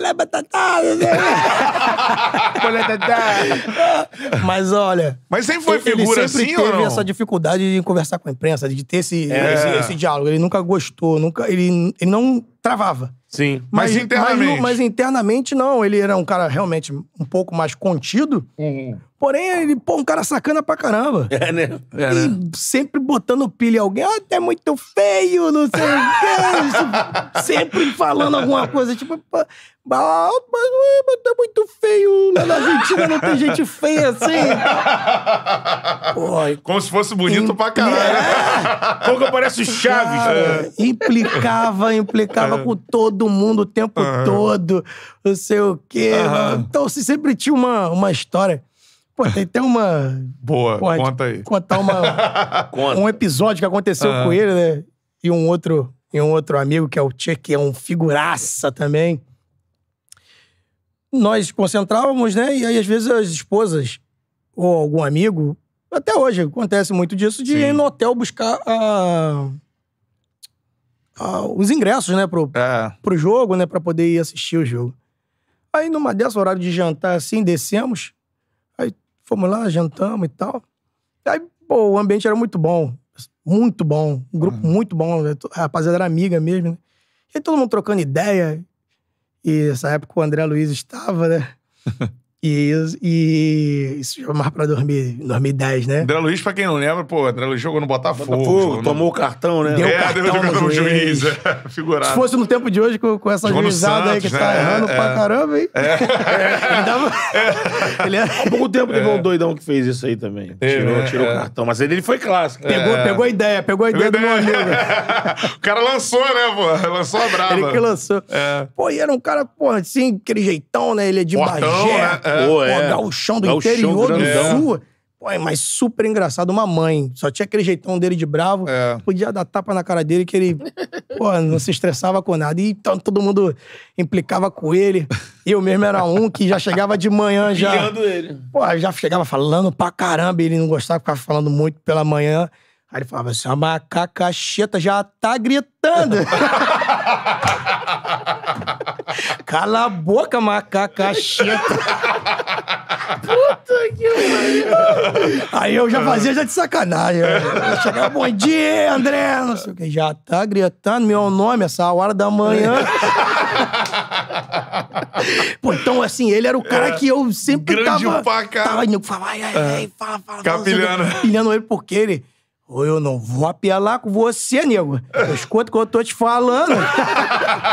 né? é mas olha. Mas sempre foi ele figura sempre assim, teve ou não? essa dificuldade de conversar com a imprensa, de ter esse, é. esse, esse, diálogo. Ele nunca gostou, nunca, ele, ele não travava. Sim. Mas, mas internamente. Mas, mas, internamente, não. Ele era um cara realmente um pouco mais contido. Uhum. Porém, ele, pô, um cara sacana pra caramba. É, né? É, né? E sempre botando pilha em alguém. Ah, é muito feio, não sei o quê. sempre falando alguma coisa. Tipo, ah, mas tá muito feio. Lá na Argentina não tem gente feia assim. Pô, Como se fosse bonito impl... pra caralho. É. Como parece o Chaves. Cara, né? Implicava, implicava é. com todo mundo o tempo uhum. todo. Não sei o quê. Uhum. Então, sempre tinha uma, uma história. Pô, tem até uma. Boa, conta aí. Contar uma, conta. um episódio que aconteceu uhum. com ele, né? E um outro, e um outro amigo, que é o Tchê, que é um figuraça também. Nós concentrávamos, né? E aí, às vezes, as esposas ou algum amigo, até hoje acontece muito disso, de Sim. ir no hotel buscar a. os ingressos, né, pro, é. pro jogo, né, pra poder ir assistir o jogo. Aí numa dessa, horário de jantar, assim, descemos. Fomos lá, jantamos e tal. Aí, pô, o ambiente era muito bom. Muito bom. Um grupo uhum. muito bom. Né? A rapaziada era amiga mesmo, né? E todo mundo trocando ideia. E nessa época o André Luiz estava, né? E, e isso já mais pra dormir 2010, né? André Luiz, pra quem não lembra, pô, André Luiz jogou no Botafogo. Botafogo tomou o cartão, né? É, deu é, cartão deu no juiz. juiz figurado. Se fosse no tempo de hoje, com, com essa jogou juizada Santos, aí que tá né? tá errando é, pra caramba, hein? É. ele dava... É. ele era... Há pouco tempo teve é. um doidão que fez isso aí também. tirou né? tirou o cartão. Mas ele foi clássico. Pegou, pegou a ideia, pegou a ideia do meu amigo. o cara lançou, né, pô? Lançou a brava. Ele que lançou. Pô, e era um cara, pô, assim, aquele jeitão, né? Ele é de Portão, Bagé. Né? É. Pô, é. gauchão do gauchão interior do sul. Pô, é, mas super engraçado, uma mãe. Só tinha aquele jeitão dele de bravo. É. Podia dar tapa na cara dele que ele, pô, não se estressava com nada. E então, todo mundo implicava com ele. Eu mesmo era um que já chegava de manhã já. ele. Pô, já chegava falando pra caramba. Ele não gostava, ficava falando muito pela manhã. Aí ele falava assim: a macaca já tá gritando. Cala a boca, macaca cheta. Puta que pariu. Aí eu já fazia já de sacanagem. Né? chegava, bom dia, André, não sei o que. Já tá gritando meu nome essa hora da manhã. Pô, então assim, ele era o cara que eu sempre Grande tava... Grande pra Tava, nego falava, ai, ai, ai, fala, fala. Capilhando. Capilhando ele porque ele ou eu não vou apelar com você, nego. Eu escuto o que eu tô te falando.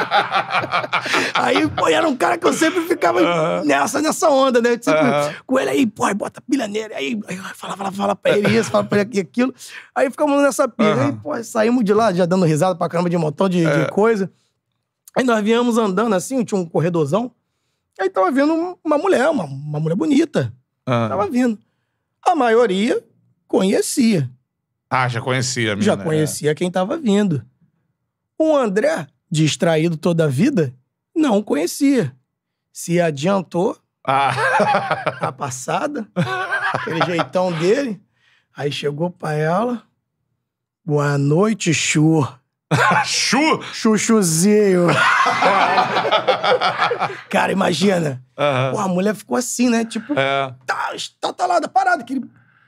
aí, pô, era um cara que eu sempre ficava nessa, nessa onda, né? Sempre, Com ele aí, pô, aí bota pilha nele. Aí, aí fala, fala, fala pra ele isso, fala pra ele aquilo. Aí ficamos nessa pilha. Aí, pô, saímos de lá, já dando risada pra caramba de um montão de, de é. coisa. Aí nós viemos andando assim, tinha um corredorzão. Aí tava vindo uma mulher, uma, uma mulher bonita. Tava vindo. A maioria conhecia. Ah, já conhecia. Minha, já é. conhecia quem estava vindo. O André, distraído toda a vida, não conhecia. Se adiantou ah. a passada, aquele jeitão dele. Aí chegou pra ela. Boa noite, Chu. Chu? Chuchuzinho. Cara, imagina. Uhum. Pô, a mulher ficou assim, né? Tipo, é. tá, tá, tá lá tá parada, aquele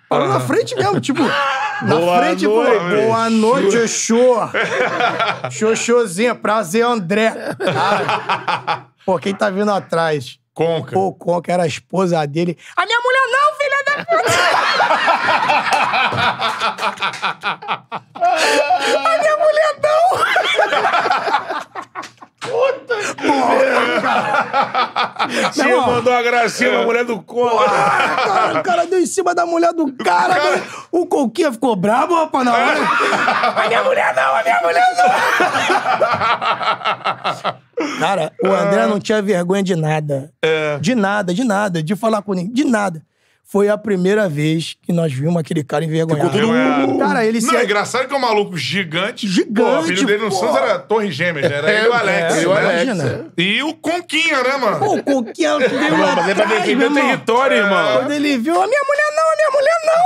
Parou na ah. frente mesmo, tipo. Na Boa frente, noite. Pô, boa noite, Oxô. Xoxôzinha, prazer, André. Ah, pô, quem tá vindo atrás? Conca. Pô, o Conca era a esposa dele. A minha mulher não, filha da puta! a minha mulher não! Puta que Você mandou a gracinha na mulher do Conra. Cara, o cara deu em cima da mulher do cara. cara... Né? O Coquinha ficou brabo, rapaz, na hora. a minha mulher não, a minha mulher não! cara, o André não tinha vergonha de nada. É. De nada, de nada. De falar com ninguém, de nada foi a primeira vez que nós vimos aquele cara envergonhado. Ficou todo... Cara, ele Não, é engraçado que é um maluco gigante. Gigante, pô. O filho dele no Santos era Torre Gêmeas, né? Era é, ele e o é, Alex. É, o né? Alex. Imagina. É. E o Conquinha, né, mano? Pô, o Conquinha veio lá Mas pra defender o território, irmão. É. Quando ele viu, a minha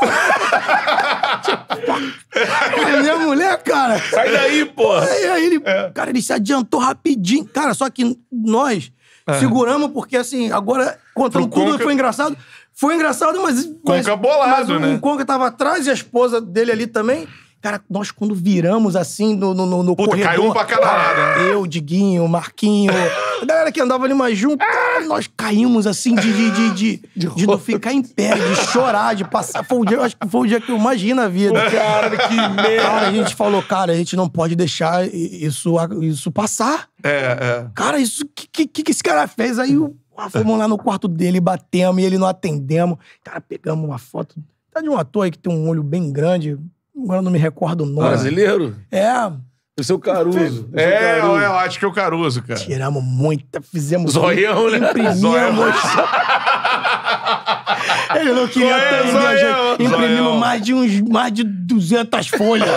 mulher não, a minha mulher não. tipo, a minha mulher, cara. Sai daí, pô. Aí, aí ele... É. Cara, ele se adiantou rapidinho. Cara, só que nós... Seguramos, porque assim, agora, contando Pro tudo, Conca... foi engraçado. Foi engraçado, mas. Conca mas, bolado, mas o, né? O Conca tava atrás e a esposa dele ali também. Cara, nós quando viramos assim no, no, no Puta, corredor... caiu um pra cada lado. Né? Ah, eu, Diguinho, Marquinho... a galera que andava ali mais junto, cara, nós caímos assim de, de, de, de, de, de não ficar em pé, de chorar, de passar... Foi o dia, acho que foi o dia que eu imagino a vida. cara, que merda! Cara, a gente falou, cara, a gente não pode deixar isso, isso passar. É, é. Cara, isso... O que, que, que esse cara fez? Aí ah, fomos lá no quarto dele, batemos e ele não atendemos. Cara, pegamos uma foto. Tá de um ator aí que tem um olho bem grande. Agora não me recordo o nome. Brasileiro? É. O seu Caruso. É, Caruso. eu acho que é o Caruso, cara. Tiramos muita, fizemos. Zoião, né? Imprimimos. Ele não queria zoião, tanto, né, zoião. Imprimimos mais de, uns, mais de 200 folhas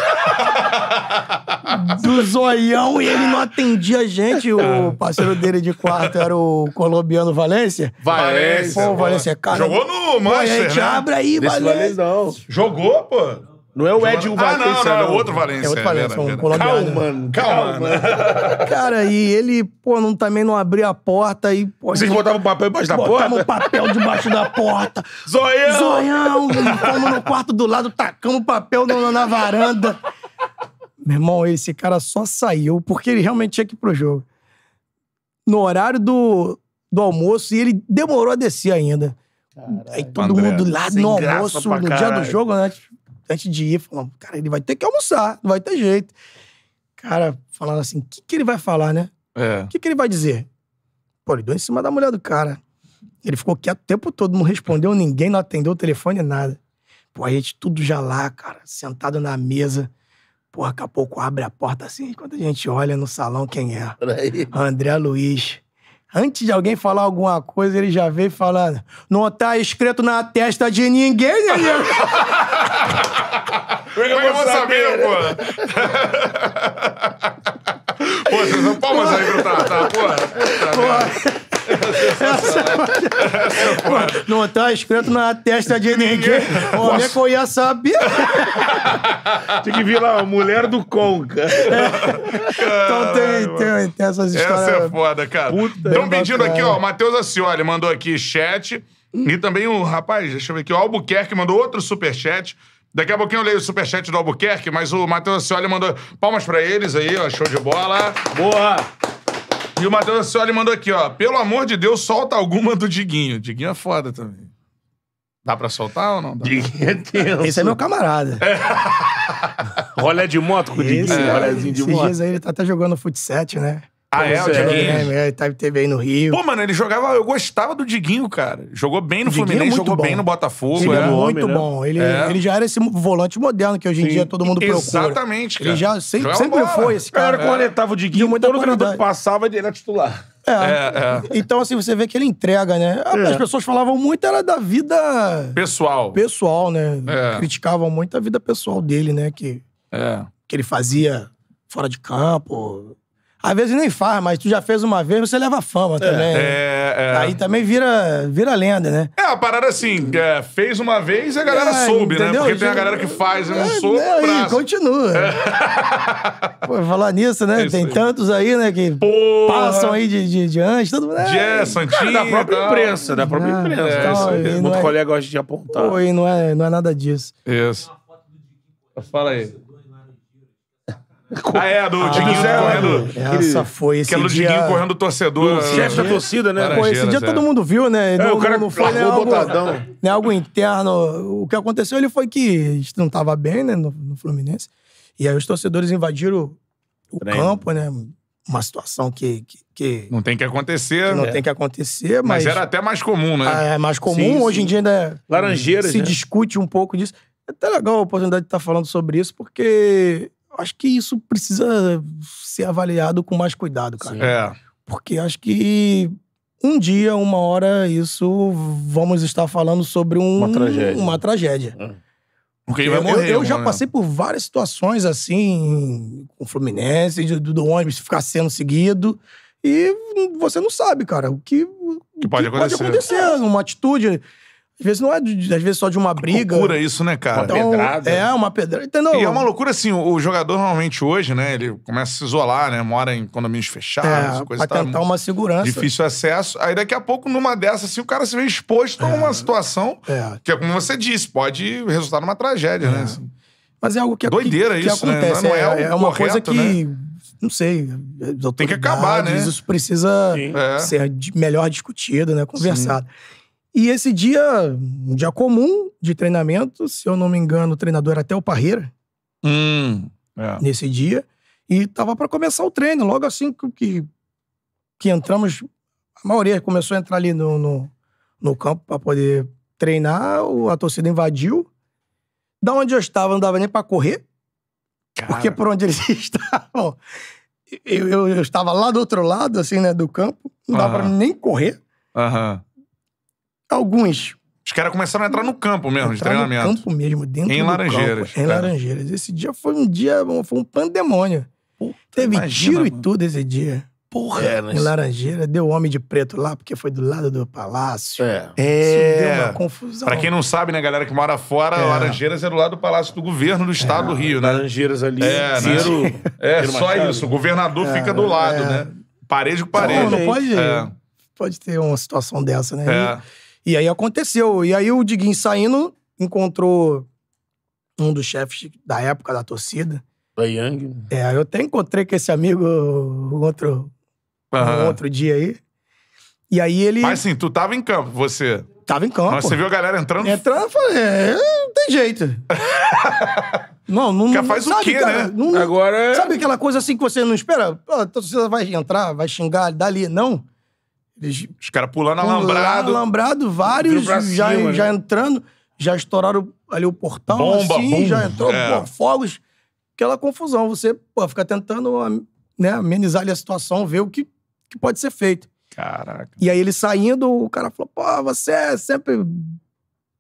do zoião e ele não atendia a gente. O parceiro dele de quarto era o colombiano Valência. Valência. Pô, Valência, cara. Jogou no Manchester, a gente né? abre aí, Valência. Jogou, pô. Não é o Ed o Valência. Ah, não, não, é outro Valência. É outro Valência, é um colombiano. Calma, calma. Cara, e ele, pô, não, também não abria a porta e... Pô, Vocês botavam o papel debaixo da porta? Botavam o papel debaixo da porta. Zoião! Zoião! Fomos no quarto do lado, tacamos o papel na varanda. Meu irmão, esse cara só saiu porque ele realmente tinha que ir pro jogo. No horário do, do almoço e ele demorou a descer ainda. Caralho. Aí todo André, mundo lá no almoço, no dia do jogo, né? antes de ir, falando, cara, ele vai ter que almoçar, não vai ter jeito. Cara, falando assim, o que, que ele vai falar, né? É. O é. que, que ele vai dizer? Pô, ele deu em cima da mulher do cara. Ele ficou quieto o tempo todo, não respondeu ninguém, não atendeu o telefone, nada. Pô, a gente tudo já lá, cara, sentado na mesa. Porra, daqui a pouco abre a porta assim, quando a gente olha no salão, quem é? André Luiz. Antes de alguém falar alguma coisa, ele já veio falando: não tá escrito na testa de ninguém, né? Eu, é eu vou saber, né? pô. pô, vocês são palmas aí pro Tatá, porra. Puta, porra. Tá essa... É não tá escrito na testa de ninguém. Onde é que eu ia saber? Tinha que vir lá, mulher do Conca. então tem, tem, tem essas histórias. Essa é foda, cara. Estão pedindo aqui, ó, Matheus Ascioli mandou aqui chat. E também o rapaz, deixa eu ver aqui, o Albuquerque mandou outro superchat. Daqui a pouquinho eu leio o superchat do Albuquerque, mas o Matheus Ascioli mandou palmas pra eles aí, ó, show de bola. Boa! E o Matheus Ascioli mandou aqui, ó. Pelo amor de Deus, solta alguma do Diguinho. Diguinho é foda também. Dá pra soltar ou não? Dá Diguinho é tenso. Esse é meu camarada. É. Rolé de moto com o Diguinho. Esse, é. Rolézinho de moto. Esses dias aí ele tá até jogando fut né? Ah, é, o é. Diguinho. É, é, Time tá, TV aí no Rio. Pô, mano, ele jogava. Eu gostava do Diguinho, cara. Jogou bem no Fluminense, é jogou bom. bem no Botafogo. Ele é, muito né? bom. Ele, é. ele já era esse volante moderno que hoje em Sim. dia todo mundo procura. Exatamente, cara. Ele já sempre, sempre foi esse cara. Cara, quando ele tava o Diguinho, todo qualidade. que passava, ele era titular. É. É, é. Então, assim, você vê que ele entrega, né? É. As pessoas falavam muito, era da vida. Pessoal. Pessoal, né? Criticavam muito a vida pessoal dele, né? Que, que ele fazia fora de campo. Às vezes nem faz, mas tu já fez uma vez, você leva fama é, também. Né? É, é. Aí também vira, vira lenda, né? É, a parada assim, é, fez uma vez e a galera é, soube, né? entendeu? né? Porque tem a galera que faz e não é, soube. Né? Aí, continua. Pô, falar nisso, né? tem aí. tantos aí, né, que Porra. passam aí de, de, de antes, todo mundo. É, Santinho. Da própria tal. imprensa, da própria ah, imprensa. É, isso aí. Muito colega gosta de apontar. Pô, e não é, não é nada disso. Isso. Fala aí. Ah, é, do ah, Diguinho correndo. É Essa foi esse que era do dia... Diguinho correndo torcedor. Do chefe né? da torcida, né? Pô, esse dia é. todo mundo viu, né? É, não, o cara não foi né, algo, né, algo interno. O que aconteceu ele foi que a gente não tava bem, né, no, no Fluminense. E aí os torcedores invadiram o Treino. campo, né? Uma situação que, que, que, Não tem que acontecer. não é. tem que acontecer, mas... Mas era até mais comum, né? Ah, é, mais comum. Sim, Hoje sim. em dia ainda... Laranjeiras, Se né? discute um pouco disso. É até legal a oportunidade de estar tá falando sobre isso, porque acho que isso precisa ser avaliado com mais cuidado, cara. Sim. É. Porque acho que um dia, uma hora, isso vamos estar falando sobre um, uma tragédia. Uma tragédia. Hum. Porque, Porque vai morrer. Eu, eu né? já passei por várias situações assim, com o Fluminense, do, do ônibus ficar sendo seguido. E você não sabe, cara, o que, que, pode, que acontecer. pode acontecer. Uma atitude às vezes não é, de, às vezes, só de uma é briga. Loucura isso, né, cara? Uma então, pedrada. É, uma pedrada. Entendeu? E é uma loucura, assim, o, jogador normalmente hoje, né, ele começa a se isolar, né, mora em condomínios fechados, é, coisa pra tá tentar uma segurança. Difícil acesso. Aí daqui a pouco, numa dessas, assim, o cara se vê exposto é, a uma situação é. que, é como você disse, pode resultar numa tragédia, né? É. Assim. Mas é algo que, Doideira que, que isso, né? acontece. Né? Não é, é, uma correto, coisa que... Né? não sei, tem que acabar, né? Isso precisa Sim. ser melhor discutido, né? Conversado. Sim. E esse dia, um dia comum de treinamento, se eu não me engano, o treinador era até o Parreira. Hum, é. Nesse dia. E tava para começar o treino. Logo assim que, que entramos, a maioria começou a entrar ali no, no, no campo para poder treinar. A torcida invadiu. Da onde eu estava, não dava nem para correr. Cara. Porque por onde eles estavam, eu, eu, eu, estava lá do outro lado, assim, né, do campo. Não dava uhum. pra nem correr. Aham. Alguns. Os caras começaram a entrar no campo mesmo, entrar de treinamento. No campo mesmo, dentro em do Laranjeiras, campo, Em Laranjeiras. Esse dia foi um dia, foi um pandemônio. Puta, Teve imagina, tiro mano. e tudo esse dia. Porra, é, mas... Né? Em Laranjeira, deu homem de preto lá, porque foi do lado do palácio. É. é. Isso deu uma confusão. Pra quem não sabe, né, galera que mora fora, é. Laranjeiras é do lado do palácio do governo do estado é. do Rio, né? Laranjeiras ali. É, né? Ciro, é só isso. O governador é, fica do lado, é. né? Parede com parede. Não, não pode, é. pode ter uma situação dessa, né? É. E, e aí aconteceu. E aí o Diguinho saindo encontrou um dos chefes da época da torcida. Da Yang. É, eu até encontrei com esse amigo outro, um outro dia aí. E aí ele. Mas sim, tu tava em campo, você. Tava em campo. Mas você viu a galera entrando? Entrando, eu falei, é, não tem jeito. não, não. Quer faz sabe, o quê, cara, né? Não, Agora. É- sabe aquela coisa assim que você não espera? Pô, a torcida vai entrar, vai xingar dali. Não. Os caras pulando alambrado. Pulando alambrado, vários já, cima, né? já né? entrando, já estouraram ali o portão, bomba, assim, já entrou, é. fogos. Aquela confusão. Você, pô, fica tentando né, amenizar ali a situação, ver o que, que pode ser feito. Caraca. E aí ele saindo, o cara falou, pô, você é sempre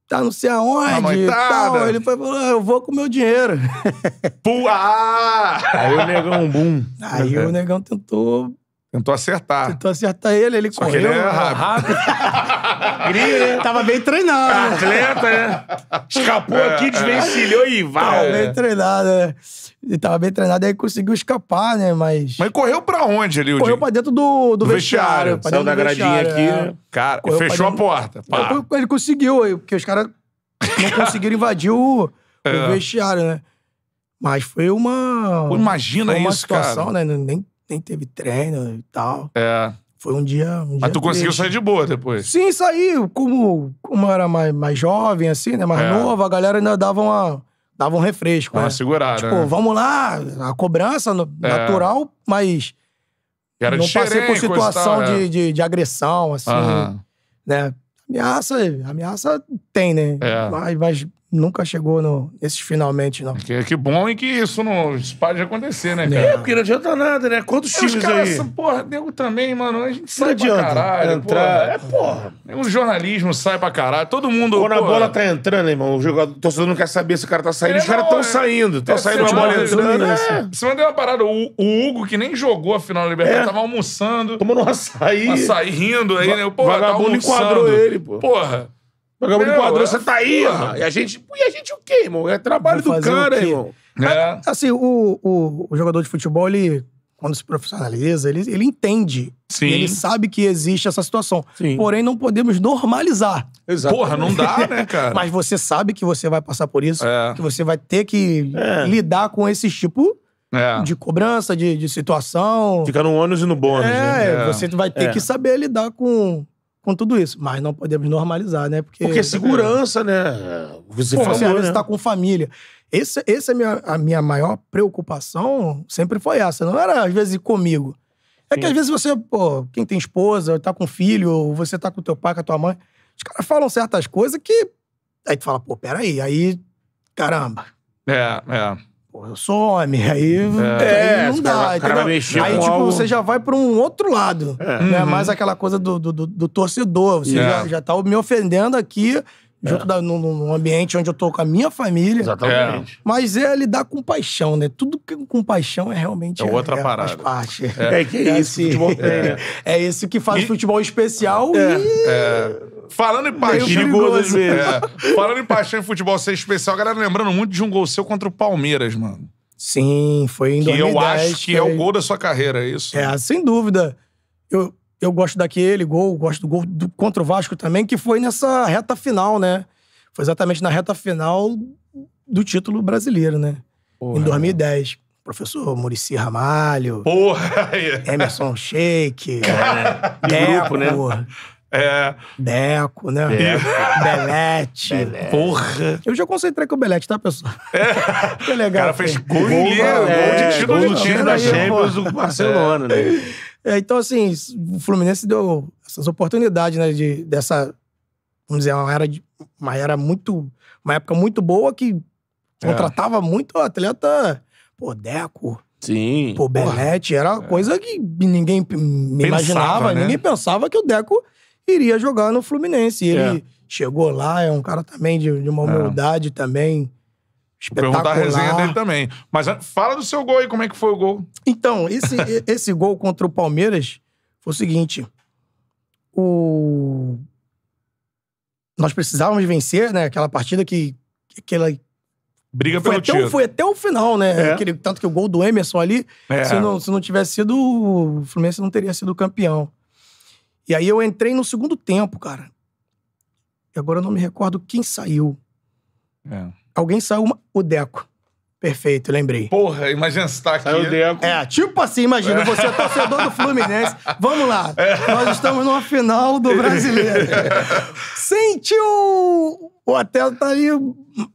tá não sei aonde tal. Ele falou, ah, eu vou com o meu dinheiro. Pua! aí o negão, boom. Aí o negão tentou Tentou acertar. Tentou acertar ele, ele Só correu. Que ele é rápido. rápido. Né? Tava bem treinado. Né? Atleta, né? Escapou é, aqui, desvencilhou é. e val. Tava bem é. treinado, né? Ele tava bem treinado, aí conseguiu escapar, né? Mas. Mas correu pra onde ali, o Correu pra dentro do, do, do vestiário. vestiário. Saiu da gradinha aqui. É. Né? Cara, correu fechou a porta. Pá. Ele conseguiu, porque os caras não conseguiram invadir o, o é. vestiário, né? Mas foi uma. Pô, imagina foi uma isso, situação, cara. né? Nem nem teve treino e tal. É. Foi um dia. Um Mas dia tu conseguiu sair de boa depois? Sim, saí. Como, como eu era mais, mais jovem, assim, né? Mais é. nova, a galera ainda dava uma dava um refresco. Dava né? segurada. Tipo, né? vamos lá, a cobrança é. natural, mas. Era não passei por situação tal, de, é. de, de, agressão, assim. Né? Ameaça, ameaça tem, né? É. Mas, mas nunca chegou no, nesses finalmente, não. Que, que bom e que isso, não, isso de acontecer, né, cara? É, porque não adianta nada, né? Quantos times os caras, aí? Porra, nego também, mano, a gente sai pra caralho. Entrar... Porra. É, porra. É, o jornalismo sai pra caralho, todo mundo... Quando porra. a bola tá entrando, irmão, o, jogador, o torcedor não quer saber se o cara tá saindo. É, os caras tão é, saindo, tão é, saindo a bola entrando. Né? Você mandou uma parada, o, o, Hugo, que nem jogou a final da Libertadores, é. tava almoçando. Tomando um açaí. Açaí rindo aí, né? Porra, Vagabundo tá almoçando. enquadrou ele, pô. Porra. Programa de quadrão, é você tá aí, ó. E a gente. E a gente o quê, irmão? É trabalho do cara, irmão. É. Assim, o, o, o jogador de futebol, ele, quando se profissionaliza, ele, ele entende. Sim. Ele sabe que existe essa situação. Sim. Porém, não podemos normalizar. Exato. Porra, não dá, né, cara? Mas você sabe que você vai passar por isso, É. que você vai ter que É. lidar com esse tipo É. de cobrança, de, de situação. Fica no ônus e no bônus, é, né? É, É. você vai ter é. que saber lidar com, com tudo isso. Mas não podemos normalizar, né? Porque, Porque é segurança, né? Você, Pô, falou, você às vezes né? tá com família. Esse, esse é minha, a minha maior preocupação, sempre foi essa. Não era, às vezes, comigo. É que às vezes você, pô, quem tem esposa, tá com filho, ou você tá com teu pai, com a tua mãe, os caras falam certas coisas que. Aí tu fala, pô, peraí, aí. Caramba. É, é some, aí, é, aí não dá. Cara, aí, tipo, algo... você já vai pra um outro lado. É. Né? Uhum. Mais aquela coisa do, do, do torcedor. Você é. já, já tá me ofendendo aqui junto é. da, num, num, ambiente onde eu tô com a minha família. Exatamente. É. Mas é lidar com paixão, né? Tudo que com paixão é realmente. É outra é, é parada. Faz parte. É, que assim. né? é, isso. Esse, é. esse que faz e... futebol especial e. Falando em paixão. Perigoso É. Falando em paixão em futebol ser especial, a galera lembrando muito de um gol seu contra o Palmeiras, mano. Sim, foi em 2010. Que eu acho que foi... é o gol da sua carreira, é isso? É, sem dúvida. Eu, eu gosto daquele gol, gosto do gol do, contra o Vasco também, que foi nessa reta final, né? Foi exatamente na reta final do título brasileiro, né? Porra. Em 2010 professor Murici Ramalho. Porra! Emerson Sheik. é, grupo, né? É. Deco, né? Deco. É. Belete. Belete. Porra. Eu já concentrei com o Belete, tá, pessoal? É. Que legal. O cara fez gol, gol, de gol de da Champions do Barcelona, né? É, é, então, assim, o Fluminense deu essas oportunidades, né? De, dessa, vamos dizer, uma era, de, uma era muito. Uma época muito boa que é. contratava é. muito atleta. Pô, Deco. Sim. Pô, Belete. Era é. coisa que ninguém pensava, imaginava, né? ninguém pensava que o Deco iria jogar no Fluminense. E é. ele chegou lá, é um cara também de, de uma é. humildade é. também. Espetacular. Vou perguntar a resenha dele também. Mas ah, fala do seu gol aí, como é que foi o gol? Então, esse, esse gol contra o Palmeiras foi o seguinte. O... Nós precisávamos vencer, né? Aquela partida que. Aquela... Briga foi pelo até O, foi até o final, né? É. Aquele, tanto que o gol do Emerson ali, é. se, não, se não tivesse sido, o Fluminense não teria sido campeão. E aí eu entrei no segundo tempo, cara. E agora eu não me recordo quem saiu. É. Alguém saiu, uma... o Deco. Perfeito, lembrei. Porra, imagina você tá aqui. Saiu o Deco. É, tipo assim, imagina, é. você é torcedor do Fluminense. Vamos lá. É. Nós estamos numa final do brasileiro. Sentiu o hotel tá ali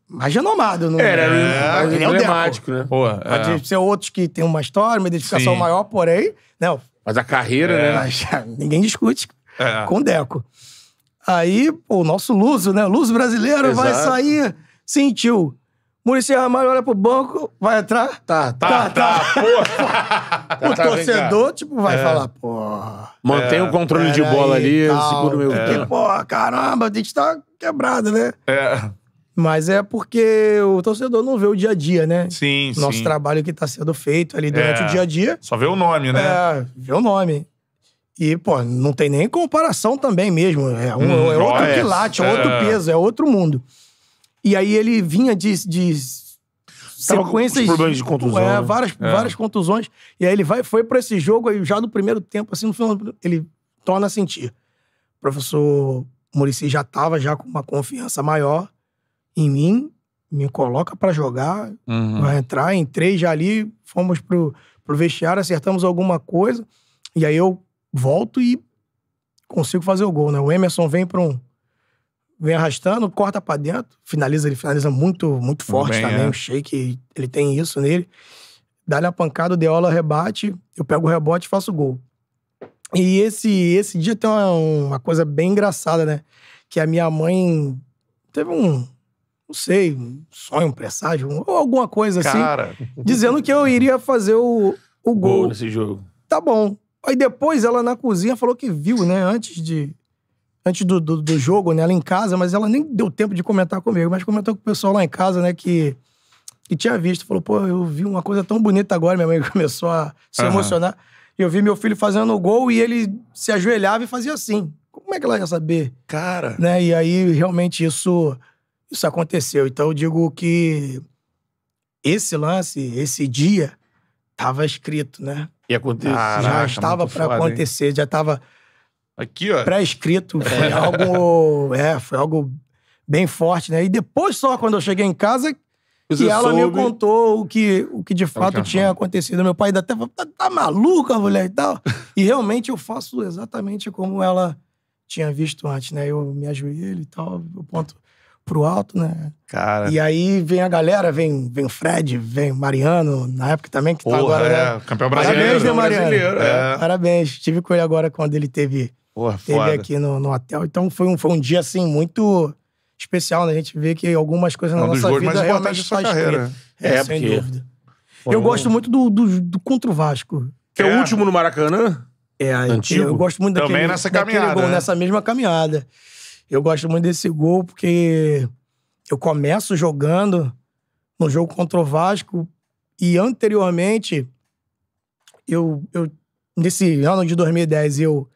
mais renomado. Não, Era, é, é, é, é emblemático, né? Porra, é. Pode ser outros que têm uma história, uma identificação Sim. maior, porém, não, né, mas a carreira, é. né? Mas, ninguém discute é. com Deco. Aí, pô, o nosso Luso, né? Luso brasileiro Exato. vai sair, sentiu. Murici Ramalho olha pro banco, vai entrar. Tá, tá, tá. tá, tá. tá o tá, tá, torcedor, tipo, vai é. falar, pô. Mantém é. o controle de bola aí, ali, segura o meu. É. Porque, pô, caramba, a gente tá quebrado, né? É. Mas é porque o torcedor não vê o dia a dia, né? Sim, Nosso sim. trabalho que está sendo feito ali durante é, o dia a dia. Só vê o nome, né? É, vê o nome. E, pô, não tem nem comparação também mesmo. É, um, hum, é outro quilate, é outro é. peso, é outro mundo. E aí ele vinha de, de sequências. problemas de contusão. É, várias, é. várias contusões. E aí ele vai, foi para esse jogo, aí já no primeiro tempo, assim, no final, ele torna a sentir. O professor Murici já estava já com uma confiança maior em mim, me coloca para jogar, uhum. vai entrar. Entrei já ali, fomos pro, pro vestiário, acertamos alguma coisa, e aí eu volto e consigo fazer o gol, né? O Emerson vem para um. Vem arrastando, corta para dentro, finaliza, ele finaliza muito muito forte Bem, também. É. O shake, ele tem isso nele. Dá-lhe a pancada, o Deola rebate, eu pego o rebote e faço o gol. E esse, esse dia tem uma, uma coisa bem engraçada, né? Que a minha mãe teve um, não sei, um sonho, um presságio, ou alguma coisa assim, Cara. assim, dizendo que eu iria fazer o, o gol. gol nesse jogo. Tá bom. Aí depois ela na cozinha falou que viu, né, antes de antes do, do, do jogo, né, ela em casa, mas ela nem deu tempo de comentar comigo, mas comentou com o pessoal lá em casa, né, que que tinha visto, falou, pô, eu vi uma coisa tão bonita agora, minha mãe começou a se uhum. emocionar. Eu vi meu filho fazendo o gol e ele se ajoelhava e fazia assim. Como é que ela ia saber? Cara. Né? E aí, realmente, isso isso aconteceu. Então eu digo que esse lance, esse dia, estava escrito, né? E aconteceu. Já estava para acontecer, hein? já estava aqui, ó, pré-escrito. Foi é. algo, é, foi algo bem forte, né? E depois só quando eu cheguei em casa Pois e ela soube. me contou o que, o que de fato tinha acontecido. Meu pai até falou, tá, tá maluca, mulher, e tal. e realmente eu faço exatamente como ela tinha visto antes, né? Eu me ajoelho e tal, o ponto pro alto, né? Cara. E aí vem a galera, vem, vem o Fred, vem o Mariano, na época também, que tá agora. Né? É, né? campeão brasileiro. Parabéns, né, Mariano? É, é. Parabéns. tive com ele agora quando ele teve, Porra, teve aqui no, no, hotel. Então foi um, foi um dia, assim, muito especial, né? A gente vê que algumas coisas um na nossa vida mais realmente só carreira. É, é, sem porque... dúvida. eu bom. gosto muito do, do, do contra o Vasco. Que é o é. último no Maracanã? É, antigo. Eu, eu gosto muito daquele, Também nessa caminhada. né? Nessa mesma caminhada. Eu gosto muito desse gol porque eu começo jogando no jogo contra o Vasco e anteriormente eu, eu nesse ano de 2010 eu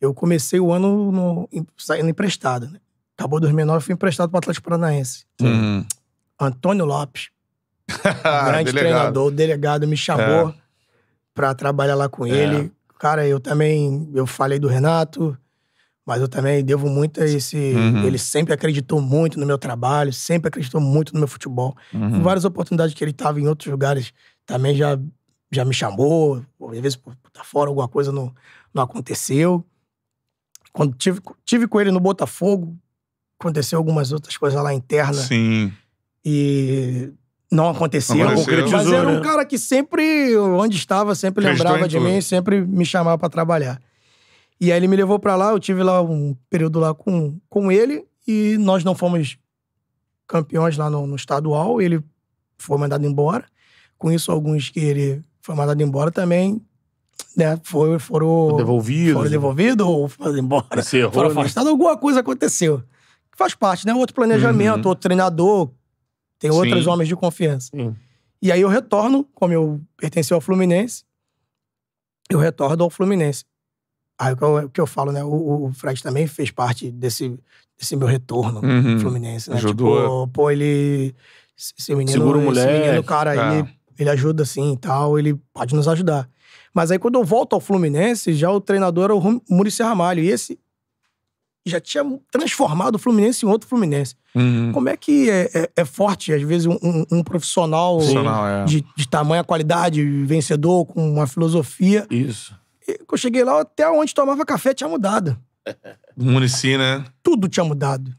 eu comecei o ano no, saindo emprestado, né? Acabou 2009 fui emprestado para o Atlético Paranaense. Uhum. Antônio Lopes, grande delegado. treinador, delegado me chamou é. para trabalhar lá com é. ele. Cara, eu também eu falei do Renato, mas eu também devo muito a esse. Uhum. Ele sempre acreditou muito no meu trabalho, sempre acreditou muito no meu futebol. Uhum. Em várias oportunidades que ele estava em outros lugares, também já, já me chamou. Às vezes, por estar fora, alguma coisa não, não aconteceu. Quando tive, tive com ele no Botafogo, aconteceu algumas outras coisas lá interna. Sim. E não aconteceu. aconteceu. Mas era um né? cara que sempre, onde estava, sempre lembrava de mim, sempre me chamava para trabalhar. E aí ele me levou para lá, eu tive lá um período lá com, com ele e nós não fomos campeões lá no, no estadual, ele foi mandado embora. Com isso, alguns que ele foi mandado embora também né, foi, foram devolvidos, foram devolvidos ou foram embora, errou, foram né? afastados, né? alguma coisa aconteceu. Faz parte, né? Outro planejamento, uhum. outro treinador, tem Sim. outros homens de confiança. Sim. E aí eu retorno, como eu pertenci ao Fluminense, eu retorno ao Fluminense. Aí o que eu falo, né? O, o Fred também fez parte desse, desse meu retorno uhum. Fluminense, né? Ajudou. Tipo, pô, ele. Esse menino, Segura o esse menino, cara, é. ele, ele ajuda assim e tal, ele pode nos ajudar. Mas aí quando eu volto ao Fluminense, já o treinador era o Muricy Ramalho. E esse já tinha transformado o Fluminense em outro Fluminense. Uhum. Como é que é, é, é, forte, às vezes, um, um profissional, profissional de, é. de, de tamanha qualidade, vencedor, com uma filosofia. Isso eu cheguei lá, até onde tomava café tinha mudado. município né? Tudo tinha mudado.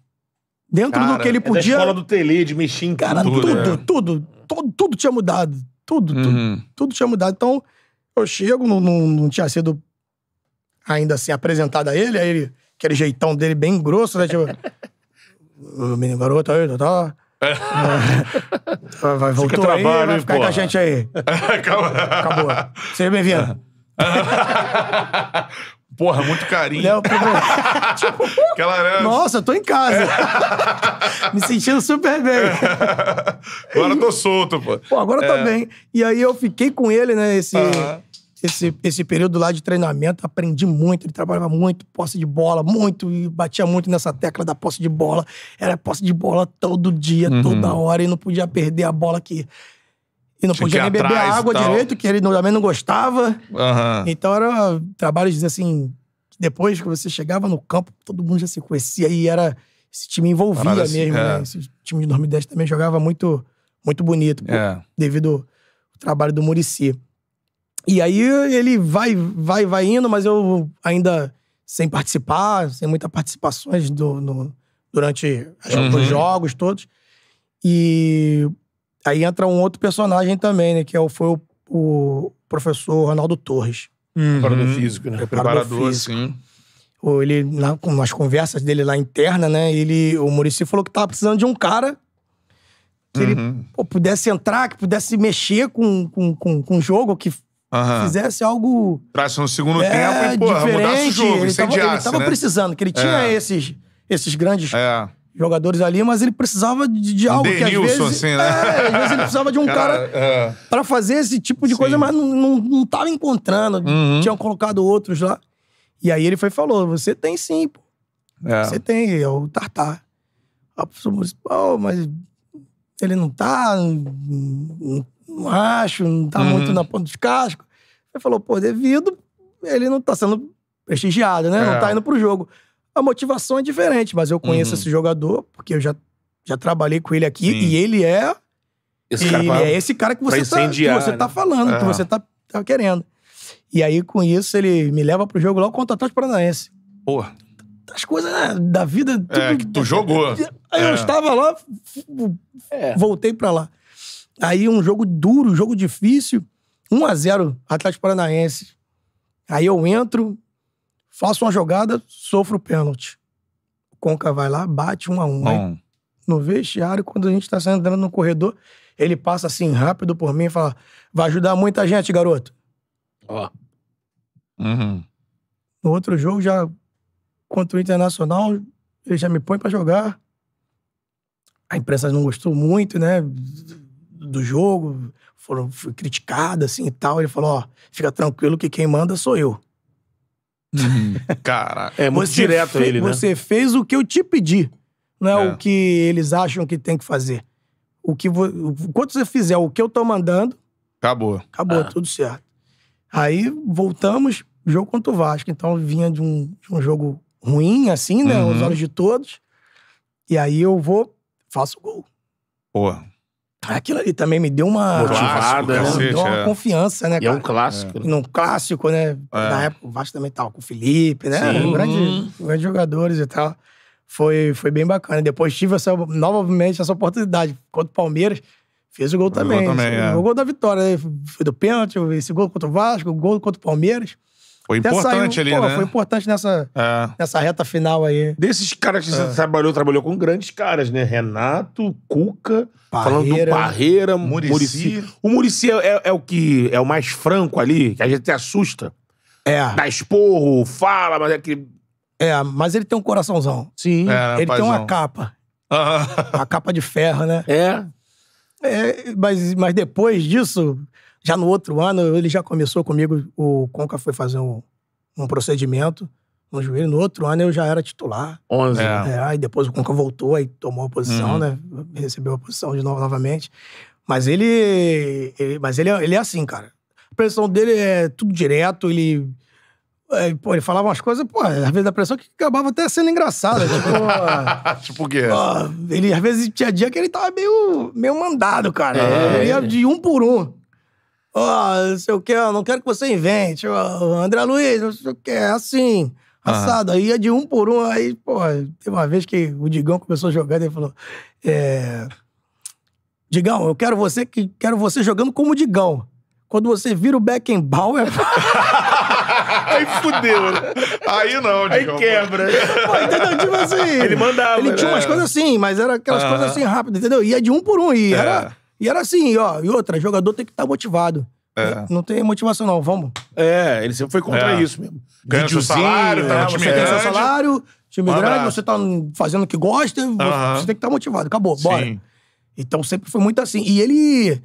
Dentro cara, do que ele é podia. É a escola do Tele, de mexer cara, tudo, tudo, é. tudo, tudo, tudo, tinha mudado. Tudo, uhum. tudo, tudo tinha mudado. Então, eu chego, não, não, não, tinha sido ainda assim apresentado a ele, aí ele, aquele jeitão dele bem grosso, né? Tipo, o menino garoto aí, tá. É. Vai, voltou aí, vai ficar com a gente aí. Acabou. Acabou. Seja bem-vindo. Porra, muito carinho. Léo, tipo, Aquela nossa, eu tô em casa. Me sentindo super bem. agora eu tô solto, pô. Pô, agora é. tá bem. E aí eu fiquei com ele, né, esse, esse, esse período lá de treinamento. Aprendi muito, ele trabalhava muito, posse de bola, muito, e batia muito nessa tecla da posse de bola. Era posse de bola todo dia, uhum. toda hora, e não podia perder a bola que e não podia nem beber água direito, que ele também não gostava. Uhum. Então era trabalhos assim. Depois que você chegava no campo, todo mundo já se conhecia e era. Esse time envolvia Parada assim, mesmo, assim, é. né? Esse time de 2010 também jogava muito, muito bonito, é. por, devido ao trabalho do Murici. E aí ele vai, vai, vai indo, mas eu ainda sem participar, sem muitas participações do, no, durante os uhum. jogos todos. E Aí entra um outro personagem também, né? Que é o, foi o, o professor Ronaldo Torres. Uhum. Preparador físico, né? Preparador, Preparador físico. sim. Ele, com as conversas dele lá interna, né? Ele, o Murici falou que tava precisando de um cara que uhum. ele pô, pudesse entrar, que pudesse mexer com o com, com, com jogo, que Uhum. fizesse algo. Trasse no segundo é, tempo e, pô, diferente. mudasse o jogo, ele incendiasse. Tava, ele tava né? precisando, que ele tinha é. esses, esses grandes é jogadores ali, mas ele precisava de, de algo Denilson, que às vezes... assim, né? É, às vezes ele precisava de um cara, cara é. para fazer esse tipo de sim. coisa, mas não, não, não tava encontrando. Uhum. Tinham colocado outros lá. E aí ele foi e falou, você tem sim, pô. É. Você tem, é o Tartar. A pessoa disse, assim, pô, mas ele não tá, não, não acho, não tá uhum. muito na ponta dos cascos. Ele falou, pô, devido, ele não tá sendo prestigiado, né? É. Não tá indo pro jogo a motivação é diferente, mas eu conheço uhum. esse jogador, porque eu já, já trabalhei com ele aqui, Sim. e ele é. Esse ele é esse cara que você, tá, que você tá né? falando, que você tá, tá querendo. E aí, com isso, ele me leva pro jogo lá contra o Atlético Paranaense. Porra. As coisas né, da vida. É, tudo, é, que tu jogou. Aí é. eu estava lá, é. voltei pra lá. Aí um jogo duro, um jogo difícil. 1 a 0 Atlético Paranaense. Aí eu entro, Faço uma jogada, sofro o pênalti. O Conca vai lá, bate um a um. Aí, no vestiário, quando a gente tá entrando no corredor, ele passa assim rápido por mim e fala: Vai ajudar muita gente, garoto. Ó. Uhum. No outro jogo, já contra o Internacional, ele já me põe para jogar. A imprensa não gostou muito, né? Do jogo, foram criticada assim e tal. Ele falou: Ó, fica tranquilo que quem manda sou eu. Uhum. Cara, é muito você direto fe, ele, né? Você fez o que eu te pedi. Não é, é. o que eles acham que tem que fazer. O que vo... Quando você fizer o que eu tô mandando. Acabou. Acabou, ah. tudo certo. Aí voltamos, jogo contra o Vasco. Então vinha de um, de um jogo ruim, assim, né? Uhum. Os olhos de todos. E aí eu vou, faço o gol. Porra. Aquilo ali também me deu uma. Motivada, né? Cacete, deu uma é. confiança, né? E cara? é um clássico. É. Né? Num clássico, né? É. Na época, o Vasco também tava com o Felipe, né? Um grandes, uhum. grandes jogadores e tal. Foi, foi bem bacana. Depois tive essa, novamente essa oportunidade contra o Palmeiras. Fez o gol também. O gol, também, O é. gol da vitória. Né? Foi do pênalti, esse gol contra o Vasco, o gol contra o Palmeiras. Foi importante saiu, ali, né? Foi importante nessa, é. nessa reta final aí. Desses caras que você é. trabalhou, trabalhou com grandes caras, né? Renato, Cuca, Parreira, falando do Parreira, Murici. O Murici é, é, é, o que é o mais franco ali, que a gente até assusta. É. Dá esporro, fala, mas é que. É, mas ele tem um coraçãozão. Sim. É, ele tem uma capa. Ah. uma capa de ferro, né? É. é mas, mas depois disso, já no outro ano, ele já começou comigo, o Conca foi fazer um, um procedimento no joelho. No outro ano, eu já era titular. 11. É. é aí depois o Conca voltou, aí tomou a posição, uhum. né? Recebeu a posição de novo, novamente. Mas ele, ele mas ele, é, ele é assim, cara. A pressão dele é tudo direto, ele... É, pô, ele falava umas coisas, pô, às vezes a pressão que acabava até sendo engraçada. Tipo, tipo o quê? Ó, ele, às vezes, tinha dia que ele tava meio, meio mandado, cara. É. Ele ia de um por um ó, oh, não sei o que, eu não quero que você invente, oh, André Luiz, não sei o que, é assim, assado. Uhum. Aí ia de um por um, aí, pô, teve uma vez que o Digão começou a jogar, e ele falou, é... Digão, eu quero você, que, quero você jogando como o Digão. Quando você vira o Beckenbauer... É aí fudeu, né? Aí não, Digão. Aí quebra. Pô, entendeu? Tipo assim. Ele mandava. Ele tinha né? umas é. coisas assim, mas era aquelas uh coisas assim rápidas, entendeu? Ia de um por um, e é. era e era assim, ó. E outra, jogador tem que estar tá motivado. É. Não tem motivação, não, vamos. É, ele sempre foi contra é. isso mesmo. Tá é, ganha seu salário, tá é, time você grande. ganha seu salário, time grande, você tá fazendo o que gosta, uh -huh. você tem que estar tá motivado, acabou, Sim. bora. Então sempre foi muito assim. E ele, o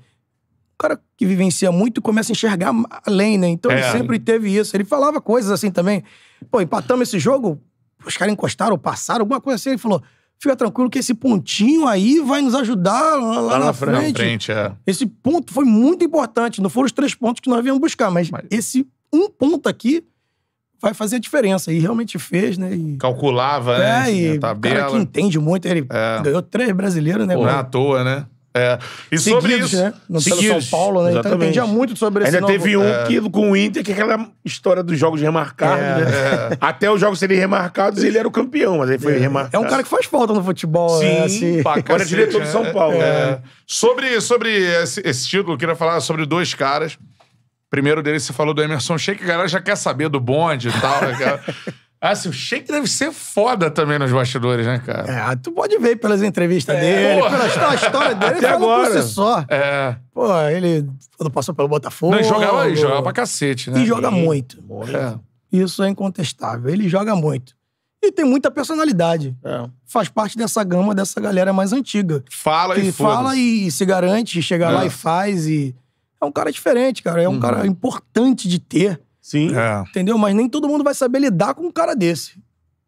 cara que vivencia muito, começa a enxergar além, né? Então ele é. sempre teve isso. Ele falava coisas assim também. Pô, empatamos esse jogo, os caras encostaram, passaram, alguma coisa assim. Ele falou: fica tranquilo que esse pontinho aí vai nos ajudar lá, lá na, na, frente. frente é. Esse ponto foi muito importante. Não foram os três pontos que nós viemos buscar, mas, mas... esse um ponto aqui vai fazer a diferença. E realmente fez, né? E... Calculava, é, né? E O cara que entende muito, ele é. ganhou três brasileiros, né? não é à toa, né? É. E Seguidos, sobre isso. Né? No São Paulo, né? Então, Exatamente. Então entendia muito sobre esse Ainda novo... teve um é. que, com o Inter, que é aquela história dos jogos remarcados, é. né? É. Até os jogos serem remarcados, ele era o campeão, mas ele foi é. remarcado. É um cara que faz falta no futebol, né? Sim, né? Assim... Agora é diretor do São né? Paulo. É. Sobre, sobre esse, esse título, eu queria falar sobre dois caras. Primeiro deles, você falou do Emerson Sheik, a galera já quer saber do bonde e tal. Né, Ah, assim, o Sheik deve ser foda também nos bastidores, né, cara? É, tu pode ver pelas entrevistas é, dele, pela história, dele, Até ele agora. por si só. É. Pô, ele quando passou pelo Botafogo... Não, ele jogava, jogava pra cacete, né? E joga muito. É. Isso é incontestável. Ele joga muito. E tem muita personalidade. É. Faz parte dessa gama, dessa galera mais antiga. Fala e Fala e se garante, chega é. lá e faz. E... É um cara diferente, cara. É um uhum. cara importante de ter Sim. É. Entendeu? Mas nem todo mundo vai saber lidar com um cara desse.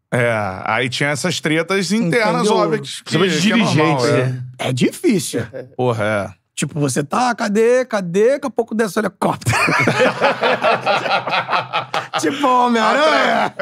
É, aí tinha essas tretas internas, Entendeu? óbvias. Principalmente de dirigentes, é, normal, né? é. é difícil. Porra, é. Tipo, você tá, cadê, cadê? Daqui a pouco desce o helicóptero. tipo, Homem-Aranha.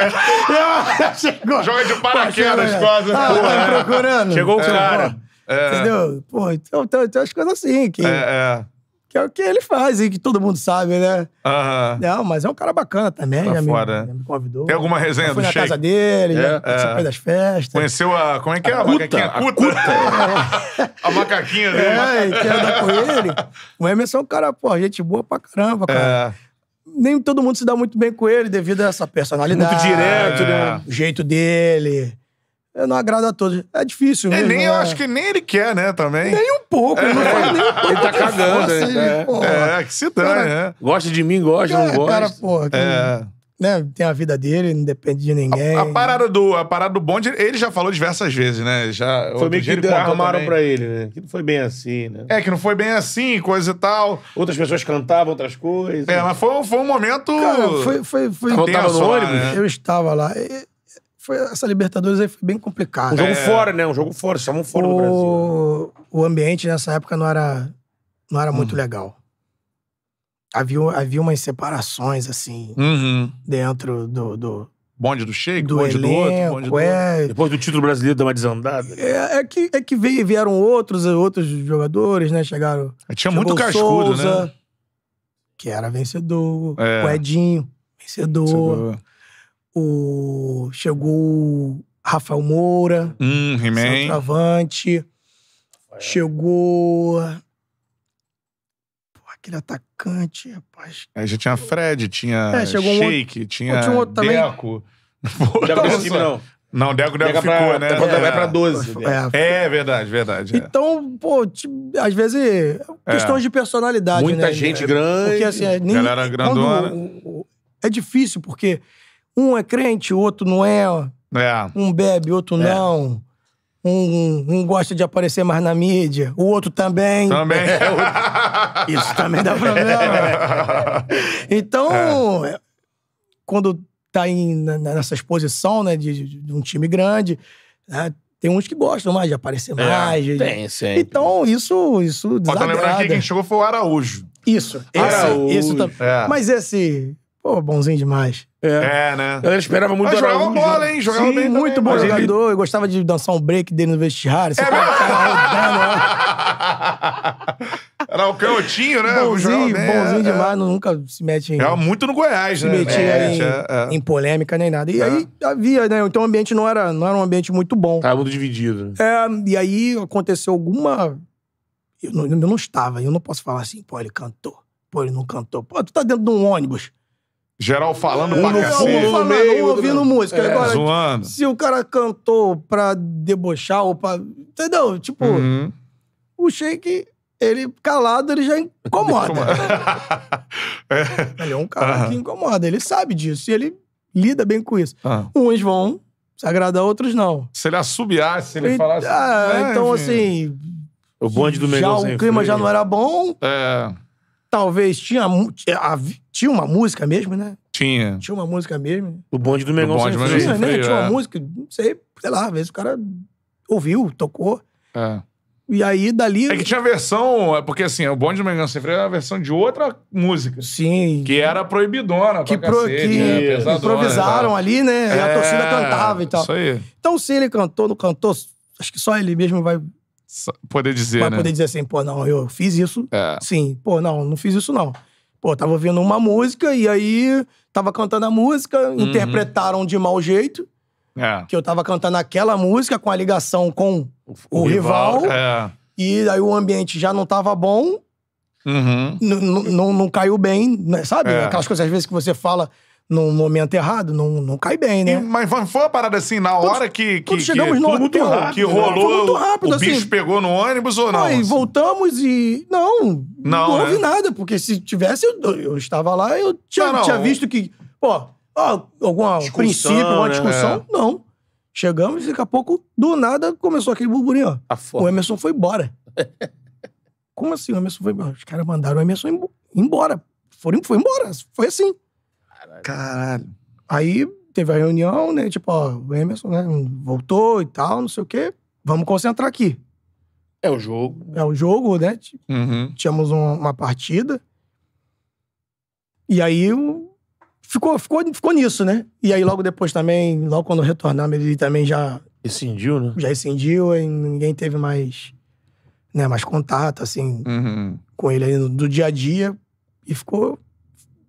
Chegou. Joga de paraquedas Pô, quase. Né? Ah, tá é. procurando. Chegou o cara. É. Entendeu? Pô, então, então, tem então umas coisas assim que... É, é. Que é o que ele faz e que todo mundo sabe, né? Aham. Não, mas é um cara bacana também. Tá já me- fora, já me convidou. Tem alguma resenha Já fui do na casa dele, já participei é, é. das festas. Conheceu a. Como é que é? A, macaquinha? A Cuta. É. a macaquinha dele. É, e quer andar com ele. O Emerson é um cara, pô, gente boa pra caramba, cara. É. Nem todo mundo se dá muito bem com ele devido a essa personalidade. Muito direto, né? O jeito dele. É, não agrada a todos. É difícil. É, né? nem, Eu acho que nem ele quer, né, também. Nem um pouco. Ele é. não nem um pouco. Ele tá cagando. né? é. que se dane, né? Gosta de mim, gosta, é, não gosta. Cara, porra. Que... É. Né, tem a vida dele, não depende de ninguém. A, a parada, do, a parada do bonde, ele já falou diversas vezes, né? Já, foi meio que ele arrumaram pra ele, né? Que não foi bem assim, né? É, que não foi bem assim, coisa e tal. Outras pessoas cantavam outras coisas. É, mas foi, foi um momento. Cara, foi, foi, foi... Tava no ônibus? Né? Eu estava lá. E foi, essa Libertadores aí foi bem complicada. Um jogo é. fora, né? Um jogo fora, estavam fora o... do Brasil. Né? O ambiente nessa época não era, não era muito hum. legal. Havia, havia umas separações, assim, uhum. dentro do, do bonde do Sheik, do bonde elenco, do outro, bonde do é... Depois do título brasileiro deu uma desandada. É, é, que, é que veio, vieram outros, outros jogadores, né? Chegaram. Tinha muito cascudo, Souza, né? Que era vencedor. É. O Edinho, vencedor. vencedor. O... Chegou Rafael Moura, hum, centroavante. Chegou. Pô, aquele atacante, rapaz. Aí é, já tinha Fred, tinha é, Shake, um outro... tinha, tinha um outro Deco. Também. Deco desse time, não. Não, Deco Deco ficou, pra, né? Deco é. vai pra 12. É, né? é verdade, verdade. É. Então, pô, às vezes, é. questões de personalidade, Muita né? gente é, grande. Porque assim, nem, Galera grandona. O, o, é difícil, porque um é crente, o outro não é. é. Um bebe, outro é. não. Um, um, gosta de aparecer mais na mídia, o outro também. Também. É, Isso também dá problema. Né? então, é. quando tá em, nessa exposição né, de, de um time grande, né, tem uns que gostam mais de aparecer é. mais. tem, sim. Então, isso, isso desagrada. Ó, tá lembrando que quem chegou foi o Araújo. Isso. Esse, Araújo. é. Mas esse Pô, bonzinho demais. É, é né? Eu esperava muito Mas jogava bola, hein? Jogava Sim, bem muito também. bom jogador. Ele... Eu gostava de dançar um break dele no vestiário. é tá Era o canhotinho, né? Bonzinho, bem, é, bonzinho é, demais. É. Nunca se mete em... Era é, muito no Goiás, né? Se metia é, em, é, em, polêmica nem nada. E aí havia, né? Então o ambiente não era, não era um ambiente muito bom. Tava muito dividido. É, e aí aconteceu alguma... Eu não, eu não estava, eu não posso falar assim, pô, ele cantou. Pô, ele não cantou. Pô, tu tá dentro de um ônibus. Geral falando um pra cacete. Um falando, meio, um ouvindo música. É, Agora, zoando. se o cara cantou pra debochar ou pra... Entendeu? Tipo, uhum. o Shake, ele calado, ele já incomoda. é. Ele é um cara uhum. que incomoda. Ele sabe disso e ele lida bem com isso. Uhum. Uns vão se agradar, outros não. Se ele assobiar, se ele e, falasse... Ah, é, então, assim... O bonde do Mengão Já o é clima já não era bom. É talvez tinha, tinha uma música mesmo, né? Tinha. Tinha uma música mesmo. O bonde do Mengão bonde, sem Tinha, né? É. tinha uma música, não sei, sei lá, às vezes o cara ouviu, tocou. É. E aí, dali... É que tinha versão... É porque, assim, o Bonde do Mengão Sem Freio era a versão de outra música. Sim. Que era proibidona Que, pro, cacete, que né? improvisaram ali, né? É, a torcida cantava e tal. Isso aí. Então, se ele cantou, não cantou, acho que só ele mesmo vai poder dizer, né? poder dizer assim, pô, não, eu fiz isso. É. Sim, pô, não, não fiz isso não. Pô, tava ouvindo uma música e aí tava cantando a música, uhum. interpretaram de mau jeito. É. Que eu tava cantando aquela música com a ligação com o, o, rival. rival é. E aí o ambiente já não tava bom. Uhum. Não caiu bem, né? sabe? É. Aquelas coisas às vezes que você fala num momento errado, não, não cai bem, né? E, mas foi uma parada assim, na hora que. que chegamos que, no muito rápido, que né? rolou. Foi muito rápido, o assim. bicho pegou no ônibus ou não? Aí, assim? voltamos e. Não, não, não houve né? nada, porque se tivesse, eu, eu estava lá, eu tinha, não, tinha visto que. Pô, ó, algum princípio, uma né? discussão. Né? Não. Chegamos e daqui a pouco, do nada, começou aquele burburinho, ó. Tá a o Emerson foi embora. Como assim o Emerson foi embora? Os caras mandaram o Emerson embora. Foram, foi embora. Foi assim. Caralho. Aí teve a reunião, né? Tipo, ó, o Emerson, né? Voltou e tal, não sei o quê. Vamos concentrar aqui. É o jogo. É o jogo, né? Uhum. Tínhamos um, uma partida. E aí ficou, ficou, ficou nisso, né? E aí logo depois também, logo quando retornamos, ele também já. Rescindiu, né? Já rescindiu, e ninguém teve mais, né, mais contato, assim, uhum. com ele aí do dia a dia. E ficou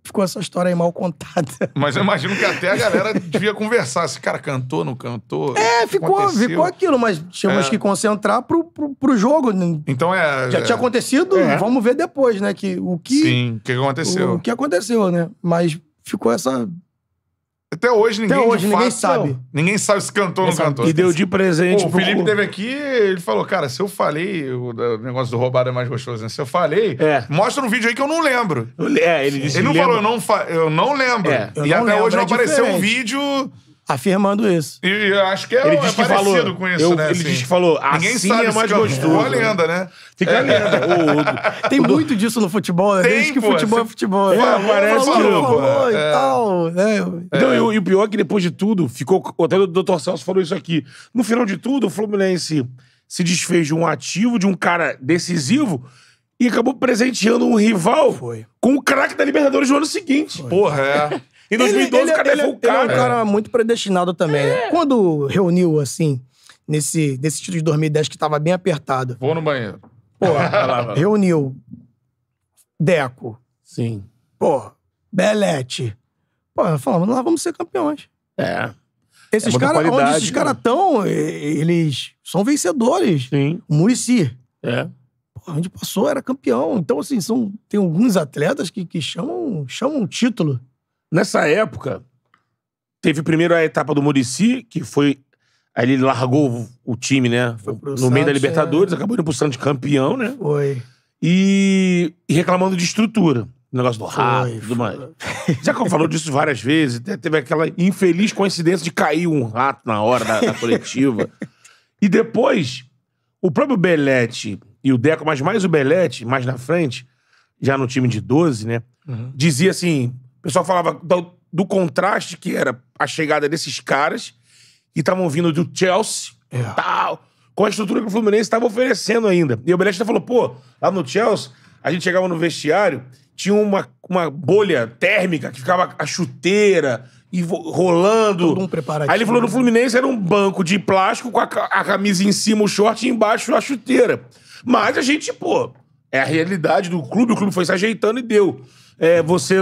ficou essa história aí mal contada. Mas eu imagino que até a galera devia conversar. Se cara cantou, não cantou. É, ficou, ficou aquilo, mas tínhamos é. que concentrar pro, pro, pro, jogo. Então é. Já tinha é. acontecido, é. vamos ver depois, né? Que, o que, Sim, o que aconteceu. O, o que aconteceu, né? Mas ficou essa até hoje ninguém, Até hoje, ninguém fato, sabe. Ninguém sabe se cantou ou não cantou. E deu de presente Pô, pro... O Felipe teve aqui, ele falou, cara, se eu falei, o negócio do roubado é mais gostoso, né? Se eu falei, é. mostra um vídeo aí que eu não lembro. É, ele disse Ele não lembra. falou, eu não, fa... eu não lembro. É, eu e não até lembro, hoje não é apareceu diferente. um vídeo afirmando isso. E eu acho que é, ele é parecido falou, com isso, eu, né? Ele assim. disse que falou, assim Ninguém assim sabe é mais gostoso. É uma lenda, né? Fica é. lenda. O, o, tem muito disso no futebol, né? tem, desde pô, futebol é futebol. É, parece falou, que... Falou, falou, é. e tal, né? Então, e, e, o pior é que depois de tudo, ficou... Até o Dr. Celso falou isso aqui. No final de tudo, o Fluminense se desfez de um ativo, de um cara decisivo e acabou presenteando um rival Foi. com o craque da Libertadores no ano seguinte. Foi. Porra, é. Em 2012, ele, é- ele, é- cadê ele, é- o cara? Ele é um cara muito predestinado também. Né? É. Quando reuniu, assim, nesse, nesse título de 2010 que tava bem apertado. Vou no banheiro. Pô, reuniu Deco. Sim. Pô, Belete. Pô, falamos, nós vamos ser campeões. É. Esses é caras, onde esses caras estão, né? eles são vencedores. Sim. O Murici. É. onde passou, era campeão. Então, assim, são, tem alguns atletas que, que chamam, chamam título. Nessa época, teve primeiro a etapa do Murici, que foi. Aí ele largou o time, né? no Santos, meio da Libertadores, é. acabou indo pro Santos campeão, né? Foi. E, e reclamando de estrutura. O negócio do rato e tudo mais. Já que eu falou disso várias vezes, né, teve aquela infeliz coincidência de cair um rato na hora da, da coletiva. e depois, o próprio Belete e o Deco, mas mais o Belete, mais na frente, já no time de 12, né? Uhum. Dizia assim: pessoal falava do, do contraste que era a chegada desses caras que estavam vindo do Chelsea é. tal, com a estrutura que o Fluminense estava oferecendo ainda. E o Belete falou, pô, lá no Chelsea, a gente chegava no vestiário, tinha uma, uma bolha térmica que ficava a chuteira e rolando. Todo um preparativo. Aí ele falou, no né? Fluminense era um banco de plástico com a, a camisa em cima, o short e embaixo a chuteira. Mas a gente, pô, é a realidade do clube, o clube foi se ajeitando e deu. É, você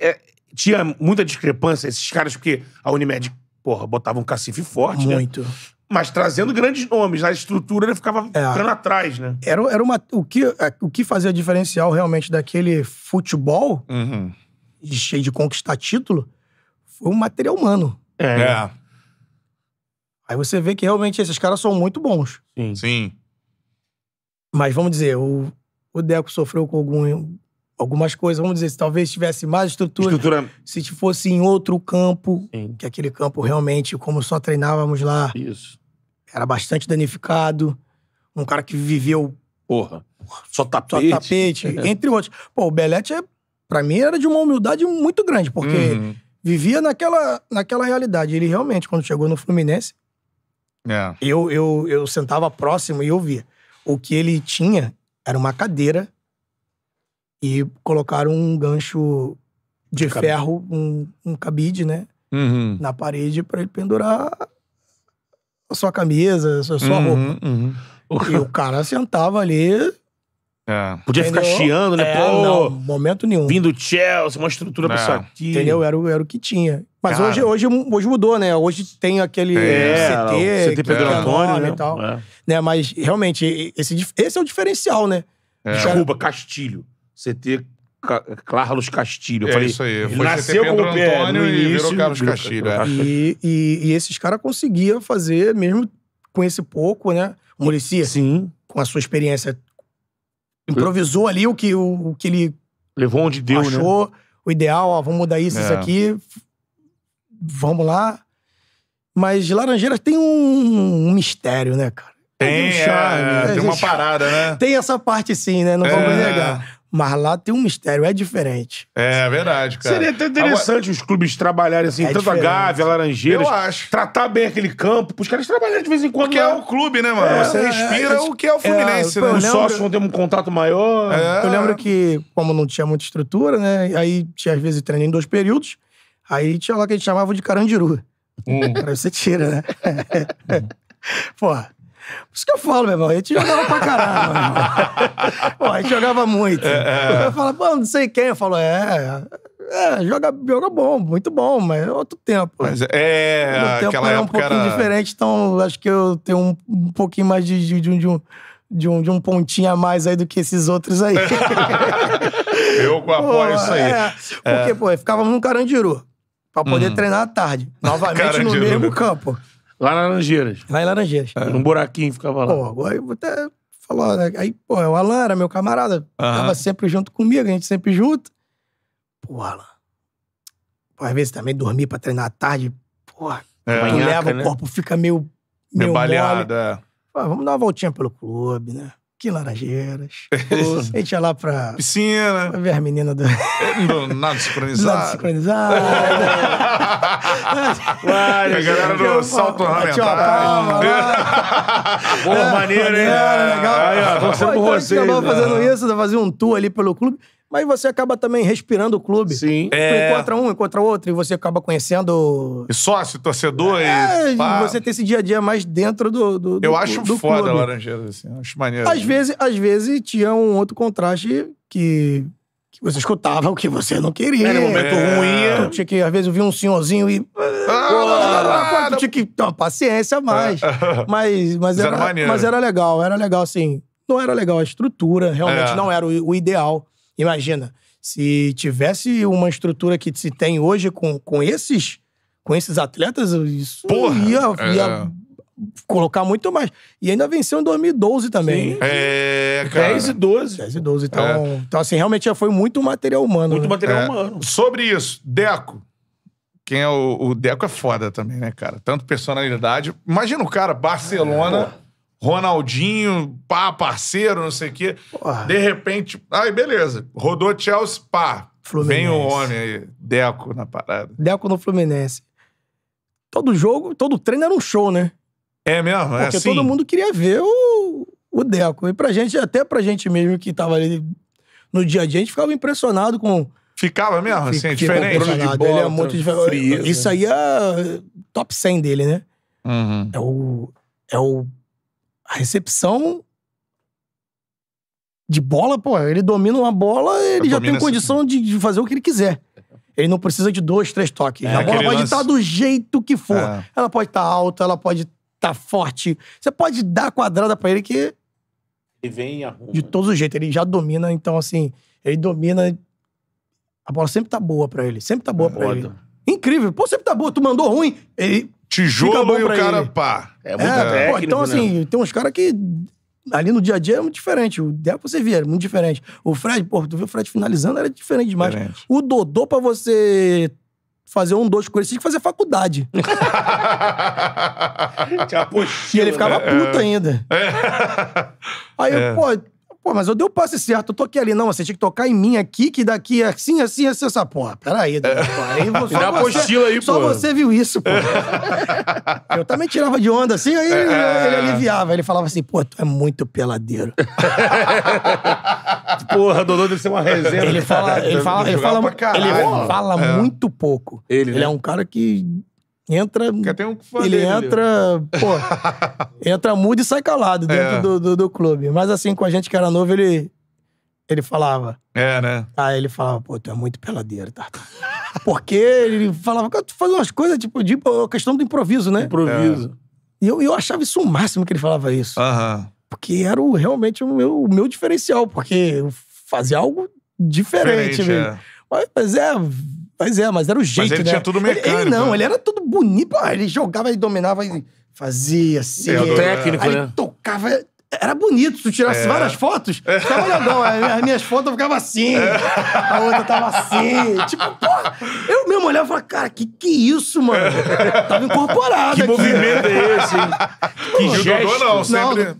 é, tinha muita discrepância, esses caras, porque a Unimed, porra, botava um cacife forte, né? Muito. Né? Mas trazendo grandes nomes, a estrutura ele ficava é. ficando atrás, né? Era, era uma, o, que, é, o que fazia diferencial realmente daquele futebol, uhum. cheio de conquistar título, foi o material humano. É. é. Aí você vê que realmente esses caras são muito bons. Sim. Sim. Mas vamos dizer, o, o Deco sofreu com algum algumas coisas, vamos dizer, se talvez tivesse mais estrutura, estrutura... se fosse em outro campo, Sim. que aquele campo realmente, como só treinávamos lá, Isso. era bastante danificado. Um cara que viveu. Porra. Só tapete. Só tapete, é. entre outros. Pô, o Belete, é, pra mim, era de uma humildade muito grande, porque uhum. vivia naquela, naquela realidade. Ele realmente, quando chegou no Fluminense, é. eu, eu, eu sentava próximo e ouvia O que ele tinha era uma cadeira e colocaram um gancho de ferro, um, um, cabide, né? Uhum. Na parede para ele pendurar a sua camisa, a sua, uhum, roupa. Uhum. uhum. E o cara sentava ali. É. Podia entendeu? ficar chiando, né? É, Pô, não, momento nenhum. Vindo Chelsea, uma estrutura é. pra isso aqui. Entendeu? Era, era o que tinha. Mas hoje, hoje, hoje mudou, né? Hoje tem aquele é, CT, CT Pedro Antônio né? e tal. É. Né? Mas realmente, esse, esse é o diferencial, né? É. Desculpa, Castilho você ter Carlos Castilho. Eu é falei, isso aí. Foi nasceu com o Antônio no e início. virou Carlos é. Castilho. é. E, e- e esses caras conseguiam fazer, mesmo com esse pouco, né? O Muricy, Sim. com a sua experiência, improvisou ali o que, o, o que ele Levou onde deu, né? achou, o ideal, ó, vamos mudar isso, isso é. aqui, vamos lá. Mas Laranjeiras tem um, um mistério, né, cara? Tem, um charme, é, é, né? tem uma parada, né? Tem essa parte sim, né? Não vamos negar. Mas lá tem um mistério, é diferente. É verdade, cara. Seria até interessante Agora, os clubes trabalharem assim, é tanto diferente. a Gávea, Laranjeiras. Eu acho. Tratar bem aquele campo, os caras trabalharem de vez em quando. Porque é lá. é o clube, né, mano? É, Você é, respira é, o que é o é, Fluminense, é, né? Os sócios vão ter um contato maior. Eu lembro que, como não tinha muita estrutura, né? Aí tinha às vezes treino em dois períodos. Aí tinha lá que a gente chamava de carandiru. Hum. Aí você tira, né? Porra. Por isso que eu falo, meu irmão. A gente jogava pra caralho, meu irmão. Pô, a gente jogava muito. É. é. Eu falo, pô, não sei quem. Eu falo, é. É, joga, joga bom, muito bom, mas é outro tempo. Mas é, é tempo aquela é um pouquinho era... diferente, então acho que eu tenho um, um pouquinho mais de, de, de, um, de, um, de, um, de um pontinho a mais aí do que esses outros aí. eu apoio isso aí. É, porque, é. pô, eu ficava Carandiru pra poder hum. treinar à tarde, novamente Carandiru. no mesmo campo. Lá em Laranjeiras. Lá em Laranjeiras. É. Num buraquinho ficava lá. Pô, agora eu vou até falar, né? Aí, pô, é o Alan era meu camarada. Uhum. Tava sempre junto comigo, a gente sempre junto. Pô, Alan. Pô, às vezes também dormir pra treinar à tarde. Pô, é, leva, né? o corpo fica meio. Meio, meio balhado, é. Pô, vamos dar uma voltinha pelo clube, né? que Laranjeiras. a gente ia lá pra. Piscina. Pra ver as meninas do. do é, nada sincronizado. Do nada sincronizado. Uai, a galera do salto ornamental. Boa maneiro, hein? É, legal. Aí, ó, tô com você. Eu tava fazendo isso, eu fazia um tour ali pelo clube mas você acaba também respirando o clube. Sim. É... encontra um, encontra outro, e você acaba conhecendo. E sócio, torcedor é, e. Pá. Você tem esse dia a dia mais dentro do. do Eu acho do foda clube. Laranjeira, assim. Acho maneiro. Às né? vezes, às vezes tinha um outro contraste que. que você escutava o que você não queria. Era um momento é... ruim. É. Tu tinha que, às vezes, eu via um senhorzinho e. Ah, lá, lá, lá, tu tinha que ter uma paciência a mais. Ah, ah, ah. Mas, mas, era, era mas era legal, era legal, assim. Não era legal a estrutura, realmente é. não era o, o ideal. Imagina, se tivesse uma estrutura que se tem hoje com, com esses com esses atletas, isso Porra, ia, é. ia colocar muito mais. E ainda venceu em 2012 também. Sim. É, cara. 10 e 12. 10 e 12. Então, é. então assim, realmente já foi muito material humano. Muito né? material é. humano. Sobre isso, Deco. Quem é o, o, Deco é foda também, né, cara? Tanto personalidade. Imagina o cara, Barcelona é, Ronaldinho, pá, parceiro, não sei o quê. Porra. De repente, aí beleza. Rodou Chelsea, pá. Fluminense. Vem o homem aí, Deco na parada. Deco no Fluminense. Todo jogo, todo treino era um show, né? É mesmo? É Porque é assim? todo mundo queria ver o, o Deco. E pra gente, até pra gente mesmo que tava ali no dia a dia, a gente ficava impressionado com. Ficava mesmo, assim, é diferente. De bola, ele é muito diferente. Isso aí é top 100 dele, né? Uhum. É o. É o a recepção de bola, pô, ele domina uma bola, ele Eu já tem assim. condição de fazer o que ele quiser. Ele não precisa de dois, três toques. É, a bola pode estar tá do jeito que for. É. Ela pode estar tá alta, ela pode estar tá forte. Você pode dar quadrada para ele que. Ele vem e arruma. De todos os jeitos. Ele já domina, então, assim, ele domina. A bola sempre tá boa para ele. Sempre tá boa é, para ele. Incrível. Pô, sempre tá boa. Tu mandou ruim. Ele Tijolo e o cara, ele. pá. É, é muito é, técnico, pô, Então, né? assim, tem uns caras que ali no dia a dia é muito diferente. O Deco você via, era muito diferente. O Fred, pô, tu viu o Fred finalizando, era diferente demais. Diferente. O Dodô, pra você fazer um dois com ele, tinha que fazer faculdade. tinha e ele ficava é, puto é. ainda. É. Aí, é. pô, Pô, mas eu dei o passe certo, eu toquei ali. Não, você tinha que tocar em mim aqui, que daqui é assim, assim, assim, essa porra. Peraí, é. pô, aí você, aí, só Só você viu isso, pô. eu também tirava de onda assim, aí é. ele aliviava. Ele falava assim, pô, tu é muito peladeiro. porra, Dodô deve ser uma resenha. Ele fala, ele fala, ele fala, ele fala, ele é. fala muito pouco. Ele, né? ele é um cara que entra. Um ele entra. Ali. Pô, entra mudo e sai calado dentro é. do, do, do, clube. Mas assim, com a gente que era novo, ele. Ele falava. É, né? Aí ele falava, pô, tu é muito peladeiro, tá? Porque ele falava, tu faz umas coisas, tipo, de questão do improviso, né? Improviso. É. E eu, eu achava isso o máximo que ele falava isso. Aham. Porque era o, realmente o meu, o meu diferencial, porque eu fazia algo diferente, diferente mesmo. É. Mas, mas é, mas é, mas era o jeito, mas ele né? tinha tudo mecânico. Ele, ele não, né? ele era tudo bonito. Ah, ele jogava, e dominava, fazia Assim, é, técnico, aí né? Ele tocava... Era bonito, se tu tirasse é. várias fotos, ficava olhando As minhas fotos ficavam ficava assim, é. a outra tava assim. Tipo, porra, eu mesmo olhava e falava, cara, que que é isso, mano? É. tava incorporado Que aqui. movimento é esse, Que gesto. Não, sempre... Não,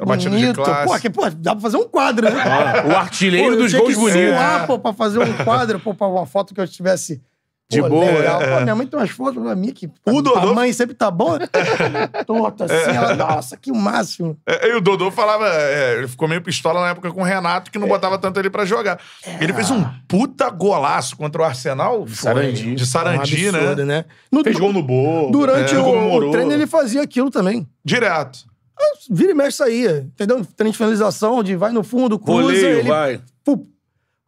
a batida bonito. de classe. Pô, que, pô, dá pra fazer um quadro, né? Ah, o artilheiro pô, dos gols bonitos. Eu pô, pra fazer um quadro, pô, pra uma foto que eu tivesse... De boa. Legal. É. Pô, minha mãe tem umas fotos pra mim que. O Dodô. A mãe sempre tá boa. Torta assim, ela, nossa, que o máximo. É, é, e o Dodô falava, é, ele ficou meio pistola na época com o Renato, que não é. botava tanto ele pra jogar. É. Ele fez um puta golaço contra o Arsenal. De Sarandi. De Sarandi, um absurdo, né? né? No, fez gol no Bolo. Durante o, o treino ele fazia aquilo também. Direto. Ah, vira e mexe saía, entendeu? Transfinalização de vai no fundo, cruza. ele, vai. Pup,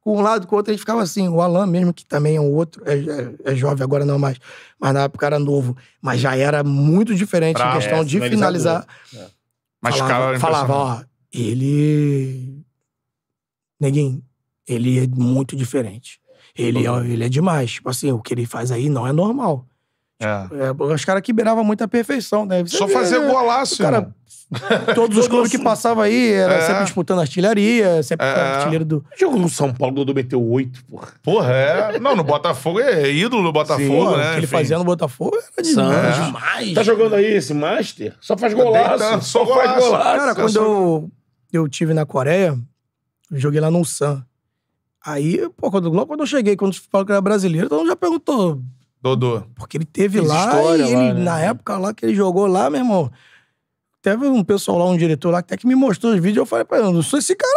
com um lado com o outro, a gente ficava assim. O Alan mesmo, que também é um outro, é, é, é jovem agora não mais, mas na época era novo. Mas já era muito diferente pra, em questão é, de finalizar. Né? Mas falava, falava, ó, ele... Neguinho, ele é muito diferente. Ele, ó, é, ele é demais. Tipo assim, o que ele faz aí não é normal. É. É, os caras que beiravam muito a perfeição, né? Você Só vê, fazer né? golaço. Cara, todos os clubes que passavam aí, era é. sempre disputando artilharia, sempre é. artilheiro do. Jogo no São Paulo, do Dodô meteu oito, porra. Porra, é. Não, no Botafogo é ídolo do Botafogo, Sim, né? O que ele Enfim. fazia no Botafogo era demais. É. demais. Tá jogando aí esse Master? Só faz tá golaço. só, só faz golaço. Cara, quando eu, eu tive na Coreia, joguei lá no Sun. Aí, pô, quando, logo quando eu cheguei, quando falou que era brasileiro, todo mundo já perguntou Dodô. Porque ele teve Fez lá e ele, lá, né? na época lá que ele jogou lá, meu irmão, Teve um pessoal lá, um diretor lá, que até que me mostrou os vídeos. Eu falei pra ele, eu não sou esse cara,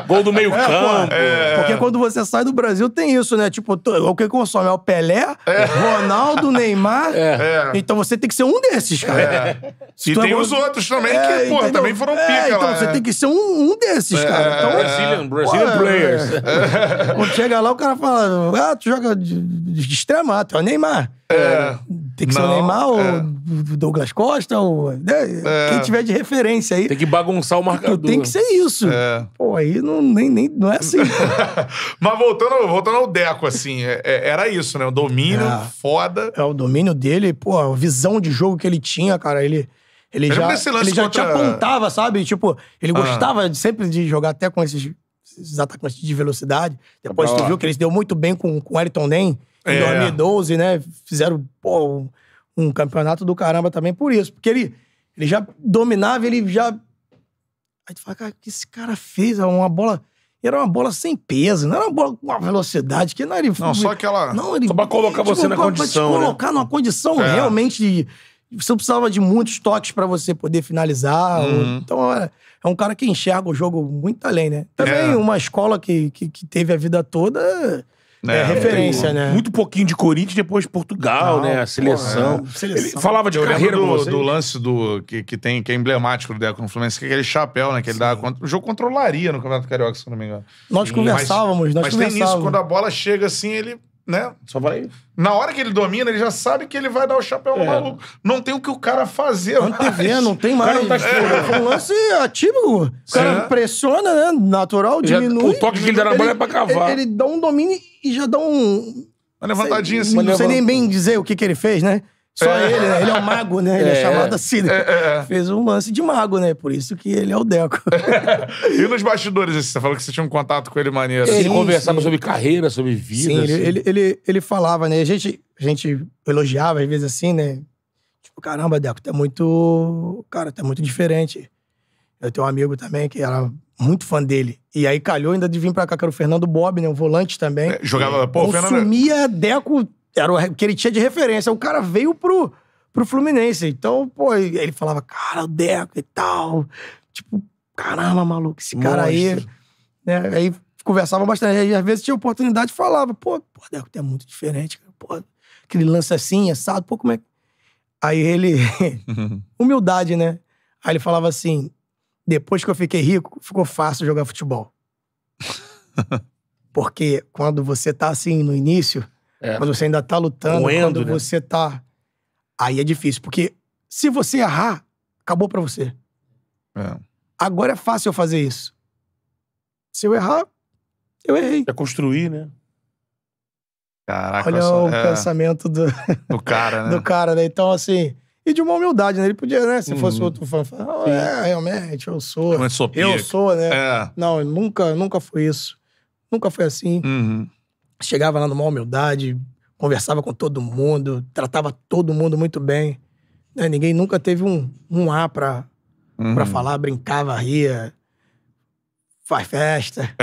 não. Gol do meio é, campo. É, é. Porque quando você sai do Brasil, tem isso, né? Tipo, é o que consome é o Pelé, é. Ronaldo, Neymar. É. Então você tem que ser um desses, cara. E tem os outros também, que, porra, também foram pica é, Então lá, você tem que ser um, um desses, cara. Então, Brazilian, Brazilian players. Quando chega lá, o cara fala, ah, tu joga de, de extrema, tu é o Neymar. É, tem que não, ser o Neymar ou é. Douglas Costa ou né? é. quem tiver de referência aí. Tem que bagunçar o marcador. Tem que ser isso. É. Pô, aí não, nem, nem, não é assim. Mas voltando, voltando ao Deco, assim, é, é, era isso, né? O domínio é. foda. É, o domínio dele, pô, a visão de jogo que ele tinha, cara, ele... Ele já, ele já contra... te apontava, sabe? Tipo, ele ah. gostava de, sempre de jogar até com esses, esses atacantes de velocidade. Depois tu viu que ele se deu muito bem com, com o Elton Nen. Em é. 2012, né? Fizeram pô, um, um, campeonato do caramba também por isso. Porque ele, ele já dominava, ele já. Aí tu fala, cara, o que esse cara fez? É uma bola. Era uma bola sem peso, não era uma bola com uma velocidade, que não era. Não, só aquela. Não, ele, só pra colocar tipo, você na condição. Pra te né? colocar né? numa condição é. realmente de você precisava de muitos toques para você poder finalizar. Uhum. Então, é, é um cara que enxerga o jogo muito além, né? Também é. uma escola que, que, que, teve a vida toda é, é referência, né? Muito pouquinho de Corinthians, depois Portugal, Não, né? A seleção. é. seleção. Ele falava de eu carreira do, do, lance do que, que tem, que é emblemático do Deco no Fluminense, que é aquele chapéu, né? Que ele Sim. dá contra, o jogo controlaria no Campeonato Carioca, se não me engano. Nós Sim. conversávamos, nós mas, nós mas conversávamos. Mas tem isso, quando a bola chega assim, ele né? Só vai. Na hora que ele domina, ele já sabe que ele vai dar o chapéu no é. maluco. Não tem o que o cara fazer. Tá não tem, não tem mais. O cara tá é. um lance atípico. O cara é. pressiona, né? Natural, diminui. o toque que ele dá na bola é pra cavar. Ele, ele, dá um domínio e já dá um. Uma levantadinha sei, assim, Não sei nem bem dizer o que, que ele fez, né? Só é. ele, né? Ele é um mago, né? Ele é, é chamado é. assim, né? É, é, é, Fez um lance de mago, né? Por isso que ele é o Deco. e nos bastidores, você falou que você tinha um contato com ele maneiro. Ele conversava sobre carreira, sobre vida. Sim, assim. ele, ele, ele, ele, falava, né? A gente, a gente elogiava, às vezes, assim, né? Tipo, caramba, Deco, tá muito. Cara, tá muito diferente. Eu tenho um amigo também que era muito fã dele. E aí calhou ainda de vir pra cá, que era o Fernando Bob, né? o volante também. É, jogava, pô, Fernando. Consumia Deco era o que ele tinha de referência. O cara veio pro, pro Fluminense. Então, pô, ele falava, cara, o Deco e tal. Tipo, caramba, maluco, esse cara Monstro. aí. Né? Aí conversava bastante. Aí, às vezes tinha oportunidade e falava, pô, pô, Deco, tu é muito diferente, cara. Pô, aquele lance assim, assado, pô, como é que. Aí ele. Humildade, né? Aí ele falava assim: depois que eu fiquei rico, ficou fácil jogar futebol. Porque quando você tá assim no início, é. Mas você ainda tá lutando Moendo, quando né? você tá. Aí é difícil, porque se você errar, acabou para você. É. Agora é fácil eu fazer isso. Se eu errar, eu errei. É construir, né? Caraca, Olha só... o é. pensamento do... do cara, né? do cara, né? Então, assim, e de uma humildade, né? Ele podia, né? Se uhum. fosse outro fã, falar, oh, é, realmente, eu sou. Eu sou, eu sou né? É. Não, nunca, nunca foi isso. Nunca foi assim. Uhum. Chegava lá numa humildade, conversava com todo mundo, tratava todo mundo muito bem. Né? Ninguém nunca teve um, um A pra, uhum. Pra falar, brincava, ria, faz festa.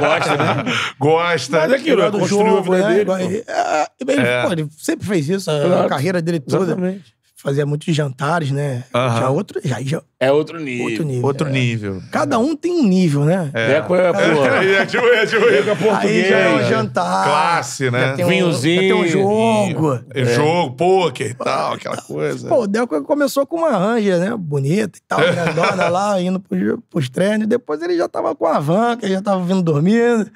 Gosta, né? Gosta. Mas é aquilo, construiu jogo, a vida né? dele. É, é, Pô, ele sempre fez isso, a, a carreira dele toda. Exatamente fazia muitos jantares, né? Uhum. Já outro, já, já, é outro nível. Outro nível. Outro é. nível. Cada um tem um nível, né? É. Deco é, pô. É, tipo, é, é, é português. Aí já é um jantar. Classe, né? Tem um, Vinhozinho. tem um jogo. É. Jogo, pôquer e tal, aquela coisa. Pô, o Deco começou com uma ranja, né? Bonita e tal, grandona lá, indo pros, pros treinos. Depois ele já tava com a van, que já tava vindo dormindo.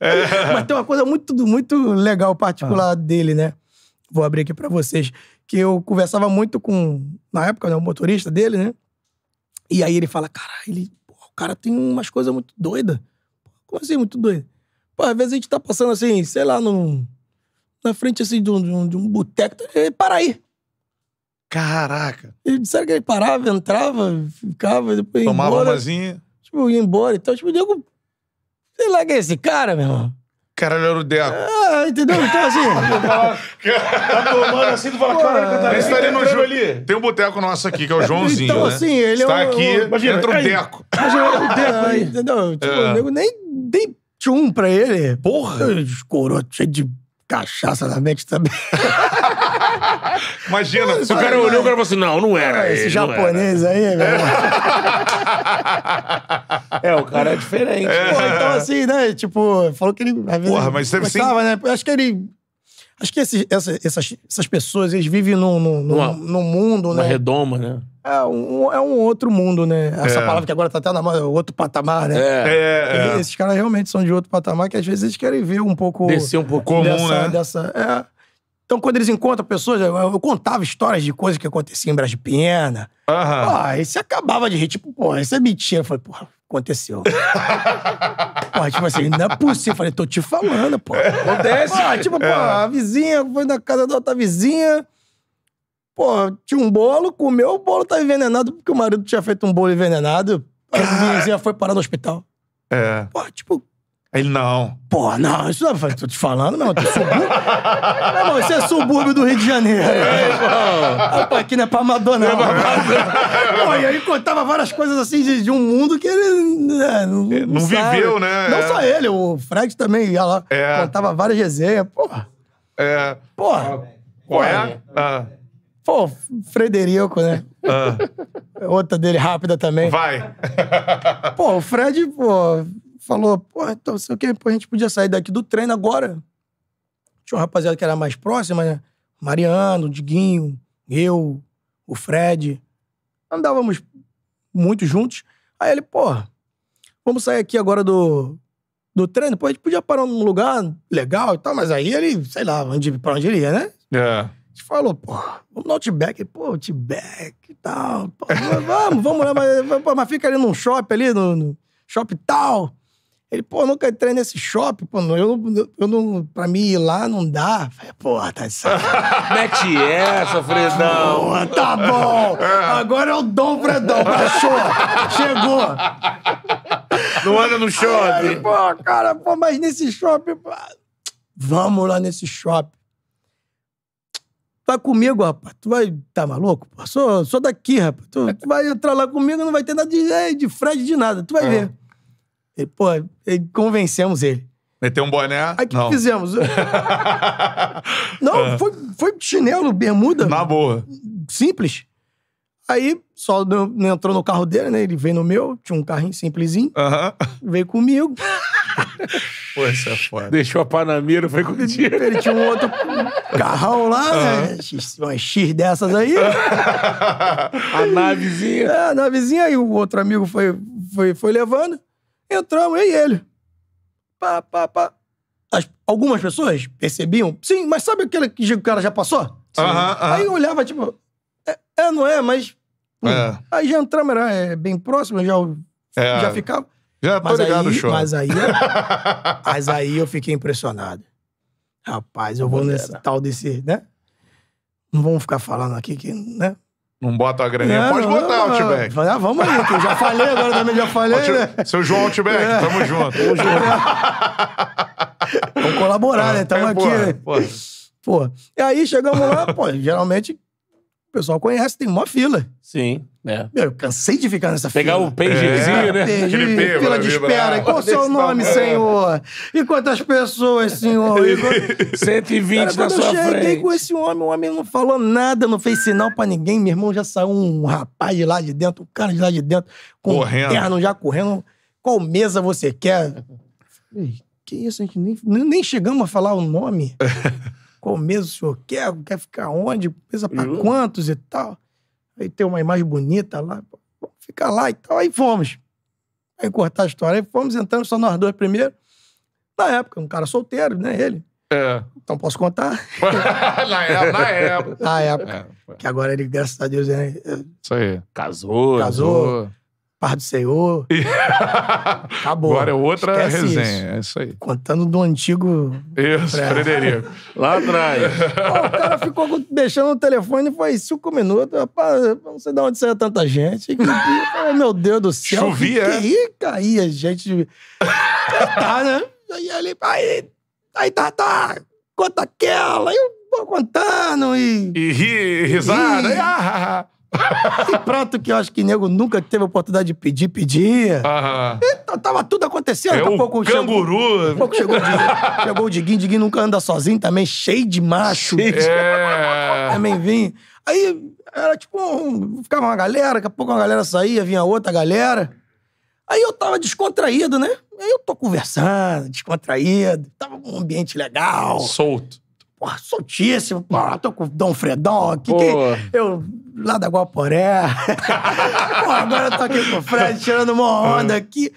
É, é. Mas tem uma coisa muito, muito legal, particular ah. dele, né? Vou abrir aqui pra vocês. Que eu conversava muito com, na época, né, o motorista dele, né? E aí ele fala, cara, ele, pô, o cara tem umas coisas muito doidas. Como assim, muito doido? Pô, às vezes a gente tá passando assim, sei lá, num, na frente assim de um, de um boteco, então ele para aí. Caraca. E disseram que ele parava, entrava, ficava, depois. Tomava uma umazinha. Tipo, ia embora e então, tal. Tipo, o nego Sei lá quem é esse cara, meu irmão. Caralho, era o Deco. Ah, entendeu? Então assim. tá tomando assim, tu fala, cara, Catarina. tá ali tá no jogo ali. Tem um boteco nosso aqui, que é o então, Joãozinho. Então, né? assim, ele Está é. Está aqui, imagina, entra o aí, Deco. Imagina, é o Deco aí. Entendeu? Tipo, é. o nego nem, dei tchum pra ele. Porra! Escoroto, cheio de cachaça na mente também. Imagina. Se o cara olhou, o cara falou assim: não, não era. Ah, esse ele, japonês aí, meu irmão. É, o cara é diferente. Né? É. Pô, então assim, né? Tipo, falou que ele. vezes, Porra, mas deve gostava, sim... né? Acho que ele. Acho que esse, essa, essas, essas pessoas, eles vivem num, num, Uma, num mundo, uma né? Uma redoma, né? É um, é um outro mundo, né? Essa é. palavra que agora tá até na moda, é outro patamar, né? É. é. é. Esses caras realmente são de outro patamar, que às vezes eles querem ver um pouco... Descer um pouco dessa, comum, né? Dessa, é. Então, quando eles encontram pessoas, eu, eu contava histórias de coisas que aconteciam em brasília de Pena. Aham. Pô, esse acabava de rir, tipo, pô, isso é mentira. Eu falei, porra, aconteceu. porra, tipo assim, não é possível. Eu falei, tô te falando, pô. Acontece. É, pô, tipo, pô, é. a vizinha foi na casa da outra vizinha. Pô, tinha um bolo, comeu, o bolo tá envenenado porque o marido tinha feito um bolo envenenado. A vizinha foi parar no hospital. É. Pô, tipo, ele, não. Pô, não, isso não tô te falando, meu irmão. É subúrbio... meu irmão, isso é subúrbio do Rio de Janeiro. É, Opa, aqui não é pra Madonna, não. É Pô, e aí contava várias coisas assim de, de um mundo que ele. Né, não, é, não viveu, né? Não é. só ele, o Fred também ia lá. É. Contava várias resenhas. Porra. É. Porra. Qual é? Ah. Pô, Frederico, né? Ah. Outra dele rápida também. Vai. Pô, o Fred, pô, falou, pô, então sei o quê, pô, a gente podia sair daqui do treino agora. Tinha um rapaziada que era mais próxima, né? Mariano, Diguinho, eu, o Fred. Andávamos muito juntos. Aí ele, pô, vamos sair aqui agora do, do treino. Pô, a gente podia parar num lugar legal e tal, mas aí ele, sei lá, onde, pra onde ele ia, né? É a gente falou, pô, vamos no Outback. Ele, pô, Outback e tal. Pô, vamos, vamos lá, né? mas, mas, fica ali num shopping ali, no, no shopping tal. Ele, pô, nunca entrei nesse shopping, pô, eu, eu, eu não, pra mim ir lá não dá. Falei, pô, tá isso, Mete essa, Fredão. Porra, tá bom. Agora eu é dou Dom Fredão, baixou, tá chegou. Não anda no shopping. Aí, pô, cara, pô, mas nesse shopping, pô, vamos lá nesse shopping. Vai tá comigo, rapaz. Tu vai. Tá maluco? Pô? Sou, sou daqui, rapaz. Tu, tu vai entrar lá comigo, não vai ter nada de, é, de Fred de nada. Tu vai ah. ver. Ele, pô, ele, convencemos ele. Meteu um boné? Aí o que, fizemos? não, é. foi, foi chinelo, bermuda. Na boa. Simples. Aí só né, entrou no carro dele, né? Ele veio no meu, tinha um carrinho simplesinho. Uhum. Veio comigo. Pô, isso é foda. Deixou a Panamera, foi contigo. Ele tinha um outro carrão lá, uhum. né? Uma X dessas aí. a navezinha. É, a navezinha. Aí o outro amigo foi, foi, foi levando. Entramos, eu e ele. Pá, pá, pá. As, algumas pessoas percebiam, sim, mas sabe aquele que o cara já passou? Aí eu olhava, tipo, é, é não é, mas. Hum. É. Aí já entramos, era é, bem próximo, já, é. já ficava. Já tô é mas ligado aí, show. Mas aí, mas aí eu fiquei impressionado. Rapaz, eu vou nesse era. tal desse, né? Não vamos ficar falando aqui que, né? Não bota a graninha? Pode não, botar, não, Outback. Ah, vamos aí, que eu já falei, agora também já falei, Out... né? Seu João Outback, é. tamo junto. Tamo junto. vamos colaborar, ah, né? Tamo é, aqui, né? Pô. E aí chegamos lá, pô, geralmente o pessoal conhece, tem uma fila. Sim. É. Meu, eu cansei de ficar nessa Pegar fila. Pegar o pagezinho, é. né? Page, Aquele fila de espera. Ah, qual o seu nome, tamanho. senhor? E quantas pessoas, senhor? E quanto... 120 Cara, na sua frente. eu cheguei com esse homem, o homem não falou nada, não fez sinal pra ninguém. Meu irmão já saiu um rapaz de lá de dentro, um cara de lá de dentro, com correndo. terno já correndo. Qual mesa você quer? que isso, a gente nem, nem chegamos a falar o nome. qual mesa o senhor quer? Quer ficar onde? Mesa pra uhum. quantos e tal? Aí tem uma imagem bonita lá, vamos ficar lá e tal. Aí fomos. Aí cortar a história. Aí fomos entrando, só nós dois primeiro. Na época, um cara solteiro, né? Ele. É. Então posso contar. na, época, na época. Na época. É, que agora ele, graças a Deus, é... é Isso aí. Casou. Casou. casou paz do Senhor. Acabou. Agora é outra Esquece resenha, isso. é isso aí. Contando do antigo... Isso, Frederico. Lá atrás. Ó, o cara ficou deixando o telefone e foi cinco minutos. Rapaz, não sei de onde saiu tanta gente. Falei, meu Deus do céu. Chovia. Que, caía é? é gente. tá, né? Aí ali Aí, aí tá, tá. Conta aquela. Aí eu vou contando e... E ri, risada. E... E, ah, ah, ah. e prato que eu acho que nego nunca teve oportunidade de pedir, pedia. Aham. Tá, tava tudo acontecendo. É o pouco canguru. Chegou, chegou o Diguinho, o Diguinho, nunca anda sozinho também, cheio de macho. Cheio de... É. Também vim. Aí era tipo, um- ficava uma galera, daqui a pouco uma galera saía, vinha outra galera. Aí eu tava descontraído, né? Aí eu tô conversando, descontraído, tava num ambiente legal Solto. porra, soltíssimo, porra, tô com o Dom Fredon aqui, Pô. que eu lá da Guaporé. Pô, agora eu tô aqui com o Fred, tirando uma onda é. aqui.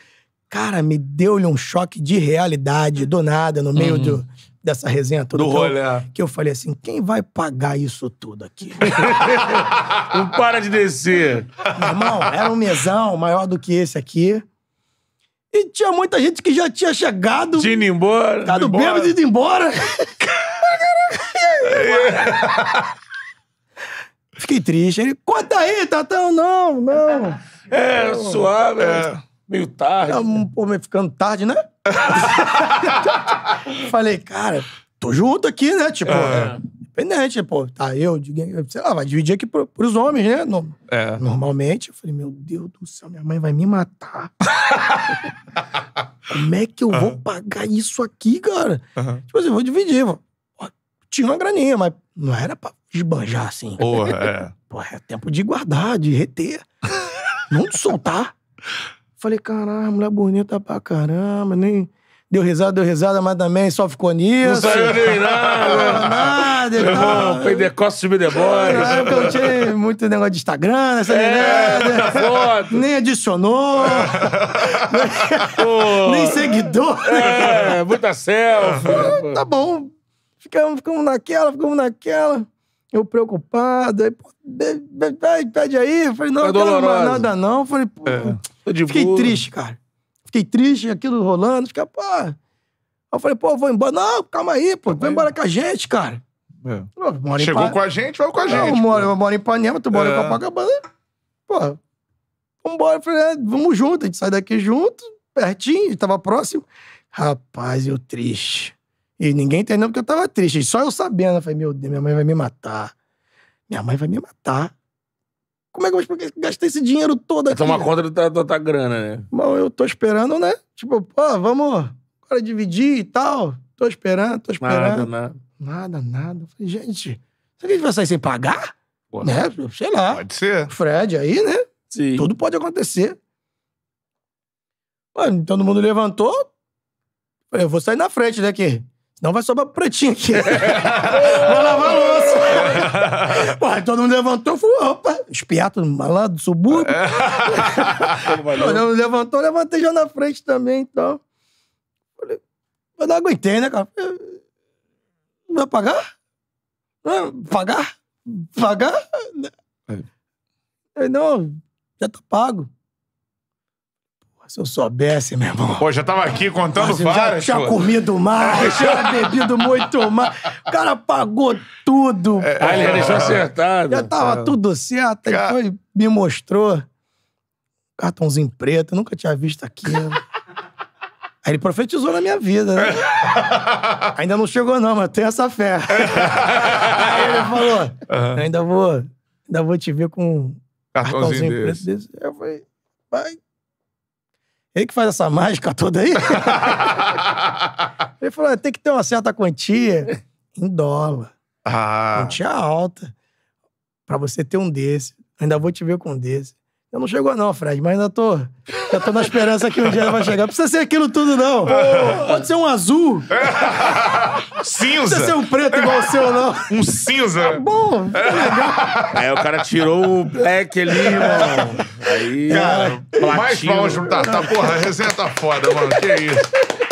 Cara, me deu-lhe um choque de realidade, do nada, no meio uhum. do, dessa resenha toda. Do que rolê. Eu, é. que eu falei assim, quem vai pagar isso tudo aqui? Não para de descer. Meu irmão, era um mesão maior do que esse aqui. E tinha muita gente que já tinha chegado. Tinha ido embora. Ficado bêbado e ido embora. Fiquei triste. Ele, conta aí, Tatão, não, não. É, não. suave, né? é. Meio tarde. É, um, pô, me ficando tarde, né? Falei, cara, tô junto aqui, né? Tipo, é. é independente, pô. Tá eu, sei lá, vai dividir aqui pro, pros homens, né? No, é. Normalmente. Eu falei, meu Deus do céu, minha mãe vai me matar. Como é que eu uhum. vou pagar isso aqui, cara? Uhum. Tipo assim, vou dividir. Tinha uma graninha, mas não era pra esbanjar, assim. Porra, é. Porra, é tempo de guardar, de reter. não de soltar. Falei, caralho, mulher bonita pra caramba, nem. Deu risada, deu risada, mas também só ficou nisso. Não saiu nem nada. nada e tal. Pentecoste de Boys. Na época eu tinha muito negócio de Instagram, essa é, merda. foto. Nem adicionou. nem seguidor. É, muita selfie. tá bom. Ficamos, ficamos naquela, ficamos naquela eu preocupado, aí, pô, pede aí. Eu falei, não, tá é não quero nada não. Eu falei, pô, é, fiquei triste, cara. Fiquei triste, aquilo rolando, fiquei, pô. Eu falei, pô, vou embora. Não, calma aí, pô, tá vem embora com a gente, cara. É. Pô, Chegou pa... com a gente, vai com a gente. Eu moro, eu moro em Panema, tu mora é. em Copacabana. Né? Pô, vambora. Eu falei, é, vamos junto, a gente sai daqui junto, pertinho, tava próximo. Rapaz, eu triste. E ninguém entendeu porque eu tava triste. só eu sabendo. Eu falei, meu Deus, minha mãe vai me matar. Minha mãe vai me matar. Como é que eu vou gastar esse dinheiro todo aqui? É tomar conta da, da, da grana, né? Bom, eu tô esperando, né? Tipo, pô, vamos agora dividir e tal. Tô esperando, tô esperando. Nada, nada. Nada, nada. falei, gente, será que a gente vai sair sem pagar? Pô, né? Sei lá. Pode ser. Fred aí, né? Sim. Tudo pode acontecer. Mano, todo mundo levantou. Eu falei, eu vou sair na frente daqui. Não vai sobrar pro pretinho aqui. Vou lavar a louça. Porra, todo mundo levantou, falou, opa, espiato malado, subúrbio. todo mundo levantou, levantei já na frente também, então. Falei, eu não aguentei, né, cara? Não vai pagar? Pagar? Pagar? É. não, já tá pago. Se eu soubesse, meu irmão. Pô, já tava aqui contando Mas várias. Já, já comido mais, já bebido muito mais. O cara pagou tudo. É, é ele deixou é. acertado. Já tava é. tudo certo. Ele foi, me mostrou. Cartãozinho preto, nunca tinha visto aquilo. Aí ele profetizou na minha vida. Né? ainda não chegou, não, mas eu tenho essa fé. Aí ele falou: uhum. ainda, vou, ainda vou te ver com um cartãozinho, cartãozinho desse. preto desse. Eu falei, vai ele que faz essa mágica toda aí. ele falou: é, tem que ter uma certa quantia em dólar. Ah. Quantia alta. para você ter um desse. Ainda vou te ver com um desse. Eu não chegou, não, Fred, mas ainda tô. Já tô na esperança que um dia vai chegar. Precisa ser aquilo tudo, não. pode ser um azul. cinza. Precisa ser um preto igual o seu, não. Um cinza. Tá bom, tá legal. Aí é, o cara tirou o black ali, mano. Aí. Cara, mais pra juntar. tá, tá? Porra, a resenha tá foda, mano. Que isso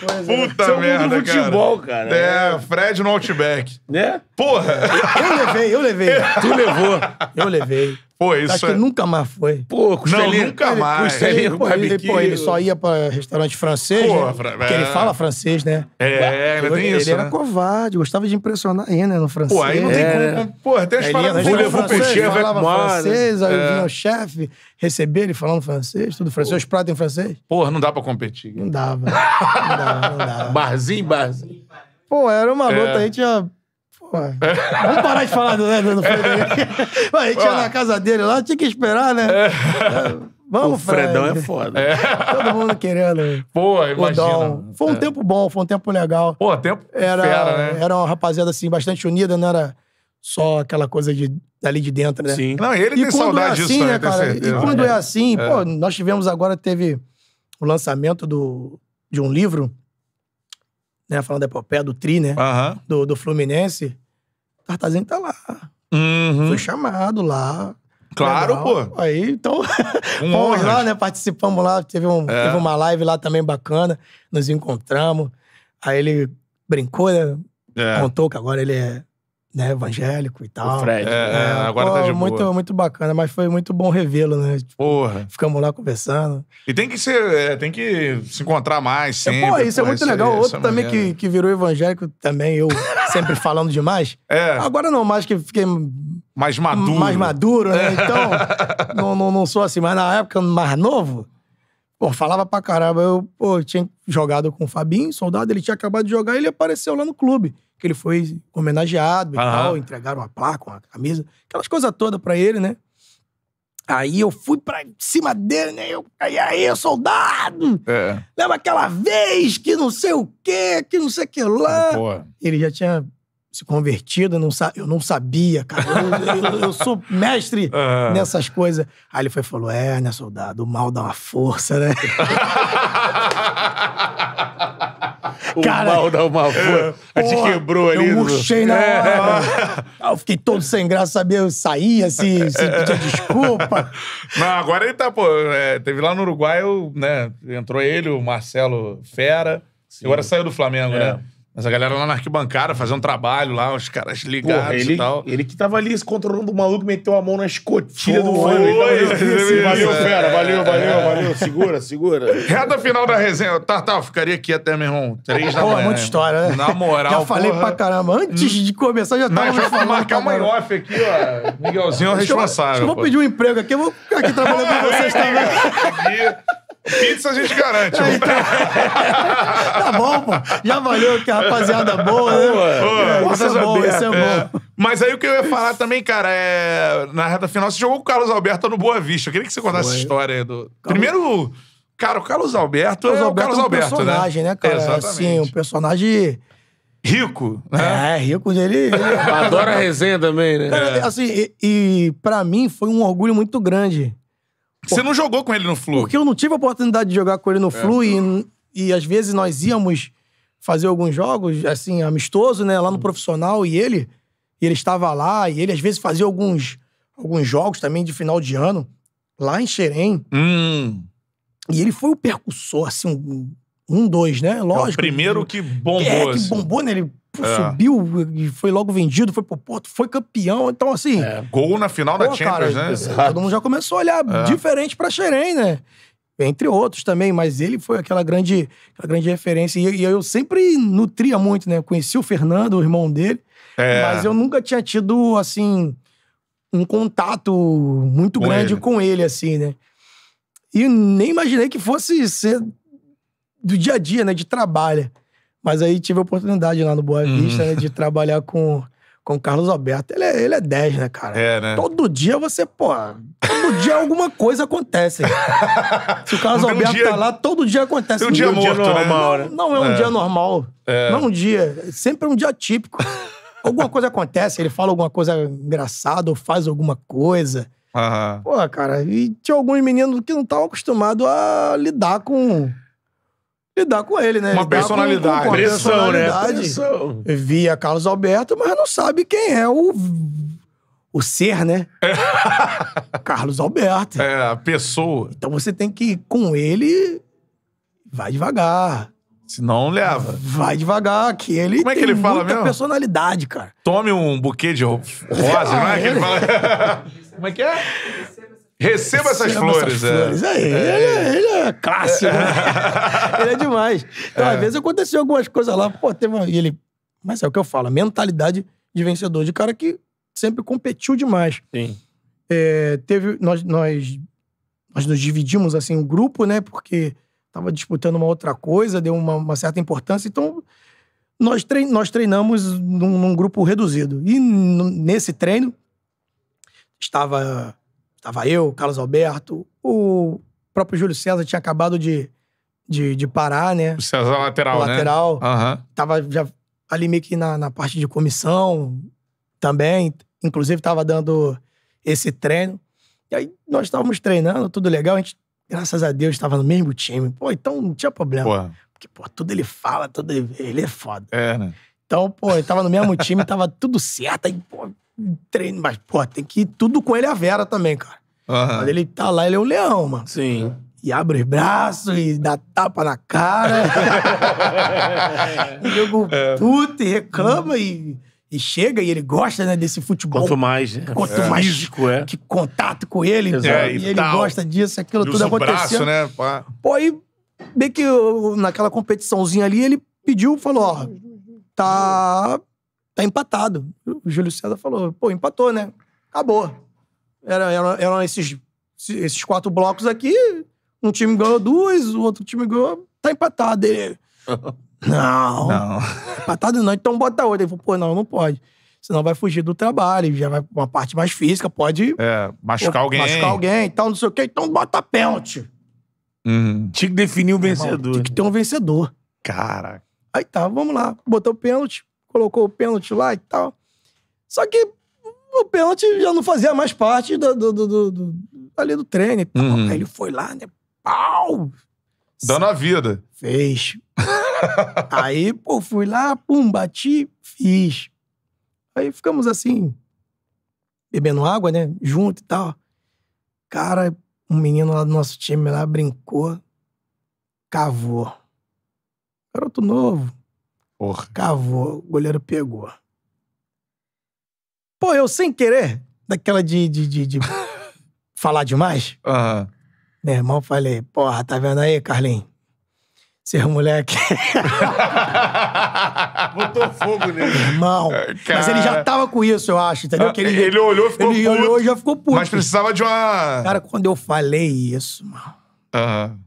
coisa, Puta né? merda, cara. futebol, cara. É, é, Fred no Outback. Né? Porra! Eu, eu levei, eu levei. tu levou, eu levei. Pô, isso Acho é... que nunca mais foi. Pô, Não, nunca ele, mais. Costelinho, ele, pô, ele, pô, ele só ia pra restaurante francês, né? pô, Fra... Porque ele é. fala francês, né? É, né, tem ele isso, Ele né? era covarde, gostava de impressionar ainda né, no francês. Pô, aí não tem é. como... Pô, até as paradas... Vou levar o peixe, vai com francês, aí é. vinha o chefe receber ele falando francês, tudo francês, os pratos em francês. Porra, não dá pra competir. Não dava. não dava, não dava. Barzinho, barzinho. Pô, era uma é. luta, é. aí tinha Vamos parar de falar do Fred? Freire. a gente ia na casa dele lá, tinha que esperar, né? É. É, vamos, o Fredão Fred. é foda. É. Todo mundo querendo. Pô, imagina. Foi um é. tempo bom, foi um tempo legal. Pô, tempo era, fera, né? Era uma rapaziada, assim, bastante unida, não era só aquela coisa de, dali de dentro, né? Sim. Não, ele e tem é saudade é assim, disso, né, cara? E quando é, é assim, pô, nós tivemos agora, teve o lançamento do, de um livro né, falando da epopeia do Tri, né? Uhum. Do, do Fluminense, o Tartazinho tá lá. Uhum. Foi chamado lá. Claro, legal. pô. Aí, então, um fomos lá, né? Participamos lá. Teve, um, é. teve uma live lá também bacana. Nos encontramos. Aí ele brincou, né? É. Contou que agora ele é né, evangélico e tal. O Fred. É, é, agora tá pô, tá de boa. muito, muito bacana, mas foi muito bom revê-lo, né? Tipo, Porra. Ficamos lá conversando. E tem que ser, é, tem que se encontrar mais é, sempre. É pô, isso pô, é muito legal. Aí, Outro também que, que virou evangélico, também eu sempre falando demais. É. Agora não, mais que fiquei... Mais maduro. Mais maduro, né? É. Então, não, não, não sou assim. Mas na época, mais novo... Pô, falava pra caramba. Eu, pô, tinha jogado com o Fabinho, soldado, ele tinha acabado de jogar e ele apareceu lá no clube. Que ele foi homenageado e tal, entregaram uma placa, uma camisa, aquelas coisas todas pra ele, né? Aí eu fui pra cima dele, né? Eu, e aí, soldado? É. Lembra aquela vez que não sei o quê, que não sei o que lá? Pô, Ele já tinha se convertido, eu não, eu não sabia, cara. Eu, eu, eu sou mestre nessas coisas. Aí ele foi falou: É, né, soldado? O mal dá uma força, né? o cara, mal dá uma força. É, a gente quebrou ali. Eu murchei na é. hora. Eu fiquei todo sem graça, sabia? Eu saía assim, sem é. pedir desculpa. Não, agora ele tá, pô. É, teve lá no Uruguai, eu, né? Entrou ele, o Marcelo Fera. Sim. Agora saiu do Flamengo, é. né? Mas a galera lá na arquibancada fazendo um trabalho lá, os caras ligados Porra, ele, e tal. Ele que tava ali controlando o maluco, meteu a mão na escotilha Pô, do fã. Então, assim, valeu, né? fera, valeu, valeu, é. valeu. Segura, segura. Reta final da resenha. Tá, tá, ficaria aqui até, meu irmão, três da manhã. Pô, muita história, né? Na moral, Já falei porra. pra caramba. Antes de começar, já tava Mas vai marcar uma off aqui, ó. Miguelzinho é o responsável. eu vou pedir um emprego aqui, eu vou ficar aqui trabalhando com vocês também. Pizza a gente garante. É, então. tá bom, pô. Já valeu, que a rapaziada boa, né? É, é pô, isso é bom, isso é bom. Mas aí o que eu ia falar também, cara, é... Na reta final, você jogou com o Carlos Alberto no Boa Vista. Eu queria que você contasse essa história aí do... Primeiro... Cara, o Carlos Alberto, Carlos é Alberto é um né? personagem, né, né cara? Exatamente. Assim, um personagem... Rico, né? É, rico dele. Ele... Adora a resenha também, né? é. assim, e, e para mim foi um orgulho muito grande você não jogou com ele no Flu? Porque eu não tive a oportunidade de jogar com ele no é. Flu e, e às vezes nós íamos fazer alguns jogos, assim, amistoso, né? Lá no hum. profissional e ele, ele estava lá e ele às vezes fazia alguns, alguns jogos também de final de ano lá em Xerém. Hum. E ele foi o percussor, assim, um, um dois, né? Lógico. É o primeiro que bombou. É, que assim. bombou, né? Ele é. subiu e foi logo vendido, foi pro Porto, foi campeão. Então, assim. É. Gol na final pô, da Champions, cara, né? É, Exato. Todo mundo já começou a olhar é. diferente pra Xeren, né? Entre outros também, mas ele foi aquela grande, aquela grande referência. E, e eu sempre nutria muito, né? conheci o Fernando, o irmão dele, é. mas eu nunca tinha tido, assim, um contato muito com grande ele. com ele, assim, né? E nem imaginei que fosse ser do dia a dia, né? De trabalho. Mas aí tive a oportunidade lá no Boa uhum. Vista uhum. né, de trabalhar com com o Carlos Alberto. Ele é, ele é 10, né, cara? É, né? Todo dia você, pô. Todo dia alguma coisa acontece. Se o Carlos Alberto dia... tá lá, todo dia acontece. É um dia, morto, dia né? normal, né? Não, não é um é. dia normal. É. Não é um dia. É sempre é um dia típico. alguma coisa acontece, ele fala alguma coisa engraçada ou faz alguma coisa. Uhum. Pô, cara, e tinha alguns meninos que não estavam acostumados a lidar com lidar com ele, né? Uma lidar personalidade. Com, com Pressão, né? personalidade. né? Pressão. Via Carlos Alberto, mas não sabe quem é o... O ser, né? É. Carlos Alberto. É, a pessoa. Então você tem que ir com ele... Vai devagar. Senão leva. Vai devagar, que ele Como é que ele fala muita mesmo? personalidade, cara. Tome um buquê de rosa, ah, não é? Que ele é? fala... Como é que é? Receba essas Receba flores, essas é. flores. é. Ele, é, é. ele, é clássico, né? ele é demais. Então, é. às vezes aconteceu algumas coisas lá, pô, teve uma... E ele... Mas é o que eu falo, a mentalidade de vencedor, de cara que sempre competiu demais. Sim. É, teve... Nós, nós, nós nos dividimos, assim, um grupo, né? Porque tava disputando uma outra coisa, deu uma, uma certa importância, então... Nós, trein, nós treinamos num, num grupo reduzido. E nesse treino, estava Tava eu, Carlos Alberto, o próprio Júlio César tinha acabado de, de, de parar, né? O César é lateral, o lateral. né? Lateral. Uhum. Tava já ali meio que na, na parte de comissão também. Inclusive, tava dando esse treino. E aí nós estávamos treinando, tudo legal. A gente, graças a Deus, estava no mesmo time. Pô, então não tinha problema. Porque, pô, tudo ele fala, tudo ele, ele é foda. É, né? Então, pô, eu tava no mesmo time, tava tudo certo. Aí, pô, treino, mas, pô, tem que ir tudo com ele a Vera também, cara. Uhum. Quando ele tá lá, ele é um leão, mano. Sim. E abre os braços e dá tapa na cara. e jogo é. puto e reclama e, e chega e ele gosta, né, desse futebol. Quanto mais, né? Quanto é. mais físico, é. Que contato com ele, Exato. É, e, e ele gosta disso, aquilo e tudo acontecendo. né? Pô, aí bem que eu, naquela competiçãozinha ali, ele pediu, falou, ó, tá, tá empatado. O Júlio César falou, pô, empatou, né? Acabou. Era, era, eram esses, esses quatro blocos aqui, um time ganhou duas, o outro time ganhou, tá empatado. Ele, não, não. empatado não, então bota outro. Ele falou, pô, não, não pode senão vai fugir do trabalho, já vai uma parte mais física, pode é, machucar alguém. Machucar alguém, então não sei o quê, então bota pênalti. Uhum. Tinha que definir o vencedor. tinha que ter né? um vencedor. Caraca. Aí tá, vamos lá. Botou o pênalti, colocou o pênalti lá e tal. Só que o pênalti já não fazia mais parte do, do, do, do ali do treino e tal. Uhum. Aí ele foi lá, né? Pau! Dando a vida. Fez. Aí, pô, fui lá, pum, bati, fiz. Aí ficamos assim, bebendo água, né? Junto e tal. Cara, um menino lá do nosso time lá brincou, cavou. Garoto novo. Porra. Cavou, o goleiro pegou. Pô, eu sem querer, daquela de, de, de, de falar demais. Uhum. Meu irmão, falei, porra, tá vendo aí, Carlinhos? Ser é moleque. Botou fogo nele. Meu irmão. Cara... É, mas ele já tava com isso, eu acho, entendeu? Ah, que ele, ele olhou ficou ele puto. Ele olhou e já ficou puto. Mas precisava de uma... Cara, quando eu falei isso, mano... Uhum.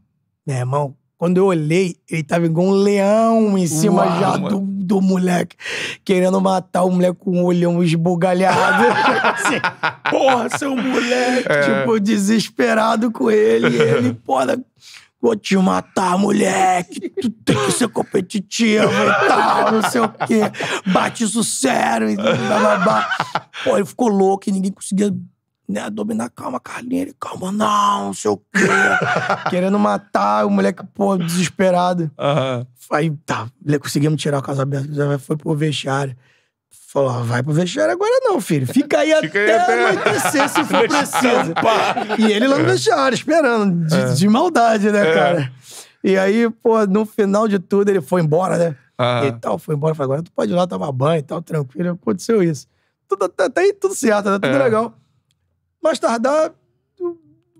Meu irmão, quando eu olhei, ele tava igual um leão em cima Uau, já do, do, moleque, querendo matar o moleque com o olhão esbugalhado. assim, porra, seu moleque, é. tipo, desesperado com ele. E ele, porra, vou te matar, moleque. Tu tem que ser competitivo e tal, não sei o quê. Bate isso sério e Pô, ele ficou louco e ninguém conseguia né, dominar, calma, Carlinhos, ele, calma, não, não sei o quê. Querendo matar, o moleque, pô, desesperado. Uhum. Aí, tá, conseguimos tirar o caso aberto, foi pro vestiário. Falou, vai pro vestiário agora não, filho. Fica aí Fica até, até... anoitecer se for preciso. e ele lá no é. vestiário, esperando, de, é. de maldade, né, é. cara? E aí, pô, no final de tudo, ele foi embora, né? Ah. E tal, foi embora. Falei, agora tu pode ir lá tomar banho e tal, tranquilo. Aconteceu isso. Tudo, até aí tudo certo, né? Tudo é. legal. Mais tardar, o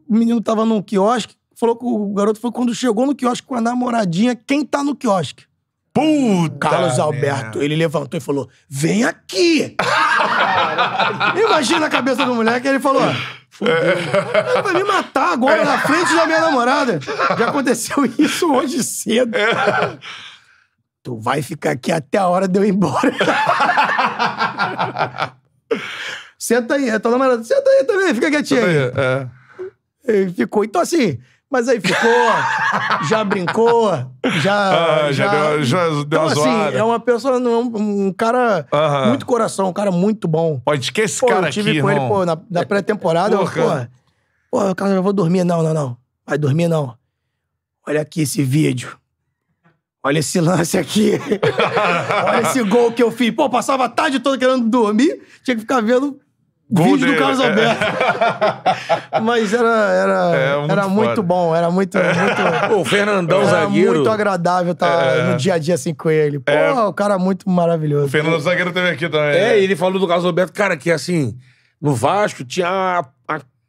menino tava no quiosque, falou que o garoto foi quando chegou no quiosque com a namoradinha, quem tá no quiosque? Puta! Carlos né? Alberto, ele levantou e falou: Vem aqui! Imagina a cabeça do moleque, ele falou: ah, Fudeu. vai me matar agora na frente da minha namorada. Já aconteceu isso hoje cedo. Tu vai ficar aqui até a hora de eu ir embora. Senta aí. tá namorando, senta aí também, fica quietinho, aí. É. ficou. Então, assim, mas aí ficou, já brincou, já. Ah, já, já deu, já deu então, uma assim, É uma pessoa, é um, um cara uh -huh. muito coração, um cara muito bom. Pode esquecer esse cara eu tive aqui, com irmão. ele, pô, na, na pré-temporada. Pô, cara, eu vou dormir. Não, não, não. Vai dormir, não. Olha aqui esse vídeo. Olha esse lance aqui. Olha esse gol que eu fiz. Pô, passava a tarde toda querendo dormir. Tinha que ficar vendo Golden. Vídeo do Carlos é. Alberto. Mas era, era, é, é muito era muito bom, era muito. É. muito o Fernandão era Zagueiro. muito agradável estar tá é. no dia a dia assim com ele. Pô, o cara muito maravilhoso. O Fernando Zagueiro teve aqui também. É, né? ele falou do Carlos Alberto, cara, que assim, no Vasco tinha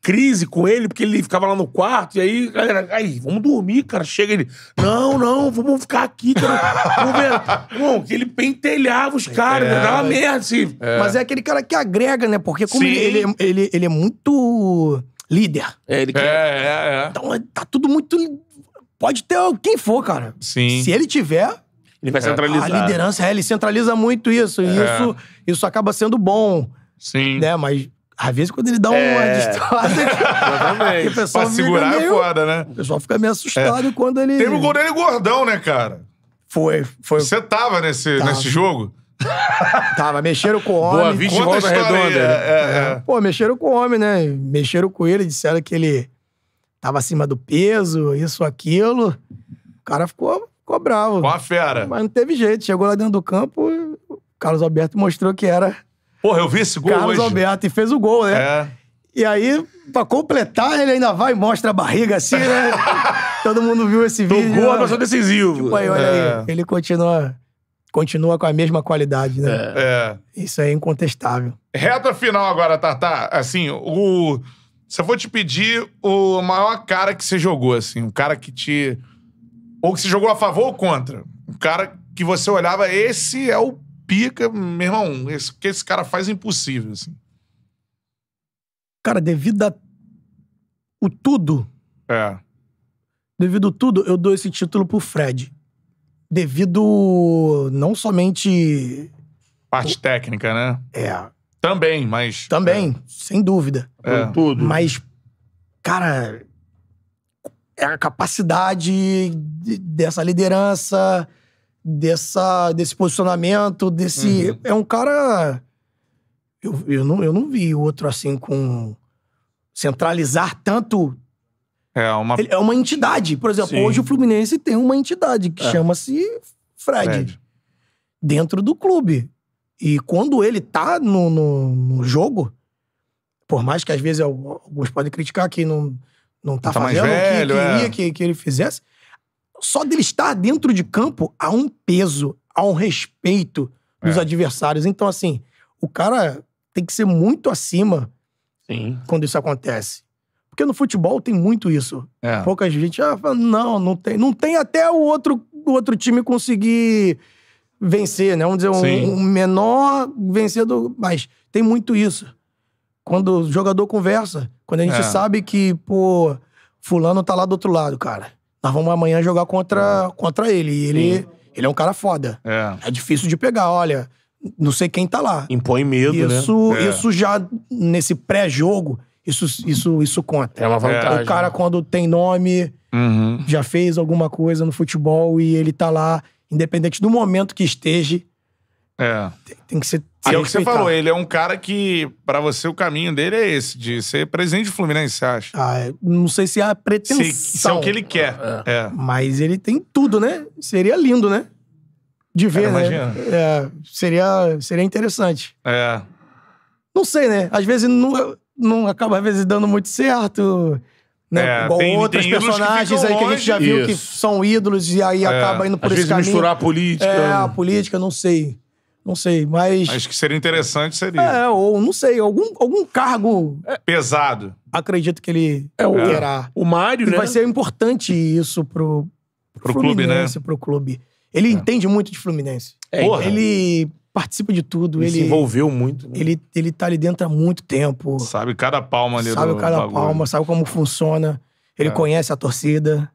crise com ele, porque ele ficava lá no quarto, e aí, galera, aí, vamos dormir, cara. Chega ele, não, não, vamos ficar aqui, cara. Bom, que ele pentelhava os caras, é, né? dava é. merda, assim. É. Mas é aquele cara que agrega, né? Porque como ele, ele, ele, ele, é muito líder. É, ele que... é, é, é. Então é, tá tudo muito... Pode ter quem for, cara. Sim. Se ele tiver... Ele vai centralizar. A liderança, é, ele centraliza muito isso. E é. isso, isso acaba sendo bom. Sim. Né? Mas às vezes, quando ele dá uma distorce, que, que o pessoal pra segurar é meio, é foda, né? O pessoal fica meio assustado é. quando ele. Teve um gol dele gordão, né, cara? Foi, foi. Você tava nesse, tava. nesse jogo? Tava, mexeram com o homem. Boa Vista Volta Redonda. Né? É, é, é, é, Pô, mexeram com o homem, né? Mexeram com ele, disseram que ele tava acima do peso, isso, aquilo. O cara ficou, ficou bravo. Com a fera. Mas não teve jeito. Chegou lá dentro do campo, o Carlos Alberto mostrou que era Porra, eu vi esse gol Carlos hoje. Alberto, e fez o gol, né? É. E aí, pra completar, ele ainda vai e mostra a barriga assim, né? Todo mundo viu esse vídeo. O gol nossa decisivo. Tipo, aí, olha é. aí, ele continua, continua com a mesma qualidade, né? É. é. Isso é incontestável. Reta final agora, Tatá. Assim, o... Se eu for te pedir o maior cara que você jogou, assim, um cara que te... Ou que se jogou a favor ou contra. Um cara que você olhava, esse é o pica, meu irmão, o que esse cara faz é impossível, assim. Cara, devido a o tudo. É. Devido a tudo, eu dou esse título pro Fred. Devido não somente. Parte o... técnica, né? É. Também, mas. Também, é. sem dúvida. É. Tudo. Mas, cara, é a capacidade dessa liderança, dessa, desse posicionamento, desse. Uhum. É um cara. Eu, eu, não, eu não vi outro assim com. centralizar tanto. É uma. é uma entidade. Por exemplo, Sim. hoje o Fluminense tem uma entidade que é. chama-se Fred, Fred, Dentro do clube. E quando ele tá no, no, no, jogo, por mais que às vezes alguns podem criticar que não, não tá, tá fazendo o que queria é. que, que ele fizesse, só dele estar dentro de campo há um peso, há um respeito dos é. adversários. Então, assim, o cara tem que ser muito acima Sim. quando isso acontece. Porque no futebol tem muito isso. É. Pouca gente ah, fala, não, não tem. Não tem até o outro, o outro time conseguir vencer, né? Vamos dizer, um, um, menor vencedor. Mas tem muito isso. Quando o jogador conversa, quando a gente é. sabe que, pô, fulano tá lá do outro lado, cara. Nós vamos amanhã jogar contra, é. contra ele. E ele, ele é um cara foda. É. é difícil de pegar, olha. Não sei quem tá lá. Impõe medo, né? isso, né? É. Isso já, nesse pré-jogo, isso, isso, isso conta. É uma vantagem. O cara, né? quando tem nome, uhum. já fez alguma coisa no futebol e ele tá lá, independente do momento que esteja, é. Tem, tem que ser. E é o que você falou, ele é um cara que, para você, o caminho dele é esse, de ser presidente do Fluminense, você acha? Ah, é, não sei se é a pretensão. Se, se é o que ele quer. É. É. Mas ele tem tudo, né? Seria lindo, né? De ver, cara, né? Imagina. É, seria, seria interessante. É. Não sei, né? Às vezes não, não acaba, às vezes, dando muito certo. Né? É, Igual tem, outros tem personagens que aí que a gente já viu Isso. que são ídolos e aí é. acaba indo por às esse vezes caminho. misturar a política. É, a política, não sei. Não sei, mas. Acho que seria interessante, seria. É, ou não sei, algum, algum cargo. É pesado. Acredito que ele é, o, terá. O Mário, e né? Vai ser importante isso pro, pro, pro clube, né? Pro clube. Ele é. entende muito de Fluminense. É, Porra. Ele participa de tudo. Ele, ele se envolveu muito. Né? Ele, ele tá ali dentro há muito tempo. Sabe cada palma ali Sabe do cada bagulho. palma, sabe como funciona. Ele é. conhece a torcida.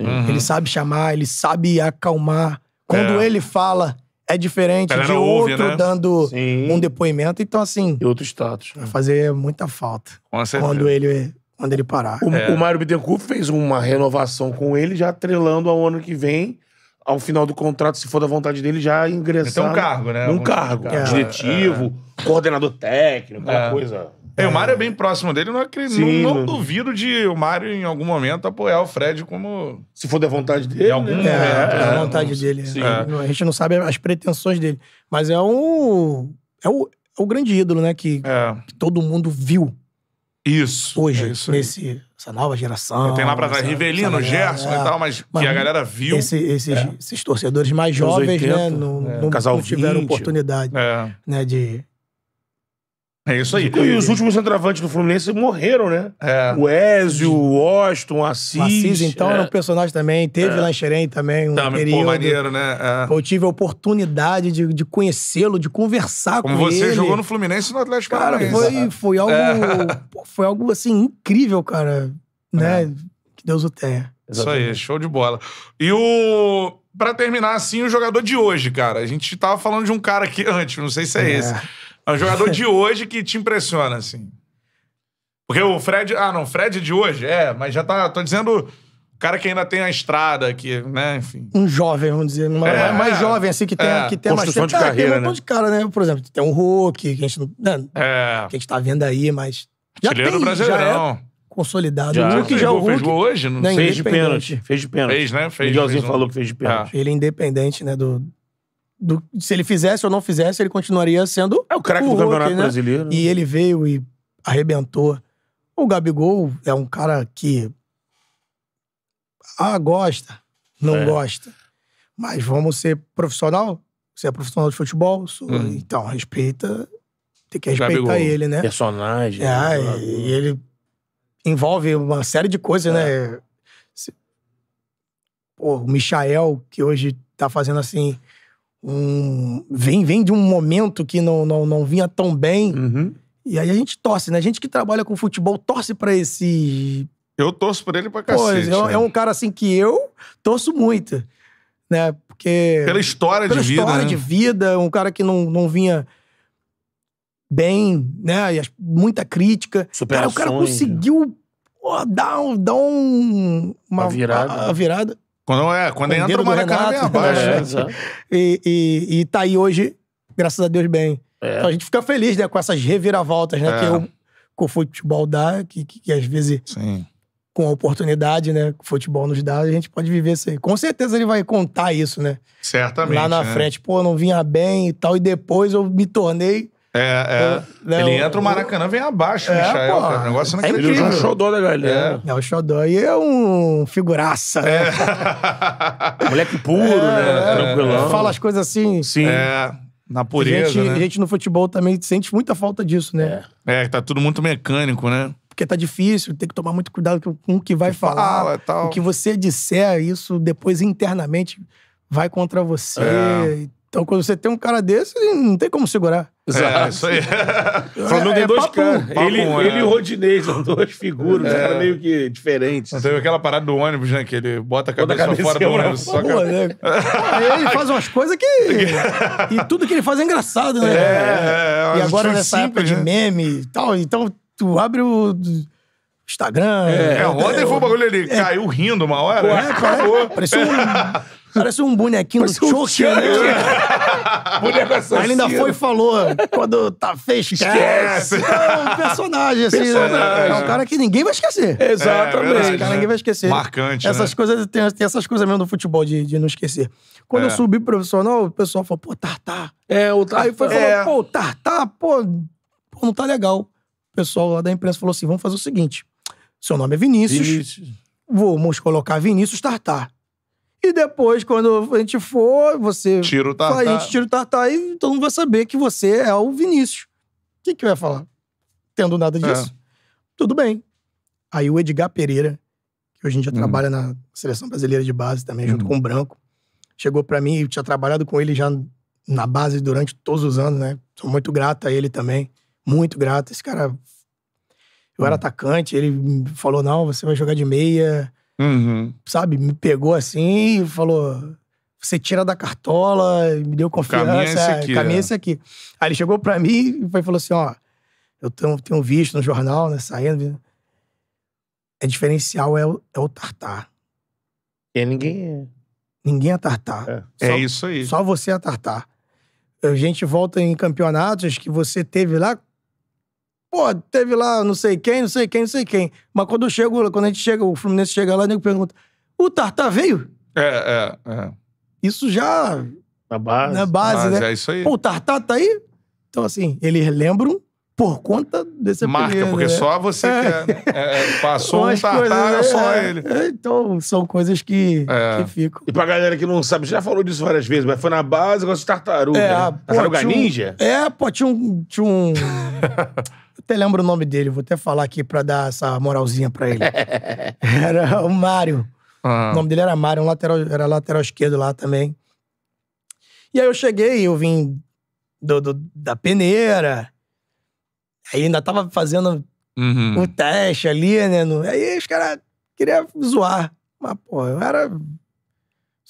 Uhum. Ele sabe chamar, ele sabe acalmar. Quando é. ele fala, é diferente de outro ouve, né? dando Sim. um depoimento. Então, assim. E outro status. Vai fazer muita falta. Com certeza. Quando ele, quando ele parar. O, é. o Mário Bittencourt fez uma renovação com ele, já atrelando ao ano que vem. Ao final do contrato, se for da vontade dele, já ingressar. Então, um cargo, né? Um, cargo. cargo. É. Diretivo, é. coordenador técnico, aquela é. coisa. É, o Mário é, é bem próximo dele, não acredito. Sim, não, não, duvido de o Mário, em algum momento, apoiar o Fred como. Se for da vontade dele. Em algum né? momento. É, da né? é, é vontade né? é. não... dele. A gente não sabe as pretensões dele. Mas é um. É o, é o grande ídolo, né? Que, que todo mundo viu. Isso. Hoje, é isso nesse, essa nova geração. Tem lá pra trás Rivelino, Gerson é, e tal, mas, mas, que a galera viu. Esse, esses, é. esses torcedores mais jovens, 80, né? no não, não tiveram oportunidade né, de, é isso aí. E, os últimos centroavantes do Fluminense morreram, né? É. O Ezio, o Washington, o Assis. O Assis, então, é. era um é. personagem também. Teve é. lá em Xerém também um também, tá, período. Pô, maneiro, né? É. Então, eu tive a oportunidade de, de conhecê-lo, de conversar Como com ele. Como você jogou no Fluminense e no Atlético Cara, foi, foi, algo, é. pô, foi algo, assim, incrível, cara. Né? É. Que Deus o tenha. Exatamente. Isso aí, show de bola. E o... Pra terminar, assim, o jogador de hoje, cara. A gente tava falando de um cara aqui antes, não sei se é, esse é um jogador de hoje que te impressiona, assim. Porque o Fred. Ah, não, Fred de hoje? É, mas já tá. Tô dizendo o cara que ainda tem a estrada aqui, né? Enfim. Um jovem, vamos dizer, uma, é, mais é, jovem, assim, que tem, é, que tem construção mais... de carreira, é, tem um né? de cara, né? Por exemplo, tem um Hulk, que a gente não... Né? É. Que a gente tá vendo aí, mas... Já Artilheiro tem, É consolidado. Já, o Hulk já é Fez gol hoje? Não, né, fez de pênalti. Fez de pênalti. Fez, né? Fez, Miguelzinho fez um... falou que fez de pênalti. Ah. Ele é independente, né, do, do, se ele fizesse ou não fizesse, ele continuaria sendo. É o craque do Campeonato né? Brasileiro. Né? E ele veio e arrebentou. O Gabigol é um cara que. Ah, gosta, não é. gosta. Mas vamos ser profissional? Você é profissional de futebol? Hum. Então, respeita. Tem que respeitar Gabigol, ele, né? Personagem. É, e, e ele envolve uma série de coisas, é. né? Pô, o Michael, que hoje tá fazendo assim um vem, vem de um momento que não, não, não vinha tão bem. Uhum. E aí a gente torce, né? A gente que trabalha com futebol torce para esse. Eu torço por ele pra cacete. é, né? é um cara assim que eu torço muito. Né? Porque. Pela história pela de vida. Pela história né? de vida, um cara que não, não vinha bem, né? E as, muita crítica. Superações, cara, o cara né? conseguiu dar, dar um, uma, uma virada. A, a né? virada. Quando, é, quando entra o Maracanã vem É, e, e, e tá aí hoje, graças a Deus, bem. É. Então a gente fica feliz, né, com essas reviravoltas, né, é. que, eu, o futebol dá, que, que, que às vezes... Sim com a oportunidade, né, que o futebol nos dá, a gente pode viver isso aí. Com certeza ele vai contar isso, né? Certamente. Lá na né? frente, pô, não vinha bem e tal, e depois eu me tornei é, é. Né, ele entra, o Maracanã vem abaixo, é, Michael. cara. O negócio não é incrível. Ele é um xodó da galera. É, é o xodó. E é um figuraça. Né? É. Moleque puro, né? É, é, Tranquilão. Fala as coisas assim. Sim. É. Na pureza, gente, né? gente no futebol também sente muita falta disso, né? É, tá tudo muito mecânico, né? Porque tá difícil, tem que tomar muito cuidado com o que vai que falar. Fala, o que você disser, isso depois internamente vai contra você. Então, quando você tem um cara desse, não tem como segurar. É, Exato. É, isso aí. É, Flamengo tem é, dois caras. Ele, é. ele e o Rodinei são duas figuras, é. meio que diferentes. teve aquela parada do ônibus, né? Que ele bota a cabeça, bota a cabeça fora do ônibus. Pô, que... né? Ah, é, ele faz umas coisas que. e tudo que ele faz é engraçado, né? É, é, e agora nessa simples, época de né? meme e tal. Então, tu abre o Instagram. É, é ontem foi o bagulho ali, é. caiu rindo uma hora. Né? É, é, acabou. um. Parece um bonequinho Parece do um né? Boneco assassino. Aí ele ainda foi e falou, quando tá fez esquece. É um personagem, assim. Né? Personagem. É um cara que ninguém vai esquecer. É, Exatamente. É, Esse cara ninguém vai esquecer. Marcante, Essas né? coisas, tem, tem, essas coisas mesmo do futebol, de, de não esquecer. Quando é. eu subi profissional, o pessoal falou, pô, Tartar. É, o Tartar. Aí foi é. falou, pô, Tartar, pô, pô, não tá legal. O pessoal lá da imprensa falou assim, vamos fazer o seguinte seu nome é Vinícius. Vinícius. Vamos colocar Vinícius Tartar. E depois, quando a gente for, você. Tira o tartar. A gente tira o tartar e todo mundo vai saber que você é o Vinícius. O que, que vai falar? Tendo nada é. disso? É. Tudo bem. Aí o Edgar Pereira, que hoje em dia hum. trabalha na seleção brasileira de base também, hum. junto uhum. com o Branco, chegou para mim e tinha trabalhado com ele já na base durante todos os anos, né? Sou muito grato a ele também. Muito grato. Esse cara eu era hum. atacante, ele falou: não, você vai jogar de meia. Uhum. Sabe? Me pegou assim e falou: você tira da cartola, me deu é confiança. Caminha esse é, aqui. Caminha é, é. esse aqui. Aí ele chegou pra mim e falou assim: ó, eu tenho, tenho visto no jornal, né, saindo. É diferencial é o, é o tartar. E ninguém Ninguém é tartar. É, só, é isso aí. Só você é tartar. A gente volta em campeonatos que você teve lá pô, teve lá não sei quem, não sei quem, não sei quem. Mas quando eu chego, quando a gente chega, o Fluminense chega lá, o nego pergunta: o Tartar veio? É, é, é. Isso já. Na base. Na base, base né? É isso aí. Pô, o Tartar tá aí? Então, assim, eles lembram por conta desse Marca, porque né? só você é. que é, né? é, passou Umas um tartar, é, né? só é, ele. É, então, são coisas que, é. que ficam. E pra galera que não sabe, já falou disso várias vezes, mas foi na base, com de tartaruga. É, né? pô, tartaruga ninja? Um, é, pô, tinha um... Tinha um até lembro o nome dele, vou até falar aqui pra dar essa moralzinha pra ele. era o Mário. Ah. O nome dele era Mário, um lateral, era lateral esquerdo lá também. E aí eu cheguei, eu vim do, do da peneira. Aí ainda tava fazendo uhum. o teste ali, né? No, aí os caras queriam zoar. Mas, pô, eu era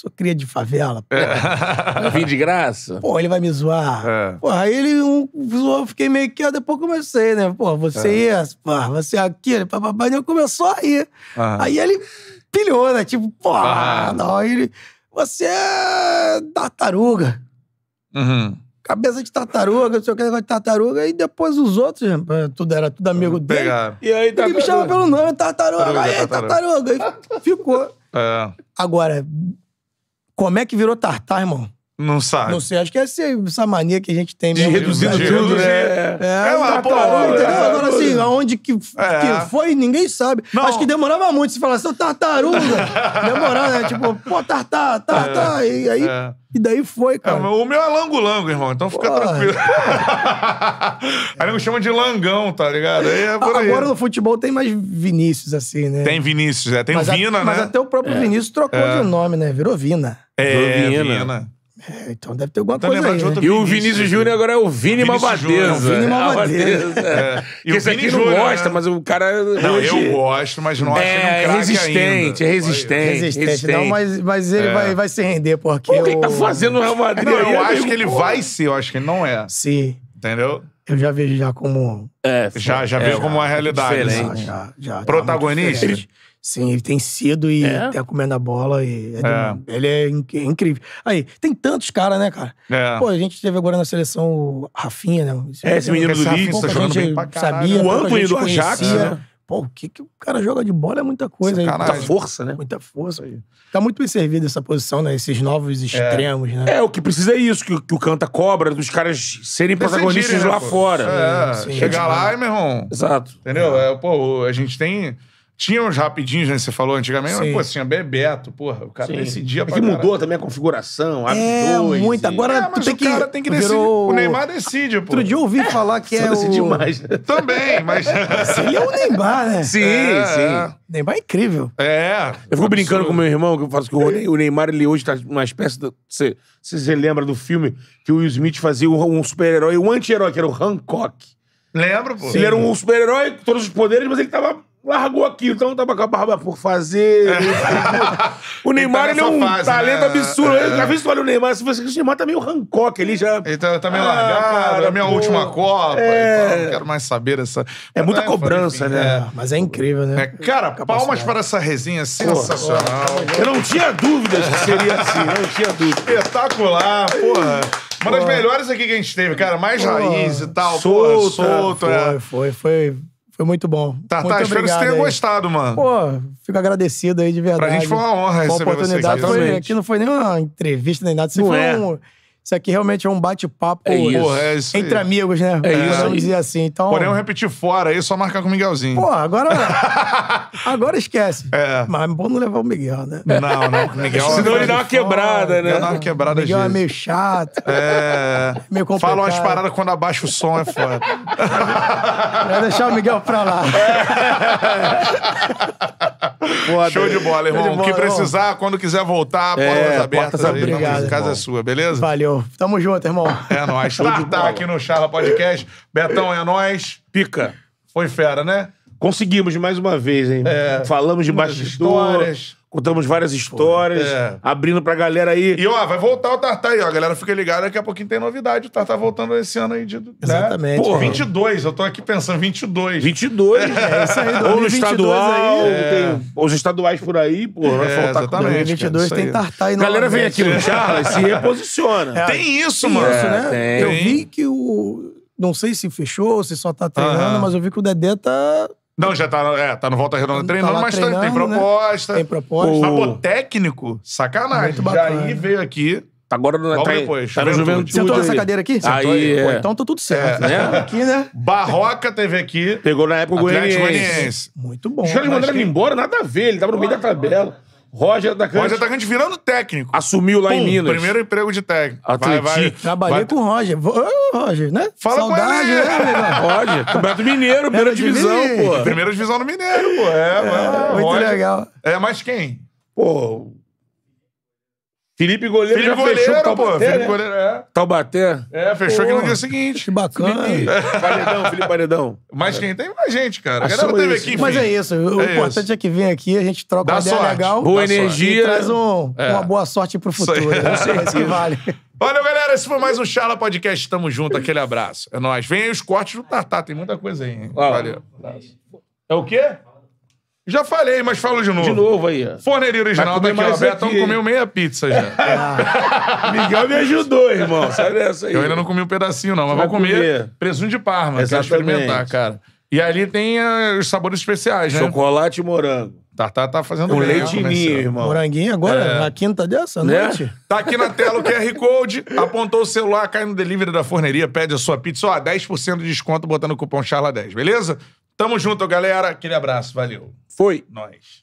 Sou cria de favela, porra. É. Vim de graça? Pô, ele vai me zoar. É. aí ele um, zoou, fiquei meio que, depois comecei, né? Pô, você é. esse, pô, você é aquilo, papapá, e eu começou a rir. Aí ele pilhou, né? Tipo, pô, ah. não, aí ele, você é tartaruga. Uhum cabeça de tartaruga, não sei o que, negócio de tartaruga, e depois os outros, né? tudo era tudo amigo dele. Pegar. E aí, tartaruga. Ele me chama pelo nome, tartaruga, tartaruga aí, tartaruga. tartaruga. E ficou. É. Agora, como é que virou tartar, irmão? Não sabe. Não sei, acho que é essa, essa mania que a gente tem mesmo. Né? De reduzir tudo, né? É, é, é uma tartaruga, entendeu? É, Agora, assim, aonde que, é. que foi, ninguém sabe. Não. Acho que demorava muito se falasse assim, tartaruga. demorava né? Tipo, pô, tartar, tartar. É. E aí... É. E daí foi, cara. É, o meu é langolango, irmão. Então fica Porra. tranquilo. aí não chama de langão, tá ligado? Agora no futebol tem mais Vinícius, assim, né? Tem Vinícius, é. Tem mas Vina, a, né? Mas até o próprio Vinícius trocou de nome, né? Virou Vina. É, Virou Vina. Vina. É, então deve ter alguma coisa aí. Né? E o Vinícius Júnior agora é o Vini Malvadeza. É o Vini Malvadeza. É. É. esse aqui não gosta, né? mas o cara... Não, hoje... eu gosto, mas não acho é, um resistente, É resistente, resistente. resistente. Não, mas, mas ele é. vai, vai se render, porque... O que tá fazendo o Real Madrid? Não, eu acho que ele vai ser, eu acho que ele não é. Sim. Entendeu? Eu já vejo já como... É, já, já vejo como uma realidade. Diferente. Já, já, tá Protagonista. Sim, ele tem sido e é? até tá comendo a bola. E é é. Ele é inc é incrível. Aí, tem tantos caras, né, cara? É. Pô, a gente teve agora na seleção o Rafinha, né? Esse é, esse menino do Leeds, tá jogando bem pra Sabia, o Anthony do Ajax, né? Pô, o que, que o cara joga de bola é muita coisa. Muita força, né? Muita força. Aí. Tá muito bem servido essa posição, né? Esses novos é. extremos, né? É, o que precisa é isso, que, que o Canta cobra, dos caras serem protagonistas né, lá pô? fora. É, chegar lá e, meu irmão... Exato. Entendeu? É. pô, a gente tem... Tinha uns rapidinhos, né? Você falou antigamente, Sim. mas, pô, tinha Bebeto, porra. O cara Sim. decidia é que mudou caralho. também a configuração, A é, dois. muito. Agora é, mas o que... cara tem que decidir. Virou... O Neymar decide, pô. Outro dia eu ouvi é. falar que Só é decidi o... mais. Né? Também, mas... mas... é o Neymar, né? É, sim, é, sim. É. Neymar é incrível. É. Eu fico brincando com meu irmão, que eu faço que o Neymar, ele hoje tá uma espécie de... Você, você lembra do filme que o Will Smith fazia um super-herói, um anti-herói, que era o Hancock. Lembro, pô. Sim. Ele era um super-herói com todos os poderes, mas ele tava largou aqui, então tava tá com a barba por fazer. É. o então Neymar, ele, tá ele é um fase, talento né? absurdo. É. Eu já vi olha o Neymar, se você o Neymar tá meio Hancock, ele já... Ele tá, tá meio ah, largado, cara, é minha pô. última Copa, é... Então, não quero mais saber essa... É muita é, cobrança, enfim, né? É. Mas é incrível, né? É, cara, palmas para essa resinha sensacional. Pô, eu não tinha dúvidas que seria assim, não tinha dúvidas. Espetacular, porra. Uma das melhores aqui que a gente teve, cara. Mais pô, raiz e tal. Solta, pô, solto. Foi, é. foi, foi foi muito bom. Tá, tá muito tá. Espero que você tenha gostado, mano. Pô, fico agradecido aí de verdade. Pra gente foi uma honra receber oportunidade. Vocês, foi, aqui não foi nenhuma entrevista nem nada. Isso não foi é. um isso aqui realmente é um bate-papo é é entre amigos, né? É isso. Podemos dizer assim. Então, Podemos repetir fora aí, só marcar com o Miguelzinho. Pô, agora. agora esquece. É. Mas é bom não levar o Miguel, né? Não, não. Miguel Senão ele dá uma quebrada, fora, né? Dá uma quebrada Miguel é meio chato. É. Meio complicado. Fala umas paradas quando abaixa o som, é foda. Vai deixar o Miguel pra lá. Boa, Show de bola, irmão. O que precisar, quando quiser voltar, é, portas abertas. Portas aí, Casa é sua, beleza? Valeu. Valeu. Tamo junto, irmão. É nóis. Tartar tá aqui no Charla Podcast. Betão é nóis. Pica. Foi fera, né? Conseguimos mais uma vez, hein? É, Falamos de bastidor, histórias. contamos várias histórias, é. abrindo pra galera aí. E ó, vai voltar o Tartar aí, ó. Galera, fica ligada, daqui a pouquinho tem novidade. O Tartar voltando esse ano aí de. Né? Exatamente. Né? Pô, 22, eu tô aqui pensando, 22. 22? É, né? isso aí, Ou no estadual, aí, é. tem os estaduais por aí, pô, vai é, faltar exatamente. 22 tem Tartar aí Galera vem aqui no Charles se reposiciona. É, tem isso, mano. Tem isso, né? É, tem. Eu vi que o. Não sei se fechou, se só tá treinando, uh -huh. mas eu vi que o Dedé tá não, já tá, é, tá no Volta Redonda tá treinando, tá mas treinando, né? tem proposta. Né? Tem proposta. Tá, técnico, sacanagem. Já aí veio aqui, tá Agora não Natal. tá, depois. Tá no Juventude. Sentou nessa cadeira aqui? Sentou aí, aí. É. Pô, então tá tudo certo. É. Né? Tá aqui, né? Barroca teve aqui. Pegou na época o Goianiense. Muito bom. Os caras mandaram ele embora, nada a ver. Ele tava no meio da tabela. Roger atacante. Roger atacante virando técnico. Assumiu lá Pum, em Minas. Primeiro emprego de técnico. Vai, vai, Trabalhei vai. com o Roger. Ô, Roger, né? Fala Saudade, com ele. Né, Roger. Campeonato Mineiro, primeira divisão, pô. Primeira divisão no Mineiro, pô. É, é mano. Muito Roger. legal. É, mas quem? Pô, Felipe Goleiro Felipe já Goleiro, fechou pô. Taubaté, Felipe né? Goleiro, é. Taubaté. É, fechou aqui no dia seguinte. Que bacana. Felipe. Paredão, Felipe Paredão. Mas é. quem tem mais gente, cara. A galera teve aqui, Mas é isso. O é importante isso. é que vem aqui, a gente troca Dá uma ideia legal. Boa energia. traz um, é. uma boa sorte pro futuro. Isso né? é isso que vale. Valeu, galera. Esse foi mais um Chala Podcast. Tamo junto. Aquele abraço. É nóis. Vem aí os cortes do Tartar. Tem muita coisa aí. Hein? Valeu. É o quê? Já falei, mas falo de novo. De novo aí. Forneria original Vai comer daqui, ó. Betão aqui, comeu meia pizza já. Ah. Miguel me ajudou, irmão. Sai dessa aí. Eu ainda não comi um pedacinho, não, mas Vai vou comer, comer. presunto de parma. Quero Exatamente. experimentar, cara. E ali tem ah, os sabores especiais, né? Chocolate e morango. Tartar tá fazendo Com bem, né? leite em mim, irmão. Moranguinho agora, é. na quinta dessa à Né? noite. Tá aqui na tela o QR Code, apontou o celular, cai no delivery da forneria, pede a sua pizza. Ó, 10% de desconto botando o cupom CHARLA10, beleza? Tamo junto, galera. Aquele abraço, valeu. Foi nós.